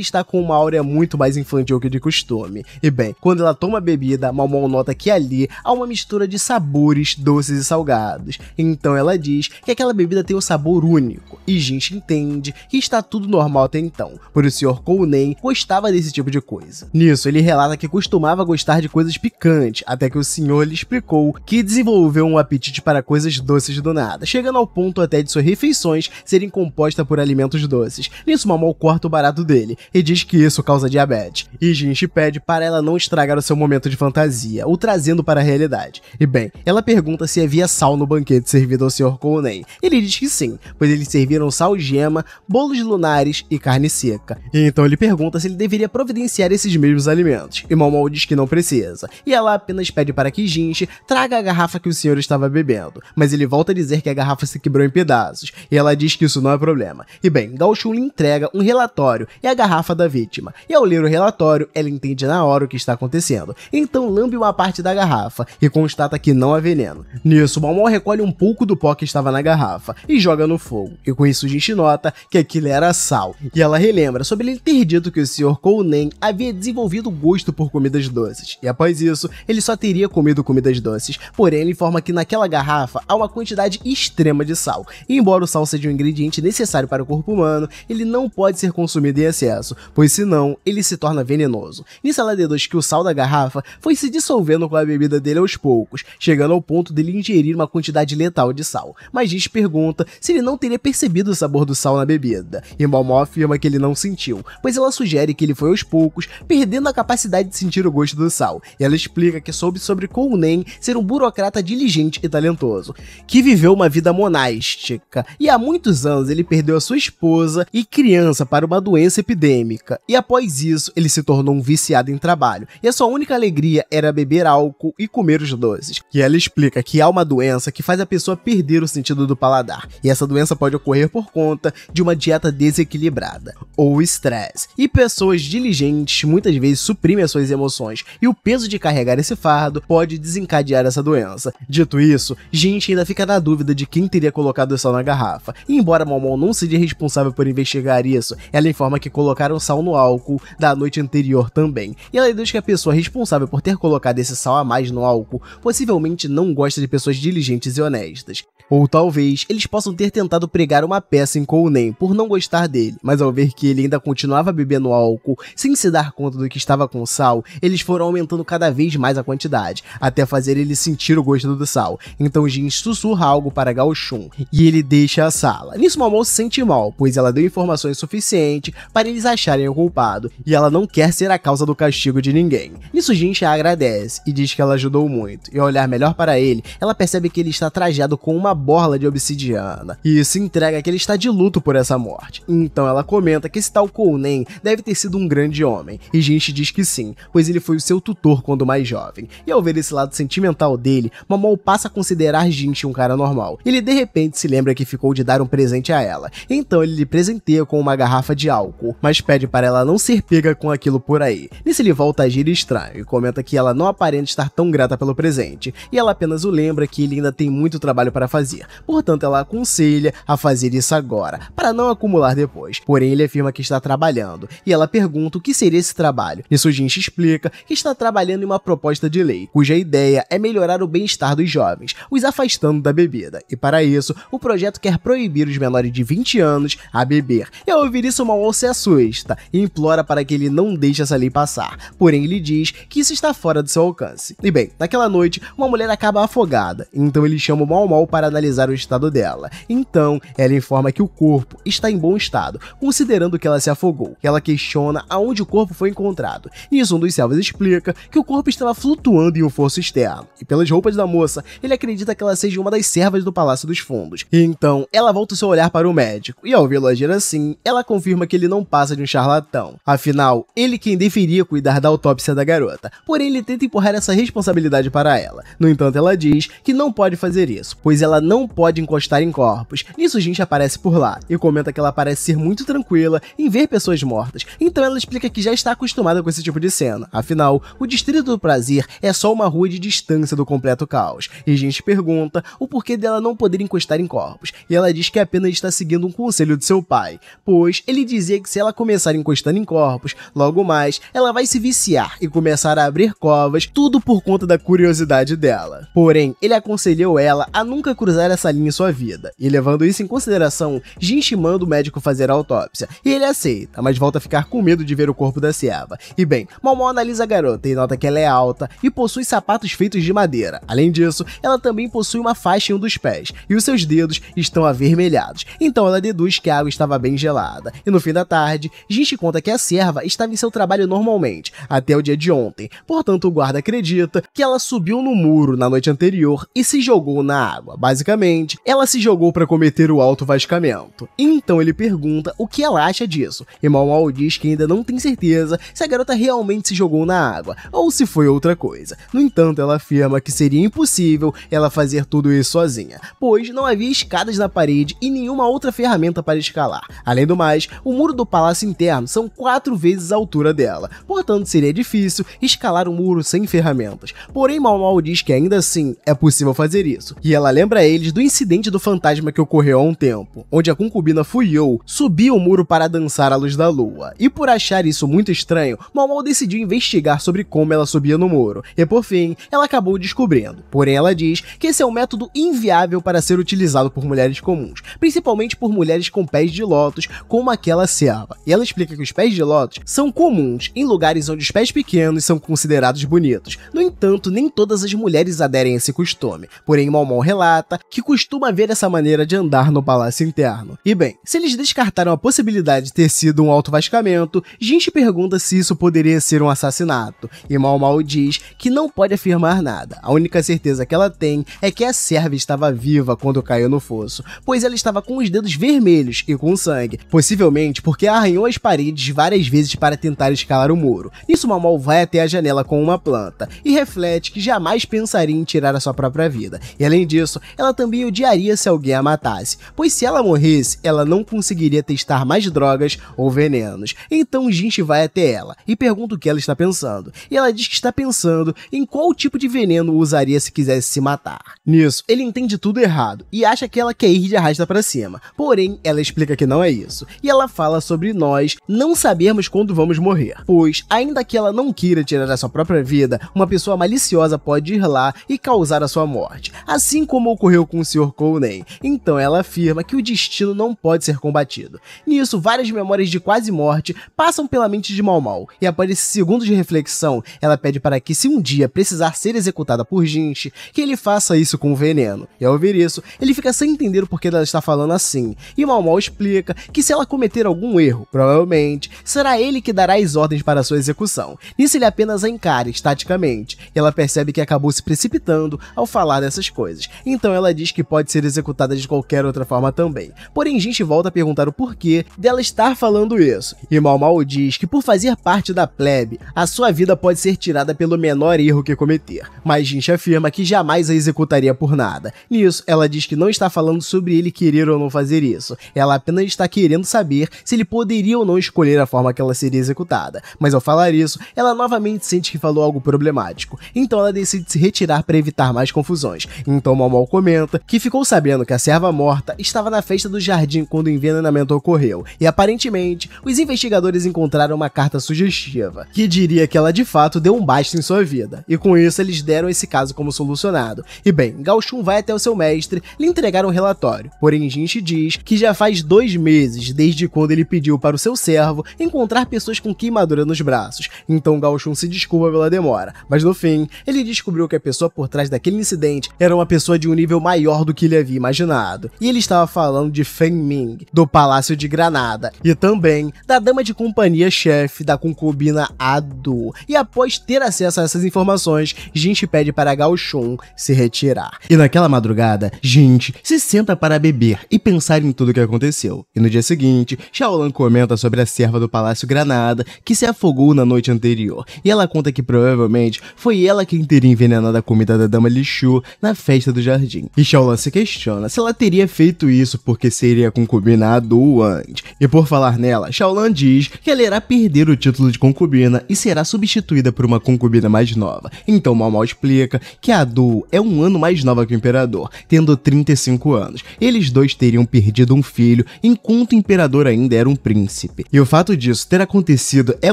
está com uma áurea muito mais infantil que de costume. E bem, quando ela toma a bebida, Mamon nota que ali há uma mistura de sabores doces e salgados. Então ela diz que aquela bebida tem um sabor único, e gente entende que está tudo normal até então, por o Sr. Kounen gostava desse tipo de coisa. Nisso, ele relata que costumava gostar de coisas picantes, até que o senhor lhe explicou que desenvolveu um apetite para coisas coisas doces do nada, chegando ao ponto até de suas refeições serem compostas por alimentos doces. Nisso, Mamol corta o barato dele e diz que isso causa diabetes. E Jinchi pede para ela não estragar o seu momento de fantasia, o trazendo para a realidade. E bem, ela pergunta se havia sal no banquete servido ao Sr. Conen. Ele diz que sim, pois eles serviram sal gema, bolos lunares e carne seca. E então ele pergunta se ele deveria providenciar esses mesmos alimentos. E Momol diz que não precisa. E ela apenas pede para que Jinchi traga a garrafa que o senhor estava bebendo mas ele volta a dizer que a garrafa se quebrou em pedaços, e ela diz que isso não é problema. E bem, Gao lhe entrega um relatório e a garrafa da vítima, e ao ler o relatório, ela entende na hora o que está acontecendo, então lambe uma parte da garrafa e constata que não há veneno. Nisso, Mal recolhe um pouco do pó que estava na garrafa e joga no fogo, e com isso a gente nota que aquilo era sal, e ela relembra sobre ele ter dito que o Sr. Kounen havia desenvolvido gosto por comidas doces, e após isso, ele só teria comido comidas doces, porém ele informa que naquela garrafa garrafa a uma quantidade extrema de sal. E embora o sal seja um ingrediente necessário para o corpo humano, ele não pode ser consumido em excesso, pois senão ele se torna venenoso. Nisso ela deduz que o sal da garrafa foi se dissolvendo com a bebida dele aos poucos, chegando ao ponto dele ingerir uma quantidade letal de sal. Mas diz pergunta se ele não teria percebido o sabor do sal na bebida. E Momó afirma que ele não sentiu, pois ela sugere que ele foi aos poucos, perdendo a capacidade de sentir o gosto do sal. E ela explica que soube sobre Colnen ser um burocrata diligente e talentoso que viveu uma vida monástica e há muitos anos ele perdeu a sua esposa e criança para uma doença epidêmica. E após isso, ele se tornou um viciado em trabalho e a sua única alegria era beber álcool e comer os doces. E ela explica que há uma doença que faz a pessoa perder o sentido do paladar e essa doença pode ocorrer por conta de uma dieta desequilibrada ou estresse. E pessoas diligentes muitas vezes suprimem as suas emoções e o peso de carregar esse fardo pode desencadear essa doença. Dito isso, gente ainda fica na dúvida de quem teria colocado o sal na garrafa. E embora Momon não seja responsável por investigar isso, ela informa que colocaram sal no álcool da noite anterior também. E ela diz que a pessoa responsável por ter colocado esse sal a mais no álcool possivelmente não gosta de pessoas diligentes e honestas. Ou talvez eles possam ter tentado pregar uma peça em Conan por não gostar dele, mas ao ver que ele ainda continuava bebendo álcool, sem se dar conta do que estava com sal, eles foram aumentando cada vez mais a quantidade, até fazer ele sentir o gosto do sal. Então Jin sussurra algo para Gao Shun e ele deixa a sala. Nisso Momo se sente mal, pois ela deu informações suficientes para eles acharem o culpado, e ela não quer ser a causa do castigo de ninguém. Nisso Jin agradece e diz que ela ajudou muito, e ao olhar melhor para ele, ela percebe que ele está trajado com uma borla de obsidiana, e se entrega que ele está de luto por essa morte. Então ela comenta que esse tal Kounen deve ter sido um grande homem, e Jinshi diz que sim, pois ele foi o seu tutor quando mais jovem. E ao ver esse lado sentimental dele, Mamou passa a considerar Jinshi um cara normal. Ele de repente se lembra que ficou de dar um presente a ela, então ele lhe presenteia com uma garrafa de álcool, mas pede para ela não ser pega com aquilo por aí. Nisso ele volta a agir estranho e comenta que ela não aparenta estar tão grata pelo presente, e ela apenas o lembra que ele ainda tem muito trabalho para fazer fazer. Portanto, ela aconselha a fazer isso agora, para não acumular depois. Porém, ele afirma que está trabalhando, e ela pergunta o que seria esse trabalho. Nisso, Jinx explica que está trabalhando em uma proposta de lei, cuja ideia é melhorar o bem-estar dos jovens, os afastando da bebida. E para isso, o projeto quer proibir os menores de 20 anos a beber. E ao ouvir isso, Maon se assusta e implora para que ele não deixe essa lei passar. Porém, ele diz que isso está fora do seu alcance. E bem, naquela noite, uma mulher acaba afogada, então ele chama o Mau Mau para analisar o estado dela. Então, ela informa que o corpo está em bom estado, considerando que ela se afogou. Ela questiona aonde o corpo foi encontrado. Nisso, um dos selvas explica que o corpo estava flutuando em um fosso externo. E pelas roupas da moça, ele acredita que ela seja uma das servas do Palácio dos Fundos. E então, ela volta o seu olhar para o médico, e ao vê-lo agir assim, ela confirma que ele não passa de um charlatão. Afinal, ele quem deveria cuidar da autópsia da garota, porém ele tenta empurrar essa responsabilidade para ela. No entanto, ela diz que não pode fazer isso, pois ela não pode encostar em corpos. Nisso gente aparece por lá e comenta que ela parece ser muito tranquila em ver pessoas mortas, então ela explica que já está acostumada com esse tipo de cena. Afinal, o Distrito do Prazer é só uma rua de distância do completo caos. E gente pergunta o porquê dela não poder encostar em corpos, e ela diz que apenas está seguindo um conselho de seu pai, pois ele dizia que se ela começar encostando em corpos, logo mais ela vai se viciar e começar a abrir covas, tudo por conta da curiosidade dela. Porém, ele aconselhou ela a nunca cruzar cruzar essa linha em sua vida, e levando isso em consideração, Jinchi manda o médico fazer a autópsia, e ele aceita, mas volta a ficar com medo de ver o corpo da Seaba. E bem, Momó analisa a garota e nota que ela é alta e possui sapatos feitos de madeira. Além disso, ela também possui uma faixa em um dos pés, e os seus dedos estão avermelhados, então ela deduz que a água estava bem gelada. E no fim da tarde, Jinchi conta que a serva estava em seu trabalho normalmente, até o dia de ontem, portanto o guarda acredita que ela subiu no muro na noite anterior e se jogou na água, basicamente basicamente, ela se jogou para cometer o alto vascamento. Então ele pergunta o que ela acha disso, e Mau diz que ainda não tem certeza se a garota realmente se jogou na água, ou se foi outra coisa. No entanto, ela afirma que seria impossível ela fazer tudo isso sozinha, pois não havia escadas na parede e nenhuma outra ferramenta para escalar. Além do mais, o muro do palácio interno são quatro vezes a altura dela, portanto seria difícil escalar o um muro sem ferramentas. Porém, Mau Mau diz que ainda assim é possível fazer isso, e ela lembra eles do incidente do fantasma que ocorreu há um tempo, onde a concubina Fuyou subiu o muro para dançar à luz da lua, e por achar isso muito estranho, Mal decidiu investigar sobre como ela subia no muro, e por fim, ela acabou descobrindo. Porém, ela diz que esse é um método inviável para ser utilizado por mulheres comuns, principalmente por mulheres com pés de lótus, como aquela seava. E ela explica que os pés de lótus são comuns em lugares onde os pés pequenos são considerados bonitos. No entanto, nem todas as mulheres aderem a esse costume. Porém, Malmon relata que costuma ver essa maneira de andar no palácio interno. E bem, se eles descartaram a possibilidade de ter sido um autovascamento, gente pergunta se isso poderia ser um assassinato, e Mal Mal diz que não pode afirmar nada. A única certeza que ela tem é que a serva estava viva quando caiu no fosso, pois ela estava com os dedos vermelhos e com sangue, possivelmente porque arranhou as paredes várias vezes para tentar escalar o muro. Nisso Mal Mal vai até a janela com uma planta e reflete que jamais pensaria em tirar a sua própria vida. E além disso, ela ela também odiaria se alguém a matasse, pois se ela morresse, ela não conseguiria testar mais drogas ou venenos. Então Jinchi vai até ela e pergunta o que ela está pensando. E ela diz que está pensando em qual tipo de veneno usaria se quisesse se matar. Nisso, ele entende tudo errado e acha que ela quer ir de arrasta para cima. Porém, ela explica que não é isso. E ela fala sobre nós não sabermos quando vamos morrer. Pois, ainda que ela não queira tirar a sua própria vida, uma pessoa maliciosa pode ir lá e causar a sua morte. Assim como ocorreu com o Sr. Conan. Então ela afirma que o destino não pode ser combatido. Nisso, várias memórias de quase morte passam pela mente de Mal Mal, e após esse segundo de reflexão, ela pede para que, se um dia precisar ser executada por Jinch, que ele faça isso com veneno. E ao ouvir isso, ele fica sem entender o porquê dela está falando assim, e Mal Mal explica que se ela cometer algum erro, provavelmente, será ele que dará as ordens para sua execução. Nisso ele apenas a encara estaticamente, e ela percebe que acabou se precipitando ao falar dessas coisas. Então ela ela diz que pode ser executada de qualquer outra forma também. Porém, gente volta a perguntar o porquê dela estar falando isso. E Mal Mal diz que por fazer parte da plebe, a sua vida pode ser tirada pelo menor erro que cometer. Mas gente afirma que jamais a executaria por nada. Nisso, ela diz que não está falando sobre ele querer ou não fazer isso. Ela apenas está querendo saber se ele poderia ou não escolher a forma que ela seria executada. Mas ao falar isso, ela novamente sente que falou algo problemático. Então ela decide se retirar para evitar mais confusões. Então Mal Mal comenta que ficou sabendo que a serva morta estava na festa do jardim quando o envenenamento ocorreu, e aparentemente os investigadores encontraram uma carta sugestiva, que diria que ela de fato deu um basta em sua vida, e com isso eles deram esse caso como solucionado. E bem, Gauchun vai até o seu mestre lhe entregar um relatório, porém Jinchi diz que já faz dois meses desde quando ele pediu para o seu servo encontrar pessoas com queimadura nos braços, então Gauchun se desculpa pela demora, mas no fim, ele descobriu que a pessoa por trás daquele incidente era uma pessoa de um nível maior do que ele havia imaginado. E ele estava falando de Feng Ming, do Palácio de Granada, e também da dama de companhia chefe da concubina Adu. E após ter acesso a essas informações, gente pede para Gao Shun se retirar. E naquela madrugada, gente se senta para beber e pensar em tudo o que aconteceu. E no dia seguinte, Shaolan comenta sobre a serva do Palácio Granada que se afogou na noite anterior. E ela conta que provavelmente foi ela quem teria envenenado a comida da dama Lixu na festa do jardim. E Shaolan se questiona se ela teria feito isso porque seria concubina antes. E por falar nela, Shaolan diz que ela irá perder o título de concubina e será substituída por uma concubina mais nova. Então Mao Mao explica que a Du é um ano mais nova que o imperador, tendo 35 anos. Eles dois teriam perdido um filho enquanto o imperador ainda era um príncipe. E o fato disso ter acontecido é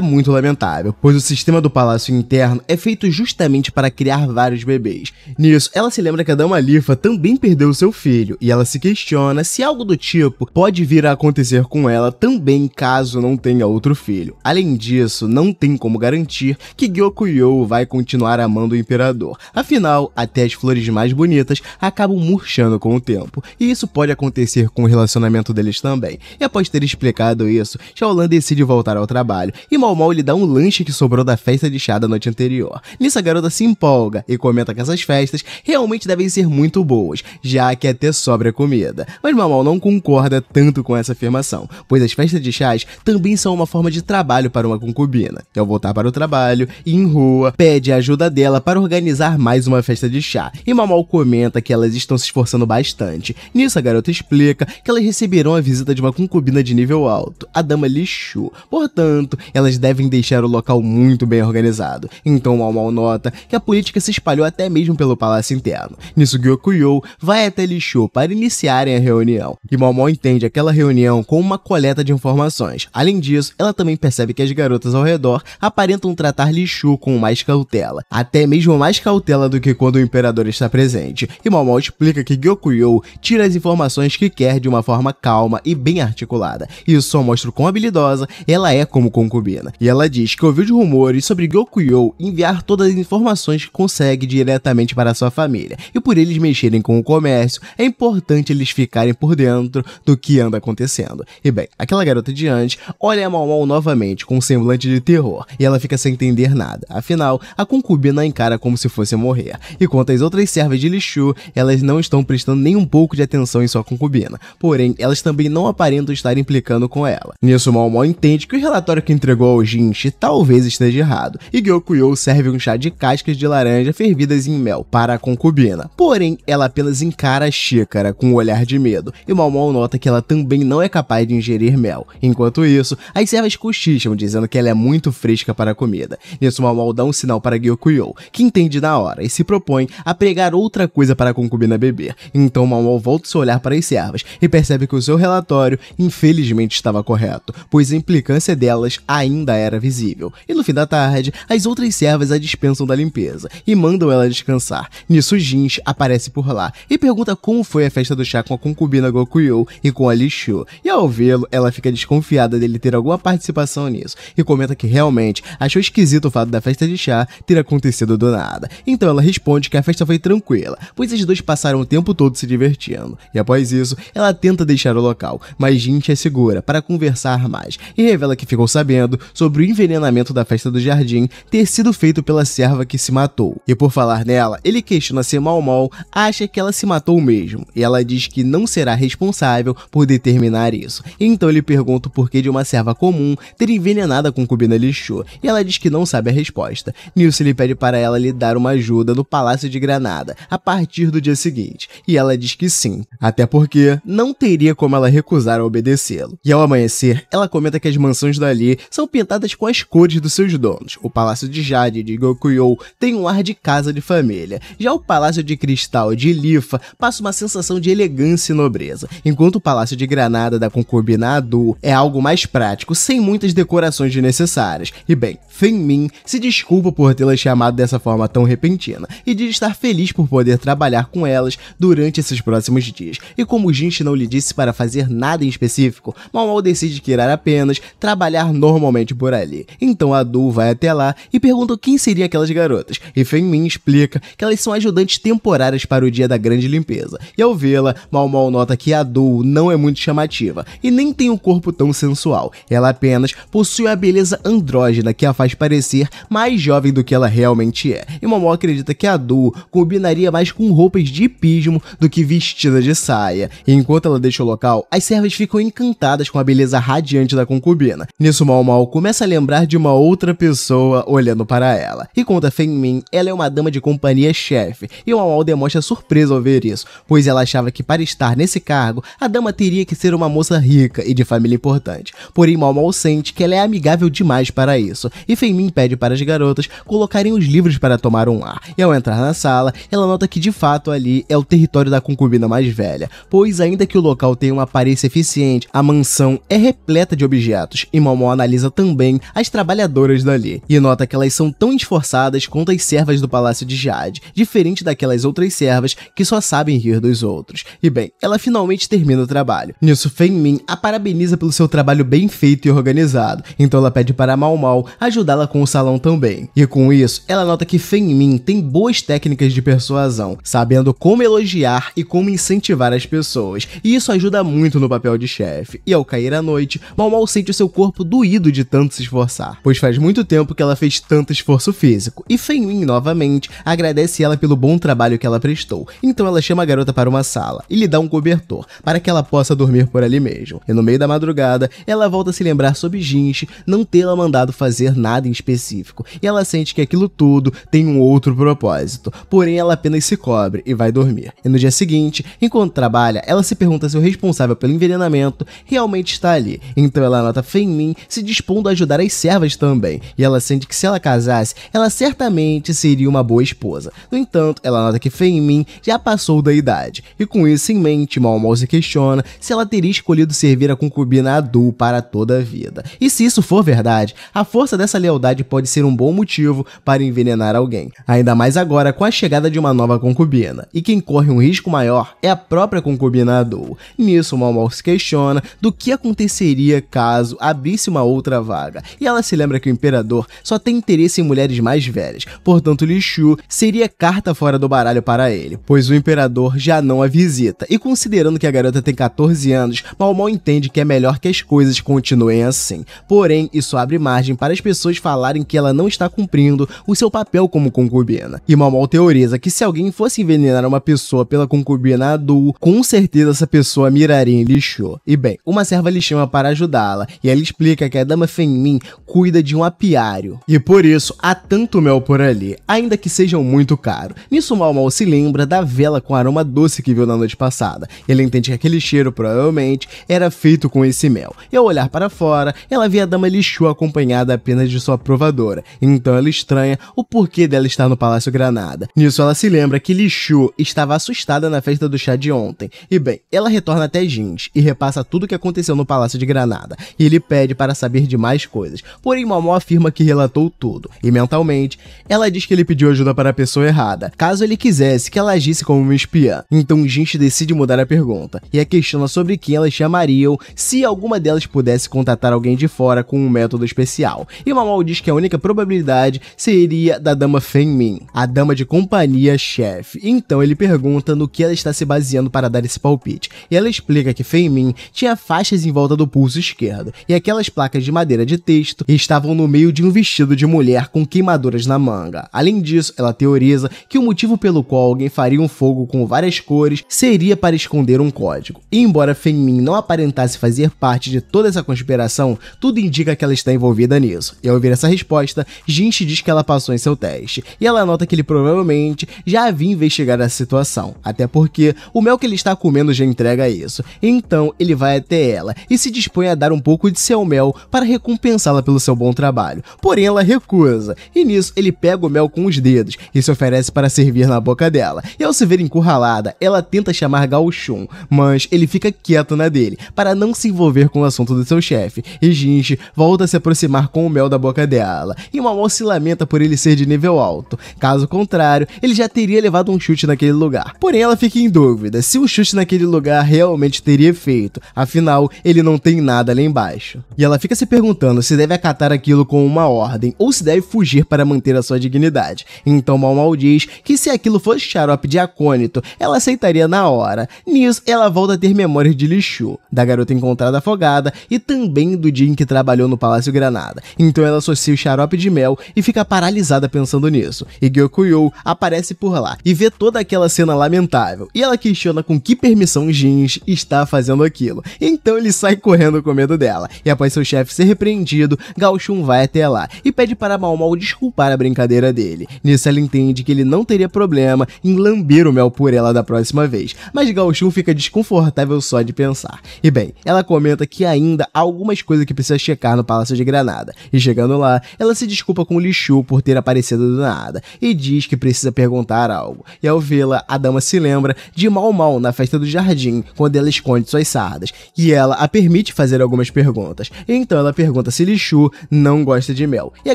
muito lamentável, pois o sistema do palácio interno é feito justamente para criar vários bebês. Nisso, ela se lembra que a Dama Lifa também perdeu seu filho e ela se questiona se algo do tipo pode vir a acontecer com ela também caso não tenha outro filho. Além disso, não tem como garantir que Gyokuyo vai continuar amando o imperador. Afinal, até as flores mais bonitas acabam murchando com o tempo, e isso pode acontecer com o relacionamento deles também. E após ter explicado isso, Shaolan decide voltar ao trabalho e Mal Mal lhe dá um lanche que sobrou da festa de chá da noite anterior. Nisso a garota se empolga e comenta que essas festas realmente devem ser muito boas boas, já que até sobra comida. Mas Mamal não concorda tanto com essa afirmação, pois as festas de chás também são uma forma de trabalho para uma concubina. Ao então, voltar para o trabalho, em rua pede a ajuda dela para organizar mais uma festa de chá, e Mamal comenta que elas estão se esforçando bastante. Nisso, a garota explica que elas receberão a visita de uma concubina de nível alto, a dama Lixu. Portanto, elas devem deixar o local muito bem organizado. Então, Mamal nota que a política se espalhou até mesmo pelo palácio interno. Nisso, Gyokuyo show, vai até Lixô para iniciarem a reunião. E Momó entende aquela reunião como uma coleta de informações. Além disso, ela também percebe que as garotas ao redor aparentam tratar Lixô com mais cautela, até mesmo mais cautela do que quando o imperador está presente. E Momó explica que Gyokuyo tira as informações que quer de uma forma calma e bem articulada. Isso só mostra o quão habilidosa ela é como concubina. E ela diz que ouviu de rumores sobre Gyokuyo enviar todas as informações que consegue diretamente para sua família, e por eles mexerem com o comércio, é importante eles ficarem por dentro do que anda acontecendo. E bem, aquela garota diante olha a Mau Mau novamente com um semblante de terror e ela fica sem entender nada. Afinal, a concubina a encara como se fosse morrer. E quanto às outras servas de Lixu, elas não estão prestando nem um pouco de atenção em sua concubina. Porém, elas também não aparentam estar implicando com ela. Nisso, Mau Mau entende que o relatório que entregou ao Jinchi talvez esteja errado. E Gyokuyo serve um chá de cascas de laranja fervidas em mel para a concubina. Porém, ela ela apenas encara a xícara com um olhar de medo, e Mau nota que ela também não é capaz de ingerir mel. Enquanto isso, as servas cochicham, dizendo que ela é muito fresca para a comida. Nisso, Mau dá um sinal para Gyokuyo, que entende na hora e se propõe a pregar outra coisa para a concubina beber. Então, Mau volta seu olhar para as servas e percebe que o seu relatório, infelizmente, estava correto, pois a implicância delas ainda era visível. E no fim da tarde, as outras servas a dispensam da limpeza e mandam ela descansar. Nisso, Jins aparece por lá e pergunta como foi a festa do chá com a concubina Gokuyo e com a Lishu. E ao vê-lo, ela fica desconfiada dele ter alguma participação nisso e comenta que realmente achou esquisito o fato da festa de chá ter acontecido do nada. Então ela responde que a festa foi tranquila, pois os dois passaram o tempo todo se divertindo. E após isso, ela tenta deixar o local, mas Jinchi é segura para conversar mais e revela que ficou sabendo sobre o envenenamento da festa do jardim ter sido feito pela serva que se matou. E por falar nela, ele questiona se Mal Mal acha acha que ela se matou mesmo, e ela diz que não será responsável por determinar isso. Então ele pergunta o porquê de uma serva comum ter envenenado a concubina Lixô, e ela diz que não sabe a resposta. Nilce lhe pede para ela lhe dar uma ajuda no Palácio de Granada a partir do dia seguinte, e ela diz que sim, até porque não teria como ela recusar a obedecê-lo. E ao amanhecer, ela comenta que as mansões dali são pintadas com as cores dos seus donos. O Palácio de Jade de Gokuyo tem um ar de casa de família, já o Palácio de Cristal de Elifa passa uma sensação de elegância e nobreza, enquanto o Palácio de Granada da Concubina Adu é algo mais prático, sem muitas decorações desnecessárias. E bem, Fenmin se desculpa por tê-las chamado dessa forma tão repentina, e diz estar feliz por poder trabalhar com elas durante esses próximos dias. E como Jinchi não lhe disse para fazer nada em específico, Mao Mao decide que irá apenas trabalhar normalmente por ali. Então Adu vai até lá e pergunta quem seriam aquelas garotas, e Fenmin explica que elas são ajudantes temporárias para o dia dia da grande limpeza. E ao vê-la, Mal Mal nota que a Dou não é muito chamativa e nem tem um corpo tão sensual. Ela apenas possui a beleza andrógena que a faz parecer mais jovem do que ela realmente é. E Mal Mal acredita que a Dou combinaria mais com roupas de pismo do que vestida de saia. E enquanto ela deixa o local, as servas ficam encantadas com a beleza radiante da concubina. Nisso, Mal Mal começa a lembrar de uma outra pessoa olhando para ela. E conta Feng Min, ela é uma dama de companhia chefe, e Mal Mal demonstra surpresa surpresa ao ver isso, pois ela achava que para estar nesse cargo, a dama teria que ser uma moça rica e de família importante. Porém, Mal sente que ela é amigável demais para isso, e Feimin pede para as garotas colocarem os livros para tomar um ar. E ao entrar na sala, ela nota que de fato ali é o território da concubina mais velha, pois ainda que o local tenha uma aparência eficiente, a mansão é repleta de objetos, e Mal analisa também as trabalhadoras dali, e nota que elas são tão esforçadas quanto as servas do Palácio de Jade, diferente daquelas outras servas que só sabem rir dos outros. E bem, ela finalmente termina o trabalho. Nisso, Fei Min a parabeniza pelo seu trabalho bem feito e organizado, então ela pede para Mal Mal ajudá-la com o salão também. E com isso, ela nota que Fei Min tem boas técnicas de persuasão, sabendo como elogiar e como incentivar as pessoas, e isso ajuda muito no papel de chefe. E ao cair a noite, Mal Mal sente o seu corpo doído de tanto se esforçar, pois faz muito tempo que ela fez tanto esforço físico, e Fei Min novamente agradece ela pelo bom trabalho que ela prestou, então ela chama a garota para uma sala e lhe dá um cobertor para que ela possa dormir por ali mesmo. E no meio da madrugada, ela volta a se lembrar sobre Jinx não tê-la mandado fazer nada em específico e ela sente que aquilo tudo tem um outro propósito. Porém, ela apenas se cobre e vai dormir. E no dia seguinte, enquanto trabalha, ela se pergunta se o responsável pelo envenenamento realmente está ali. Então ela anota fé se dispondo a ajudar as servas também. E ela sente que se ela casasse, ela certamente seria uma boa esposa. No entanto, ela nota que Fei Min já passou da idade, e com isso em mente, Mal se questiona se ela teria escolhido servir a concubina Adu para toda a vida. E se isso for verdade, a força dessa lealdade pode ser um bom motivo para envenenar alguém, ainda mais agora com a chegada de uma nova concubina, e quem corre um risco maior é a própria concubina Adu. Nisso, Mal se questiona do que aconteceria caso abrisse uma outra vaga, e ela se lembra que o imperador só tem interesse em mulheres mais velhas, portanto Lixu seria carta fora do baralho para ele, pois o imperador já não a visita. E considerando que a garota tem 14 anos, Malmol entende que é melhor que as coisas continuem assim. Porém, isso abre margem para as pessoas falarem que ela não está cumprindo o seu papel como concubina. E Malmol teoriza que se alguém fosse envenenar uma pessoa pela concubina adulta, com certeza essa pessoa miraria em lixo. E bem, uma serva lhe chama para ajudá-la, e ela explica que a dama Fenmin cuida de um apiário. E por isso, há tanto mel por ali, ainda que sejam muito caro. Nisso Malmol se lembra da vela com aroma doce que viu na noite passada. Ele entende que aquele cheiro provavelmente era feito com esse mel. E ao olhar para fora, ela vê a dama Lixu acompanhada apenas de sua provadora. Então ela estranha o porquê dela estar no Palácio Granada. Nisso ela se lembra que Lixu estava assustada na festa do chá de ontem. E bem, ela retorna até Jins e repassa tudo o que aconteceu no Palácio de Granada. E ele pede para saber de mais coisas. Porém, Momó afirma que relatou tudo. E mentalmente, ela diz que ele pediu ajuda para a pessoa errada. Caso ele quisesse que ela agisse como uma espiã. Então gente decide mudar a pergunta e a questiona sobre quem elas chamariam se alguma delas pudesse contatar alguém de fora com um método especial. E Mamal diz que a única probabilidade seria da dama Fen Min, a dama de companhia chefe. Então ele pergunta no que ela está se baseando para dar esse palpite. E ela explica que Fen Min tinha faixas em volta do pulso esquerdo e aquelas placas de madeira de texto estavam no meio de um vestido de mulher com queimaduras na manga. Além disso, ela teoriza que o motivo pelo qual alguém faria um fogo com várias cores seria para esconder um código. E embora Fenmin não aparentasse fazer parte de toda essa conspiração, tudo indica que ela está envolvida nisso. E ao ouvir essa resposta, Jinx diz que ela passou em seu teste, e ela nota que ele provavelmente já havia investigado essa situação, até porque o mel que ele está comendo já entrega isso. Então ele vai até ela e se dispõe a dar um pouco de seu mel para recompensá-la pelo seu bom trabalho. Porém, ela recusa, e nisso ele pega o mel com os dedos e se oferece para servir na boca dela. E ao se ver encurralada, ela tenta chamar Gao Shun, mas ele fica quieto na dele, para não se envolver com o assunto do seu chefe, e Jinji volta a se aproximar com o mel da boca dela, e Mamon se lamenta por ele ser de nível alto. Caso contrário, ele já teria levado um chute naquele lugar. Porém, ela fica em dúvida se o um chute naquele lugar realmente teria efeito, afinal, ele não tem nada lá embaixo. E ela fica se perguntando se deve acatar aquilo com uma ordem, ou se deve fugir para manter a sua dignidade. Então mal diz que se aquilo fosse xarope de acônito, ela aceitaria na hora. Nisso, ela volta a ter memórias de Lixu, da garota encontrada afogada e também do dia em que trabalhou no Palácio Granada. Então ela associa o xarope de mel e fica paralisada pensando nisso. E Gyokuyo aparece por lá e vê toda aquela cena lamentável. E ela questiona com que permissão Jinx está fazendo aquilo. Então ele sai correndo com medo dela. E após seu chefe ser repreendido, Gauchun vai até lá e pede para Mal Mal desculpar a brincadeira dele. Nisso ela entende que ele não teria problema em lambendo lambir o mel por ela da próxima vez, mas Gauchu fica desconfortável só de pensar. E bem, ela comenta que ainda há algumas coisas que precisa checar no Palácio de Granada, e chegando lá, ela se desculpa com Lichu por ter aparecido do nada, e diz que precisa perguntar algo. E ao vê-la, a dama se lembra de Mal Mal na festa do jardim, quando ela esconde suas sardas, e ela a permite fazer algumas perguntas. Então ela pergunta se Lichu não gosta de mel, e a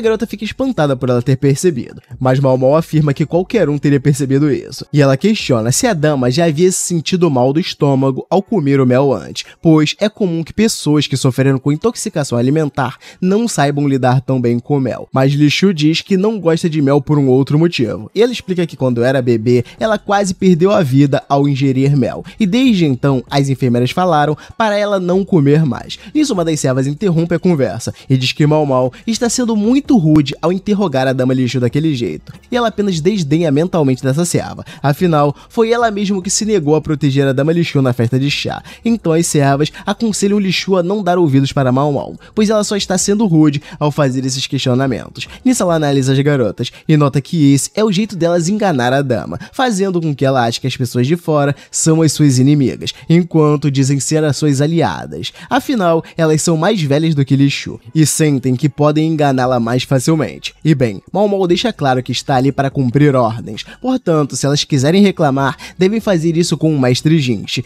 garota fica espantada por ela ter percebido, mas Mal Mal afirma que qualquer um teria percebido isso. E ela questiona se a dama já havia se sentido mal do estômago ao comer o mel antes, pois é comum que pessoas que sofreram com intoxicação alimentar não saibam lidar tão bem com o mel. Mas Lixu diz que não gosta de mel por um outro motivo. E ela explica que quando era bebê, ela quase perdeu a vida ao ingerir mel. E desde então, as enfermeiras falaram para ela não comer mais. Nisso, uma das servas interrompe a conversa e diz que Mal Mal está sendo muito rude ao interrogar a dama Lixu daquele jeito. E ela apenas desdenha mentalmente dessa serva. Afinal, foi ela mesma que se negou a proteger a dama Lixu na festa de chá. Então as servas aconselham Lixu a não dar ouvidos para Mal Mal, pois ela só está sendo rude ao fazer esses questionamentos. Nisso ela analisa as garotas e nota que esse é o jeito delas enganar a dama, fazendo com que ela ache que as pessoas de fora são as suas inimigas, enquanto dizem ser as suas aliadas. Afinal, elas são mais velhas do que Lixu e sentem que podem enganá-la mais facilmente. E bem, Mal Mal deixa claro que está ali para cumprir ordens, portanto, se elas quiserem reclamar, devem fazer isso com o Mestre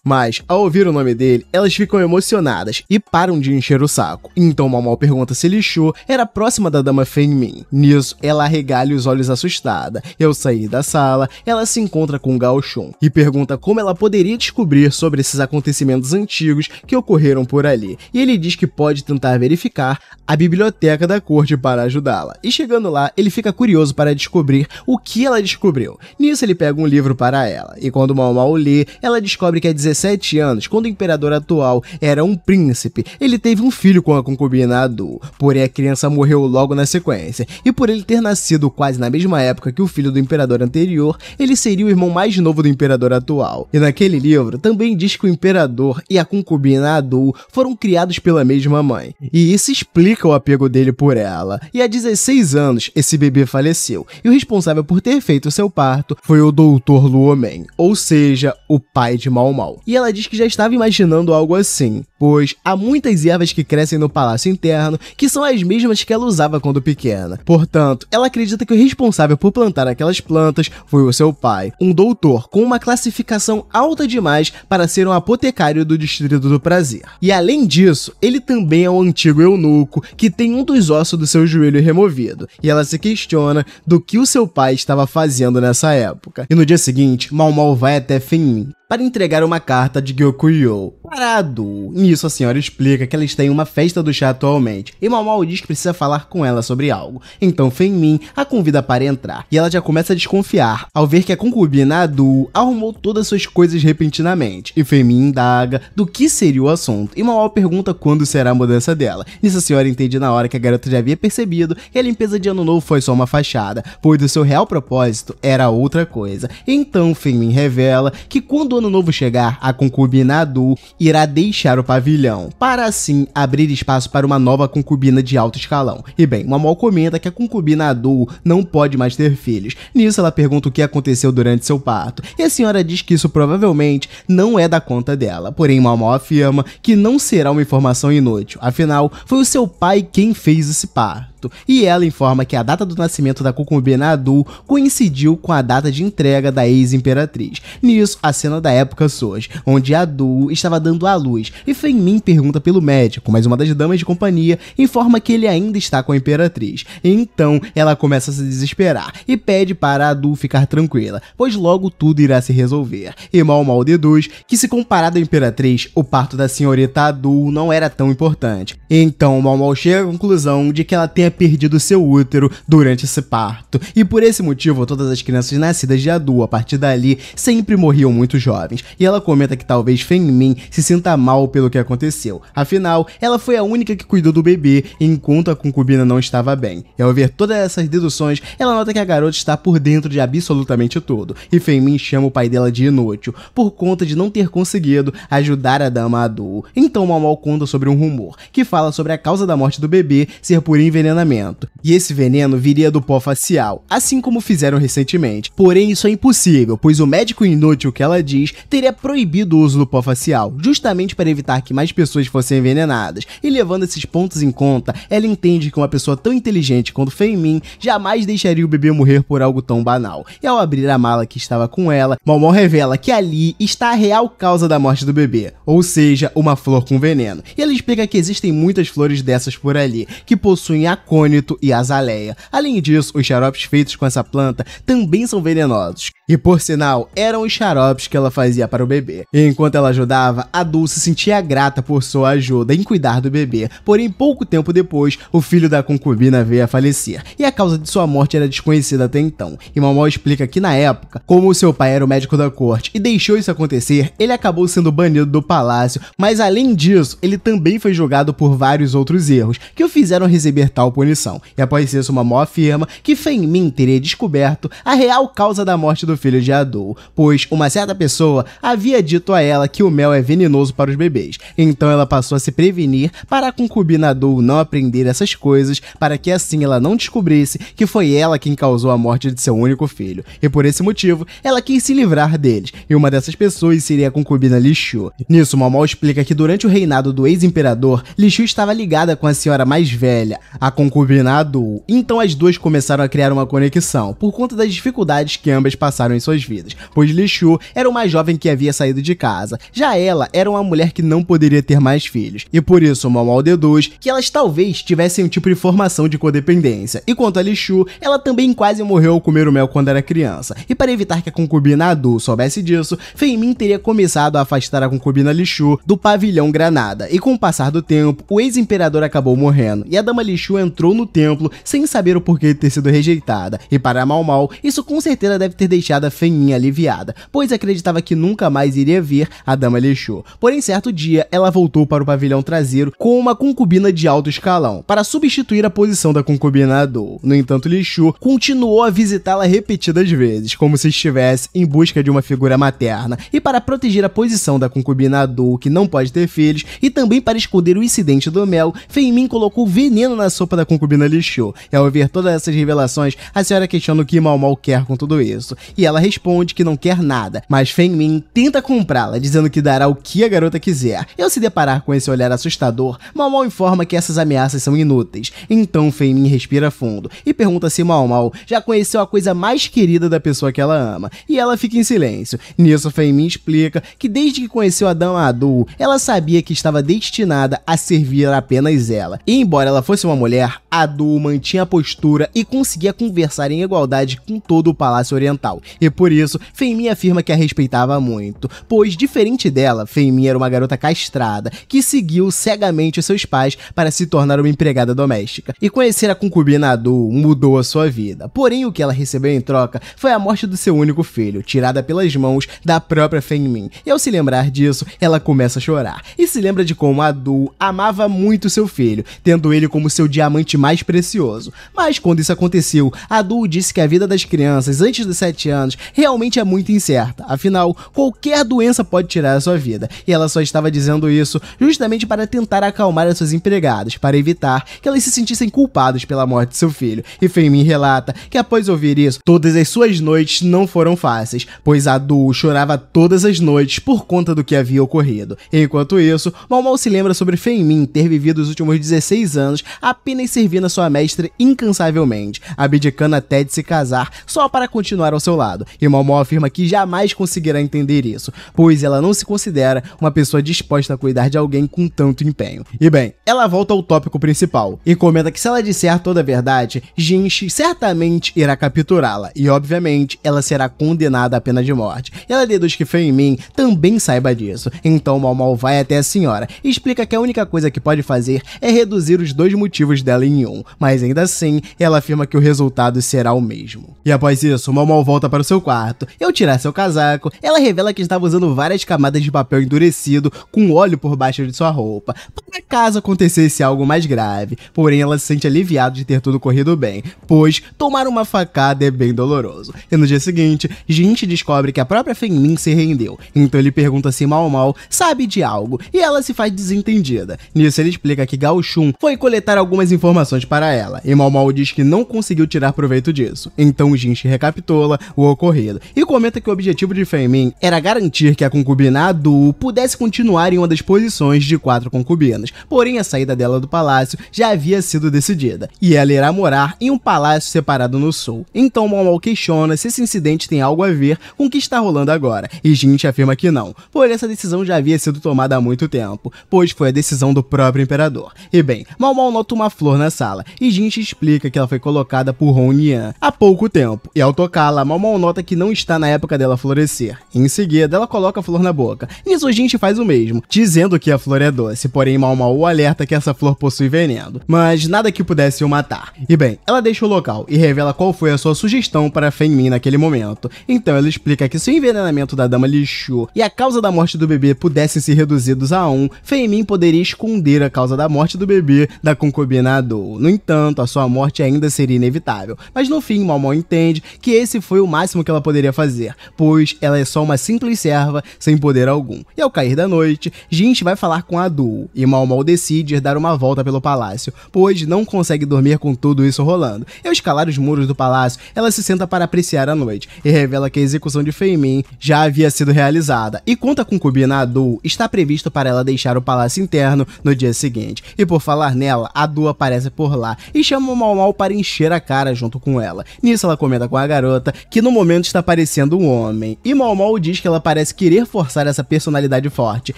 Mas, ao ouvir o nome dele, elas ficam emocionadas e param de encher o saco. Então Mal pergunta se Lixô era próxima da Dama Fenmin. Nisso, ela arregalha os olhos assustada. ao sair da sala, ela se encontra com Gao Shun e pergunta como ela poderia descobrir sobre esses acontecimentos antigos que ocorreram por ali. E ele diz que pode tentar verificar a biblioteca da corte para ajudá-la. E chegando lá, ele fica curioso para descobrir o que ela descobriu. Nisso, ele pega um livro para ela. E quando Mao Mao lê, ela descobre que há 17 anos, quando o imperador atual era um príncipe, ele teve um filho com a concubina Adu, porém a criança morreu logo na sequência. E por ele ter nascido quase na mesma época que o filho do imperador anterior, ele seria o irmão mais novo do imperador atual. E naquele livro também diz que o imperador e a concubina Adu foram criados pela mesma mãe. E isso explica o apego dele por ela. E há 16 anos, esse bebê faleceu. E o responsável por ter feito seu parto foi o doutor doutor Luomen, ou seja, o pai de Mal Mal. E ela diz que já estava imaginando algo assim, pois há muitas ervas que crescem no palácio interno que são as mesmas que ela usava quando pequena. Portanto, ela acredita que o responsável por plantar aquelas plantas foi o seu pai, um doutor com uma classificação alta demais para ser um apotecário do Distrito do Prazer. E além disso, ele também é um antigo eunuco que tem um dos ossos do seu joelho removido, e ela se questiona do que o seu pai estava fazendo nessa época. E no dia seguinte, Mal Mal vai até Fenmin para entregar uma carta de Gyokuyo. Parado! Nisso a senhora explica que ela está em uma festa do chá atualmente e Mamal diz que precisa falar com ela sobre algo. Então Fenmin a convida para entrar e ela já começa a desconfiar ao ver que a concubina Adu arrumou todas suas coisas repentinamente. E Fenmin indaga do que seria o assunto e Mamal pergunta quando será a mudança dela. Nisso a senhora entende na hora que a garota já havia percebido que a limpeza de ano novo foi só uma fachada, pois o seu real propósito era outra coisa. Então Fenmin revela que quando ano novo chegar, a concubina Adu irá deixar o pavilhão, para assim abrir espaço para uma nova concubina de alto escalão. E bem, Mamol comenta que a concubina Adu não pode mais ter filhos. Nisso ela pergunta o que aconteceu durante seu parto, e a senhora diz que isso provavelmente não é da conta dela. Porém, Mamol afirma que não será uma informação inútil, afinal, foi o seu pai quem fez esse parto e ela informa que a data do nascimento da concubina Adul coincidiu com a data de entrega da ex-imperatriz. Nisso, a cena da época surge, onde Adu estava dando à luz, e Fenmin pergunta pelo médico, mas uma das damas de companhia informa que ele ainda está com a imperatriz. Então, ela começa a se desesperar e pede para Adu ficar tranquila, pois logo tudo irá se resolver. E mal mal deduz que se comparado à imperatriz, o parto da senhorita Adu não era tão importante. Então, mal mal chega à conclusão de que ela tem tenha perdido seu útero durante esse parto. E por esse motivo, todas as crianças nascidas de Adu a partir dali sempre morriam muito jovens. E ela comenta que talvez Fenmin se sinta mal pelo que aconteceu. Afinal, ela foi a única que cuidou do bebê enquanto a concubina não estava bem. E ao ver todas essas deduções, ela nota que a garota está por dentro de absolutamente tudo. E Fenmin chama o pai dela de inútil por conta de não ter conseguido ajudar a dama Adu. Então Mal Mal conta sobre um rumor que fala sobre a causa da morte do bebê ser por envenenamento envenenamento. E esse veneno viria do pó facial, assim como fizeram recentemente. Porém, isso é impossível, pois o médico inútil que ela diz teria proibido o uso do pó facial, justamente para evitar que mais pessoas fossem envenenadas. E levando esses pontos em conta, ela entende que uma pessoa tão inteligente quanto Feimin jamais deixaria o bebê morrer por algo tão banal. E ao abrir a mala que estava com ela, Malmon revela que ali está a real causa da morte do bebê, ou seja, uma flor com veneno. E ela explica que existem muitas flores dessas por ali, que possuem a acônito e azaleia. Além disso, os xaropes feitos com essa planta também são venenosos. E por sinal, eram os xaropes que ela fazia para o bebê. E enquanto ela ajudava, a Dulce sentia grata por sua ajuda em cuidar do bebê. Porém, pouco tempo depois, o filho da concubina veio a falecer, e a causa de sua morte era desconhecida até então. E Mamó explica que na época, como seu pai era o médico da corte e deixou isso acontecer, ele acabou sendo banido do palácio, mas além disso, ele também foi julgado por vários outros erros que o fizeram receber tal punição. E após isso, Mamó afirma que Fenmin teria descoberto a real causa da morte do filho de Adul, pois uma certa pessoa havia dito a ela que o mel é venenoso para os bebês. Então ela passou a se prevenir para a concubina Adul não aprender essas coisas, para que assim ela não descobrisse que foi ela quem causou a morte de seu único filho. E por esse motivo, ela quis se livrar deles, e uma dessas pessoas seria a concubina Lixu. Nisso, Mamal explica que durante o reinado do ex-imperador, Lixu estava ligada com a senhora mais velha, a concubina Adul. Então as duas começaram a criar uma conexão, por conta das dificuldades que ambas passaram em suas vidas, pois Lixu era uma jovem que havia saído de casa. Já ela era uma mulher que não poderia ter mais filhos, e por isso o Mamal deduz que elas talvez tivessem um tipo de formação de codependência. E quanto a Lixu, ela também quase morreu ao comer o mel quando era criança, e para evitar que a concubina Adu soubesse disso, Feimin teria começado a afastar a concubina Lixu do pavilhão Granada, e com o passar do tempo, o ex-imperador acabou morrendo, e a dama Lixu entrou no templo sem saber o porquê de ter sido rejeitada, e para Mal Mal, isso com certeza deve ter deixado ficada feinha aliviada, pois acreditava que nunca mais iria ver a dama Lechou. Porém, certo dia, ela voltou para o pavilhão traseiro com uma concubina de alto escalão, para substituir a posição da concubina Adou. No entanto, Lechou continuou a visitá-la repetidas vezes, como se estivesse em busca de uma figura materna, e para proteger a posição da concubina Adou, que não pode ter filhos, e também para esconder o incidente do mel, Feimin colocou veneno na sopa da concubina Lechou. E ao ver todas essas revelações, a senhora questiona o que Mal Mal quer com tudo isso e ela responde que não quer nada, mas Feng Min tenta comprá-la, dizendo que dará o que a garota quiser. E ao se deparar com esse olhar assustador, Mal Mal informa que essas ameaças são inúteis. Então Feng Min respira fundo e pergunta se Mal Mal já conheceu a coisa mais querida da pessoa que ela ama, e ela fica em silêncio. Nisso Feng Min explica que desde que conheceu a dama Adul, ela sabia que estava destinada a servir apenas ela. E embora ela fosse uma mulher, a duo mantinha a postura e conseguia conversar em igualdade com todo o Palácio Oriental. E por isso, Fenmin afirma que a respeitava muito, pois diferente dela, Fenmin era uma garota castrada que seguiu cegamente seus pais para se tornar uma empregada doméstica. E conhecer a concubina Adu mudou a sua vida. Porém, o que ela recebeu em troca foi a morte do seu único filho, tirada pelas mãos da própria Fenmin. E ao se lembrar disso, ela começa a chorar e se lembra de como Adu amava muito seu filho, tendo ele como seu diamante mais precioso. Mas quando isso aconteceu, a Du disse que a vida das crianças antes dos 7 anos realmente é muito incerta. Afinal, qualquer doença pode tirar a sua vida. E ela só estava dizendo isso justamente para tentar acalmar as suas empregadas, para evitar que elas se sentissem culpadas pela morte de seu filho. E Femin relata que após ouvir isso, todas as suas noites não foram fáceis, pois a Du chorava todas as noites por conta do que havia ocorrido. Enquanto isso, Mal Mal se lembra sobre Femin ter vivido os últimos 16 anos apenas servindo servindo a sua mestra incansavelmente, abdicando até de se casar só para continuar ao seu lado. E Momo afirma que jamais conseguirá entender isso, pois ela não se considera uma pessoa disposta a cuidar de alguém com tanto empenho. E bem, ela volta ao tópico principal e comenta que se ela disser toda a verdade, Jinshi certamente irá capturá-la e, obviamente, ela será condenada à pena de morte. E ela deduz que Fei Min também saiba disso. Então Mal Mal vai até a senhora e explica que a única coisa que pode fazer é reduzir os dois motivos dela em nenhum, mas ainda assim, ela afirma que o resultado será o mesmo. E após isso, Mal Mal volta para o seu quarto, e ao tirar seu casaco, ela revela que estava usando várias camadas de papel endurecido com óleo por baixo de sua roupa, para caso acontecesse algo mais grave, porém ela se sente aliviada de ter tudo corrido bem, pois tomar uma facada é bem doloroso. E no dia seguinte, Gente descobre que a própria Fenmin se rendeu, então ele pergunta se Mal Mal sabe de algo, e ela se faz desentendida. Nisso ele explica que Gao Shun foi coletar algumas informações informações para ela, e Mal Mal diz que não conseguiu tirar proveito disso. Então Jinshi recapitula o ocorrido e comenta que o objetivo de Feimin era garantir que a concubina Du pudesse continuar em uma das posições de quatro concubinas, porém a saída dela do palácio já havia sido decidida, e ela irá morar em um palácio separado no sul. Então Mal Mal questiona se esse incidente tem algo a ver com o que está rolando agora, e Jinshi afirma que não, porém essa decisão já havia sido tomada há muito tempo, pois foi a decisão do próprio imperador. E bem, Mal Mal nota uma flor na sala e Jinchi explica que ela foi colocada por Ron Lian há pouco tempo e ao tocá-la, Mal Mal nota que não está na época dela florescer. Em seguida, ela coloca a flor na boca. Nisso Jinchi faz o mesmo, dizendo que a flor é doce, porém Mal Mal alerta que essa flor possui veneno, mas nada que pudesse o matar. E bem, ela deixa o local e revela qual foi a sua sugestão para Min naquele momento. Então ela explica que se o envenenamento da dama Lixu e a causa da morte do bebê pudessem ser reduzidos a um, Min poderia esconder a causa da morte do bebê da concubina Adol. No entanto, a sua morte ainda seria inevitável. Mas no fim, Malmon entende que esse foi o máximo que ela poderia fazer, pois ela é só uma simples serva sem poder algum. E ao cair da noite, Gente vai falar com Duo, e Malmon decide ir dar uma volta pelo palácio, pois não consegue dormir com tudo isso rolando. E ao escalar os muros do palácio, ela se senta para apreciar a noite, e revela que a execução de Feimin já havia sido realizada, e conta com Kubina Adul está previsto para ela deixar o palácio interno no dia seguinte. E por falar nela, Adu aparece por lá e chama o Mal Mal para encher a cara junto com ela. Nisso ela comenta com a garota que no momento está parecendo um homem e Mal Mal diz que ela parece querer forçar essa personalidade forte.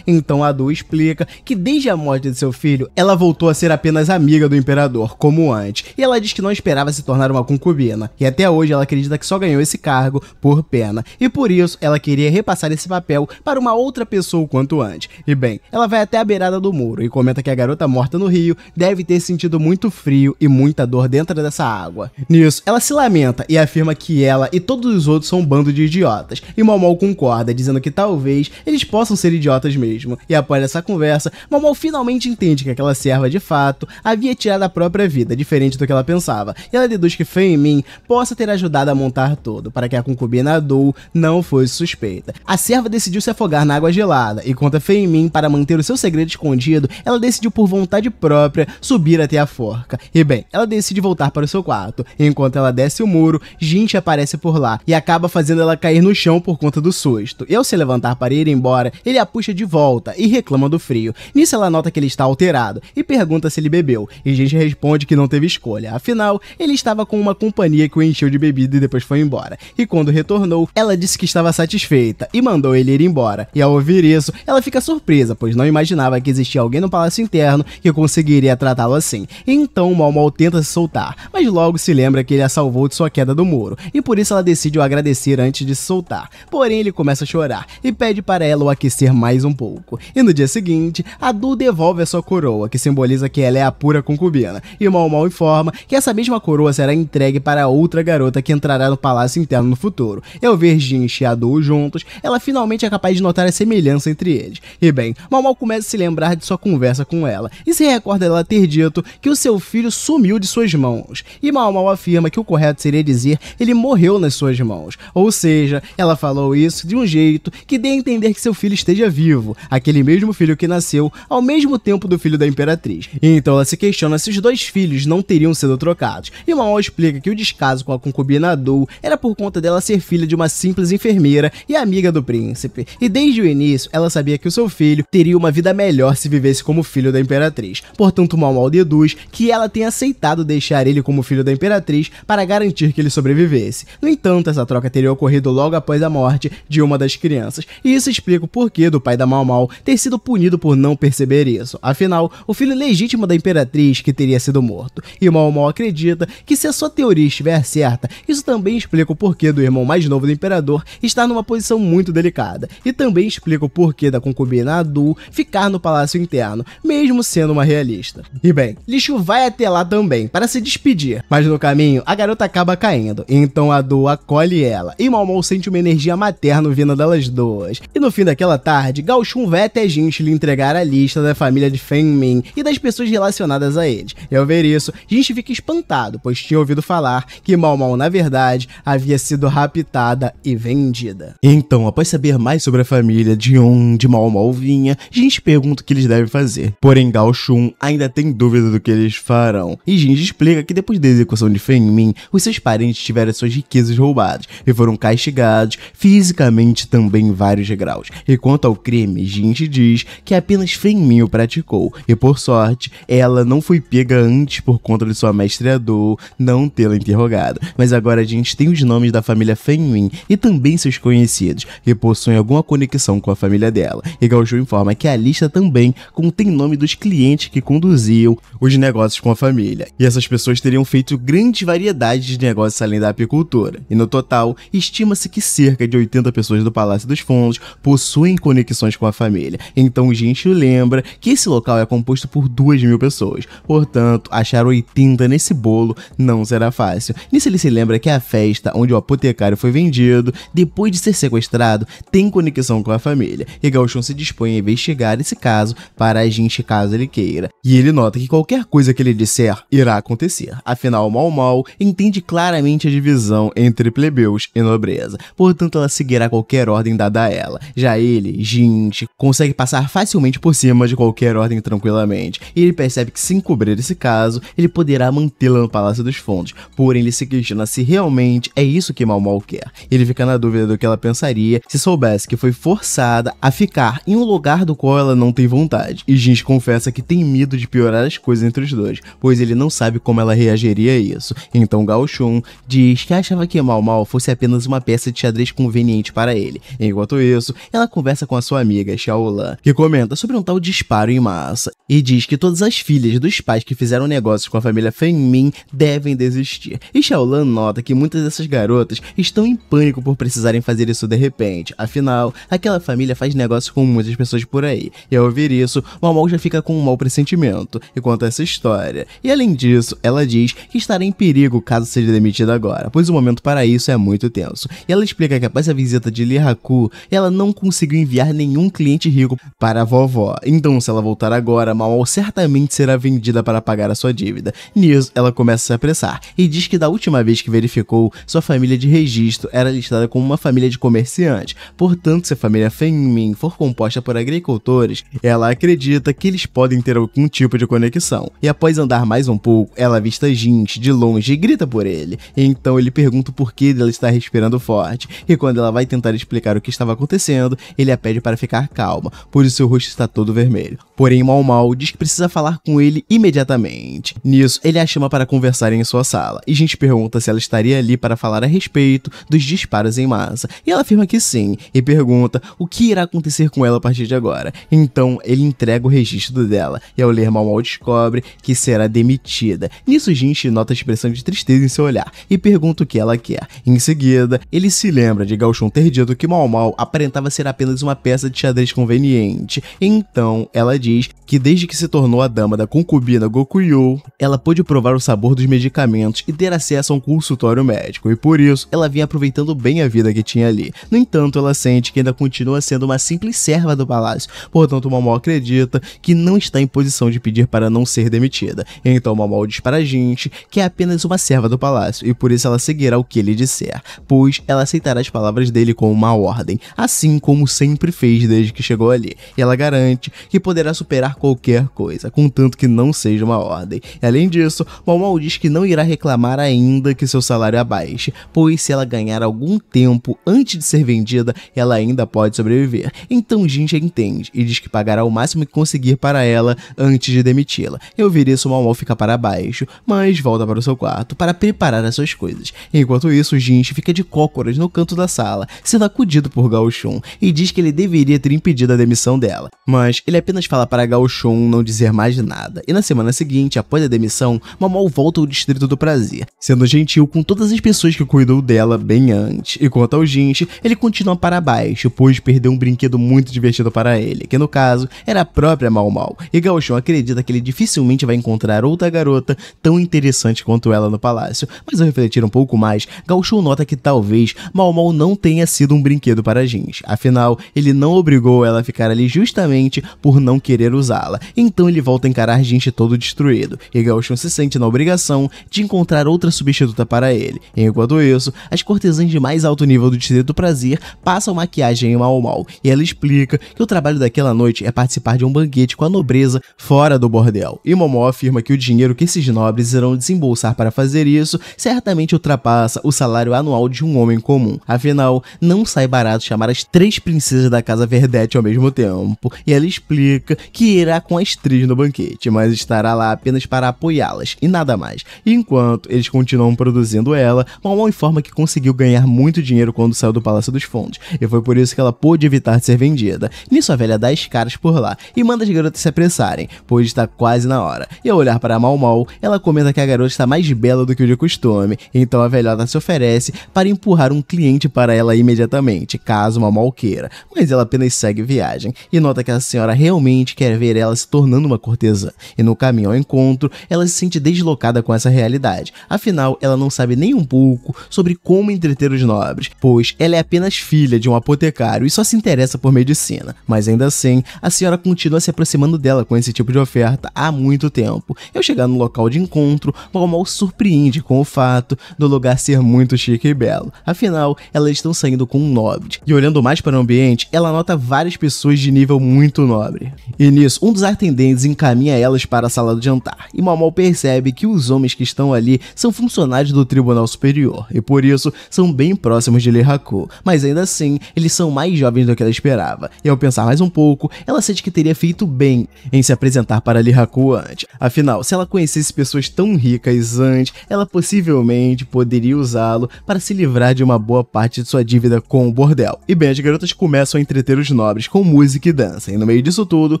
Então a Du explica que desde a morte de seu filho ela voltou a ser apenas amiga do imperador, como antes, e ela diz que não esperava se tornar uma concubina e até hoje ela acredita que só ganhou esse cargo por pena e por isso ela queria repassar esse papel para uma outra pessoa o quanto antes. E bem, ela vai até a beirada do muro e comenta que a garota morta no rio deve ter sentido muito muito frio e muita dor dentro dessa água. Nisso, ela se lamenta e afirma que ela e todos os outros são um bando de idiotas. E Momol concorda, dizendo que talvez eles possam ser idiotas mesmo. E após essa conversa, Momol finalmente entende que aquela serva de fato havia tirado a própria vida, diferente do que ela pensava. E ela deduz que Fei Min possa ter ajudado a montar tudo para que a concubina Dou não fosse suspeita. A serva decidiu se afogar na água gelada e conta Fei Min para manter o seu segredo escondido, ela decidiu por vontade própria subir até a fonte enforca. E bem, ela decide voltar para o seu quarto. Enquanto ela desce o muro, gente aparece por lá e acaba fazendo ela cair no chão por conta do susto. E ao se levantar para ir embora, ele a puxa de volta e reclama do frio. Nisso ela nota que ele está alterado e pergunta se ele bebeu. E gente responde que não teve escolha, afinal, ele estava com uma companhia que o encheu de bebida e depois foi embora. E quando retornou, ela disse que estava satisfeita e mandou ele ir embora. E ao ouvir isso, ela fica surpresa, pois não imaginava que existia alguém no palácio interno que conseguiria tratá-lo assim. E então Mal tenta se soltar, mas logo se lembra que ele a salvou de sua queda do muro, e por isso ela decide o agradecer antes de se soltar. Porém, ele começa a chorar e pede para ela o aquecer mais um pouco. E no dia seguinte, a Du devolve a sua coroa, que simboliza que ela é a pura concubina, e Mal informa que essa mesma coroa será entregue para outra garota que entrará no palácio interno no futuro. E é ao ver Jin e a Du juntos, ela finalmente é capaz de notar a semelhança entre eles. E bem, Mal começa a se lembrar de sua conversa com ela, e se recorda dela ter dito que o seu filho sumiu de suas mãos. E Mau Mau afirma que o correto seria dizer ele morreu nas suas mãos. Ou seja, ela falou isso de um jeito que dê a entender que seu filho esteja vivo, aquele mesmo filho que nasceu ao mesmo tempo do filho da Imperatriz. Então ela se questiona se os dois filhos não teriam sido trocados. E Mau explica que o descaso com a concubina Adou era por conta dela ser filha de uma simples enfermeira e amiga do príncipe. E desde o início, ela sabia que o seu filho teria uma vida melhor se vivesse como filho da Imperatriz. Portanto, Mau Mau deduz que ela tenha aceitado deixar ele como filho da Imperatriz para garantir que ele sobrevivesse. No entanto, essa troca teria ocorrido logo após a morte de uma das crianças, e isso explica o porquê do pai da Mal Mal ter sido punido por não perceber isso. Afinal, o filho legítimo da Imperatriz que teria sido morto, e Mal Mal acredita que se a sua teoria estiver certa, isso também explica o porquê do irmão mais novo do Imperador estar numa posição muito delicada, e também explica o porquê da concubina Adul ficar no palácio interno, mesmo sendo uma realista. E bem, lhe vai até lá também, para se despedir. Mas no caminho, a garota acaba caindo, então a Duo acolhe ela, e Mal sente uma energia materna vindo delas duas. E no fim daquela tarde, Gauchun vai até gente lhe entregar a lista da família de Fen Min e das pessoas relacionadas a eles. E ao ver isso, gente fica espantado, pois tinha ouvido falar que Mal na verdade, havia sido raptada e vendida. Então, após saber mais sobre a família de onde Mal vinha vinha, gente pergunta o que eles devem fazer. Porém, Gauchun ainda tem dúvida do que eles farão. E Jinji explica que depois da execução de Fenmin, os seus parentes tiveram suas riquezas roubadas e foram castigados fisicamente também em vários graus. E quanto ao crime, Jinji diz que apenas Fenmin o praticou, e por sorte, ela não foi pega antes por conta de sua mestreador não tê-la interrogado. Mas agora a gente tem os nomes da família Fenmin e também seus conhecidos, que possuem alguma conexão com a família dela. E Gaoju informa que a lista também contém nome dos clientes que conduziam os negócios negócios com a família, e essas pessoas teriam feito grande variedade de negócios além da apicultura. E no total, estima-se que cerca de 80 pessoas do Palácio dos Fundos possuem conexões com a família. Então gente lembra que esse local é composto por 2 mil pessoas, portanto, achar 80 nesse bolo não será fácil. Nisso ele se lembra que a festa onde o apotecário foi vendido, depois de ser sequestrado, tem conexão com a família, e Galchon se dispõe a investigar esse caso para a gente caso ele queira. E ele nota que qualquer coisa coisa que ele disser irá acontecer. Afinal, Mal Mal entende claramente a divisão entre plebeus e nobreza, portanto ela seguirá qualquer ordem dada a ela. Já ele, Jint, consegue passar facilmente por cima de qualquer ordem tranquilamente, e ele percebe que se encobrir esse caso, ele poderá mantê-la no Palácio dos Fundos, porém ele se questiona se realmente é isso que Mal Mal quer. Ele fica na dúvida do que ela pensaria se soubesse que foi forçada a ficar em um lugar do qual ela não tem vontade, e Jint confessa que tem medo de piorar as coisas entre os dois, pois ele não sabe como ela reagiria a isso. Então Gao Shun diz que achava que Mal Mal fosse apenas uma peça de xadrez conveniente para ele. Enquanto isso, ela conversa com a sua amiga Lan, que comenta sobre um tal disparo em massa e diz que todas as filhas dos pais que fizeram negócios com a família Fengmin devem desistir. E Lan nota que muitas dessas garotas estão em pânico por precisarem fazer isso de repente. Afinal, aquela família faz negócio com muitas pessoas por aí. E ao ouvir isso, Mal Mal já fica com um mau pressentimento. E essa história, história. E além disso, ela diz que estará em perigo caso seja demitida agora, pois o momento para isso é muito tenso. E ela explica que após a visita de Haku, ela não conseguiu enviar nenhum cliente rico para a vovó. Então, se ela voltar agora, Mao certamente será vendida para pagar a sua dívida. Nisso, ela começa a se apressar e diz que da última vez que verificou, sua família de registro era listada como uma família de comerciante. Portanto, se a família Fengmin for composta por agricultores, ela acredita que eles podem ter algum tipo de conexão. E após andar mais um pouco, ela avista gente de longe e grita por ele. Então ele pergunta o porquê dela está respirando forte, e quando ela vai tentar explicar o que estava acontecendo, ele a pede para ficar calma, pois o seu rosto está todo vermelho. Porém, Mal Mal diz que precisa falar com ele imediatamente. Nisso, ele a chama para conversarem em sua sala, e gente pergunta se ela estaria ali para falar a respeito dos disparos em massa, e ela afirma que sim, e pergunta o que irá acontecer com ela a partir de agora. Então, ele entrega o registro dela, e ao ler Mal Mal descobre que será demitida. Nisso, Jinchi nota a expressão de tristeza em seu olhar e pergunta o que ela quer. Em seguida, ele se lembra de Gauchon ter dito que Mal Mal aparentava ser apenas uma peça de xadrez conveniente. Então, ela diz que desde que se tornou a dama da concubina Gokuyu, ela pôde provar o sabor dos medicamentos e ter acesso a um consultório médico, e por isso ela vinha aproveitando bem a vida que tinha ali. No entanto, ela sente que ainda continua sendo uma simples serva do palácio, portanto, Mal Mal acredita que não está em posição de pedir para não ser demitida prometida. Então Momol diz para a gente que é apenas uma serva do palácio, e por isso ela seguirá o que ele disser, pois ela aceitará as palavras dele como uma ordem, assim como sempre fez desde que chegou ali. E ela garante que poderá superar qualquer coisa, contanto que não seja uma ordem. E além disso, Momol diz que não irá reclamar ainda que seu salário abaixe, pois se ela ganhar algum tempo antes de ser vendida, ela ainda pode sobreviver. Então Jinja entende e diz que pagará o máximo que conseguir para ela antes de demiti-la. Eu vi ofereça uma fica para baixo, mas volta para o seu quarto para preparar as suas coisas. Enquanto isso, Jinx fica de cócoras no canto da sala, sendo acudido por Gaoshun e diz que ele deveria ter impedido a demissão dela. Mas ele apenas fala para Gaoshun não dizer mais nada, e na semana seguinte, após a demissão, Mamol volta ao Distrito do Prazer, sendo gentil com todas as pessoas que cuidou dela bem antes. E quanto ao Jinx, ele continua para baixo, pois perdeu um brinquedo muito divertido para ele, que no caso era a própria Mal e Gaoshun acredita que ele dificilmente vai vai encontrar outra garota tão interessante quanto ela no palácio. Mas ao refletir um pouco mais, Gauchon nota que talvez Mal Mal não tenha sido um brinquedo para Jins. Afinal, ele não obrigou ela a ficar ali justamente por não querer usá-la. Então ele volta a encarar Jins todo destruído, e Gauchon se sente na obrigação de encontrar outra substituta para ele. Enquanto isso, as cortesãs de mais alto nível do Distrito do Prazer passam maquiagem em Mal Mal, e ela explica que o trabalho daquela noite é participar de um banquete com a nobreza fora do bordel. E Momó afirma que o dinheiro que esses nobres irão desembolsar para fazer isso certamente ultrapassa o salário anual de um homem comum. Afinal, não sai barato chamar as três princesas da Casa Verdete ao mesmo tempo, e ela explica que irá com as três no banquete, mas estará lá apenas para apoiá-las e nada mais. Enquanto eles continuam produzindo ela, Mauá informa que conseguiu ganhar muito dinheiro quando saiu do Palácio dos Fundos, e foi por isso que ela pôde evitar de ser vendida. Nisso a velha dá as caras por lá e manda as garotas se apressarem, pois está quase na hora cara. E ao olhar para Mal Mal, ela comenta que a garota está mais bela do que o de costume, então a velhota se oferece para empurrar um cliente para ela imediatamente, caso uma malqueira. queira, mas ela apenas segue viagem e nota que a senhora realmente quer ver ela se tornando uma cortesã, e no caminho ao encontro, ela se sente deslocada com essa realidade, afinal ela não sabe nem um pouco sobre como entreter os nobres, pois ela é apenas filha de um apotecário e só se interessa por medicina, mas ainda assim, a senhora continua se aproximando dela com esse tipo de oferta há muito tempo. Ao chegar no local de encontro, Mal Mal surpreende com o fato do lugar ser muito chique e belo. Afinal, elas estão saindo com um nobre. E olhando mais para o ambiente, ela nota várias pessoas de nível muito nobre. E nisso, um dos atendentes encaminha elas para a sala do jantar. E Mal Mal percebe que os homens que estão ali são funcionários do Tribunal Superior. E por isso, são bem próximos de Lehaku. Mas ainda assim, eles são mais jovens do que ela esperava. E ao pensar mais um pouco, ela sente que teria feito bem em se apresentar para Lehaku antes gente. Afinal, se ela conhecesse pessoas tão ricas antes, ela possivelmente poderia usá-lo para se livrar de uma boa parte de sua dívida com o bordel. E bem, as garotas começam a entreter os nobres com música e dança, e no meio disso tudo,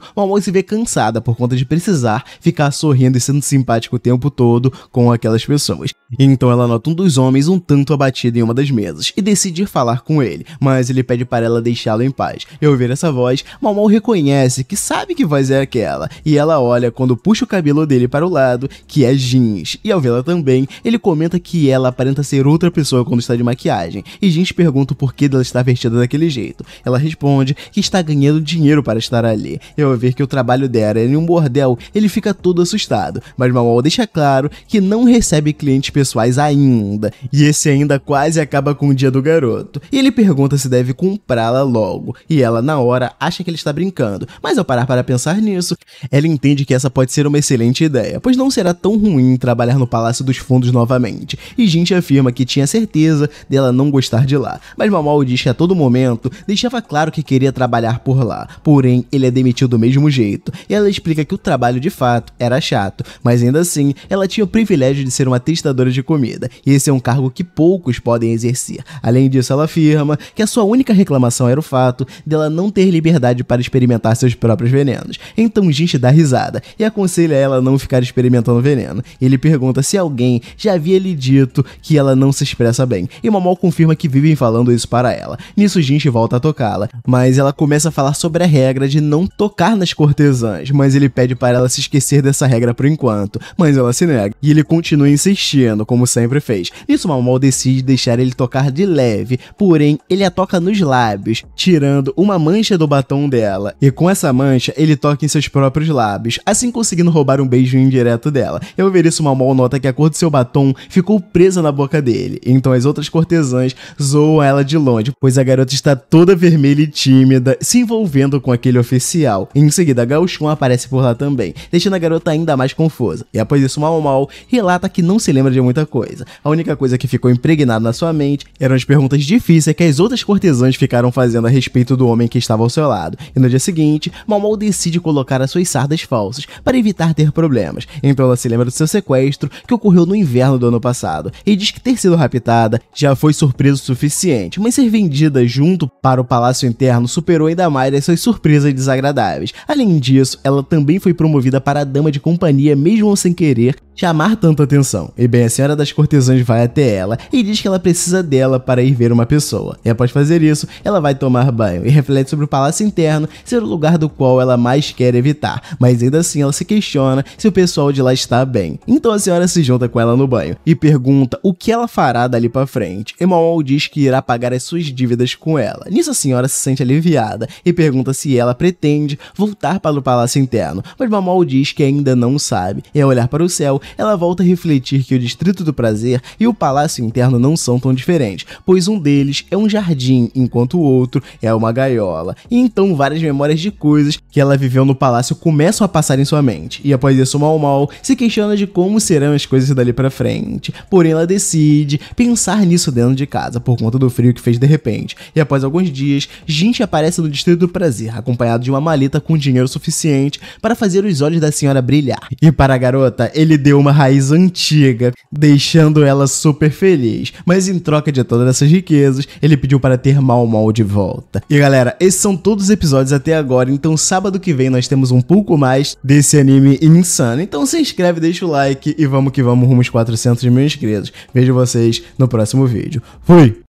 Malmoy se vê cansada por conta de precisar ficar sorrindo e sendo simpático o tempo todo com aquelas pessoas. Então ela nota um dos homens um tanto abatido em uma das mesas e decide falar com ele, mas ele pede para ela deixá-lo em paz. E ao ouvir essa voz, Mal reconhece que sabe que voz é aquela, e ela olha quando puxa o cabelo dele para o lado, que é Jeans. E ao vê-la também, ele comenta que ela aparenta ser outra pessoa quando está de maquiagem, e Jeans pergunta o porquê dela estar vestida daquele jeito. Ela responde que está ganhando dinheiro para estar ali, e ao ver que o trabalho dela é em um bordel, ele fica todo assustado, mas Mal Mal deixa claro que não recebe clientes pessoais pessoais ainda, e esse ainda quase acaba com o dia do garoto. E ele pergunta se deve comprá-la logo, e ela, na hora, acha que ele está brincando, mas ao parar para pensar nisso, ela entende que essa pode ser uma excelente ideia, pois não será tão ruim trabalhar no Palácio dos Fundos novamente, e Gente afirma que tinha certeza dela não gostar de lá, mas Mamal diz que a todo momento deixava claro que queria trabalhar por lá, porém ele é demitido do mesmo jeito, e ela explica que o trabalho de fato era chato, mas ainda assim ela tinha o privilégio de ser uma testadora de comida, e esse é um cargo que poucos podem exercer. Além disso, ela afirma que a sua única reclamação era o fato dela não ter liberdade para experimentar seus próprios venenos. Então Ginch dá risada e aconselha ela a não ficar experimentando veneno. Ele pergunta se alguém já havia lhe dito que ela não se expressa bem, e Mamal confirma que vivem falando isso para ela. Nisso Ginch volta a tocá-la, mas ela começa a falar sobre a regra de não tocar nas cortesãs, mas ele pede para ela se esquecer dessa regra por enquanto, mas ela se nega, e ele continua insistindo como sempre fez. Isso Mal decide deixar ele tocar de leve, porém, ele a toca nos lábios, tirando uma mancha do batom dela. E com essa mancha, ele toca em seus próprios lábios, assim conseguindo roubar um beijo indireto dela. Ao ver isso, Mal nota que a cor do seu batom ficou presa na boca dele, então as outras cortesãs zoam ela de longe, pois a garota está toda vermelha e tímida, se envolvendo com aquele oficial. Em seguida, Gauchon aparece por lá também, deixando a garota ainda mais confusa. E após isso, Mal relata que não se lembra de muita coisa. A única coisa que ficou impregnada na sua mente eram as perguntas difíceis que as outras cortesãs ficaram fazendo a respeito do homem que estava ao seu lado. E no dia seguinte, Momol decide colocar as suas sardas falsas para evitar ter problemas. Então ela se lembra do seu sequestro, que ocorreu no inverno do ano passado, e diz que ter sido raptada já foi surpresa o suficiente, mas ser vendida junto para o palácio interno superou ainda mais as suas surpresas desagradáveis. Além disso, ela também foi promovida para a dama de companhia mesmo sem querer chamar tanta atenção. E bem assim Senhora das Cortesãs vai até ela e diz que ela precisa dela para ir ver uma pessoa. E após fazer isso, ela vai tomar banho e reflete sobre o palácio interno ser o lugar do qual ela mais quer evitar, mas ainda assim ela se questiona se o pessoal de lá está bem. Então a senhora se junta com ela no banho e pergunta o que ela fará dali para frente. E Maol diz que irá pagar as suas dívidas com ela. Nisso a senhora se sente aliviada e pergunta se ela pretende voltar para o palácio interno, mas Mamal diz que ainda não sabe. E ao olhar para o céu, ela volta a refletir que o distrito Distrito do Prazer e o Palácio Interno não são tão diferentes, pois um deles é um jardim, enquanto o outro é uma gaiola. E então várias memórias de coisas que ela viveu no palácio começam a passar em sua mente. E após isso, Mal Mal se questiona de como serão as coisas dali para frente. Porém, ela decide pensar nisso dentro de casa por conta do frio que fez de repente. E após alguns dias, gente aparece no Distrito do Prazer, acompanhado de uma maleta com dinheiro suficiente para fazer os olhos da senhora brilhar. E para a garota, ele deu uma raiz antiga, deixando ela super feliz. Mas em troca de todas essas riquezas, ele pediu para ter Mal Mal de volta. E galera, esses são todos os episódios até agora, então sábado que vem nós temos um pouco mais desse anime insano. Então se inscreve, deixa o like e vamos que vamos rumo aos 400 mil inscritos. Vejo vocês no próximo vídeo. Fui!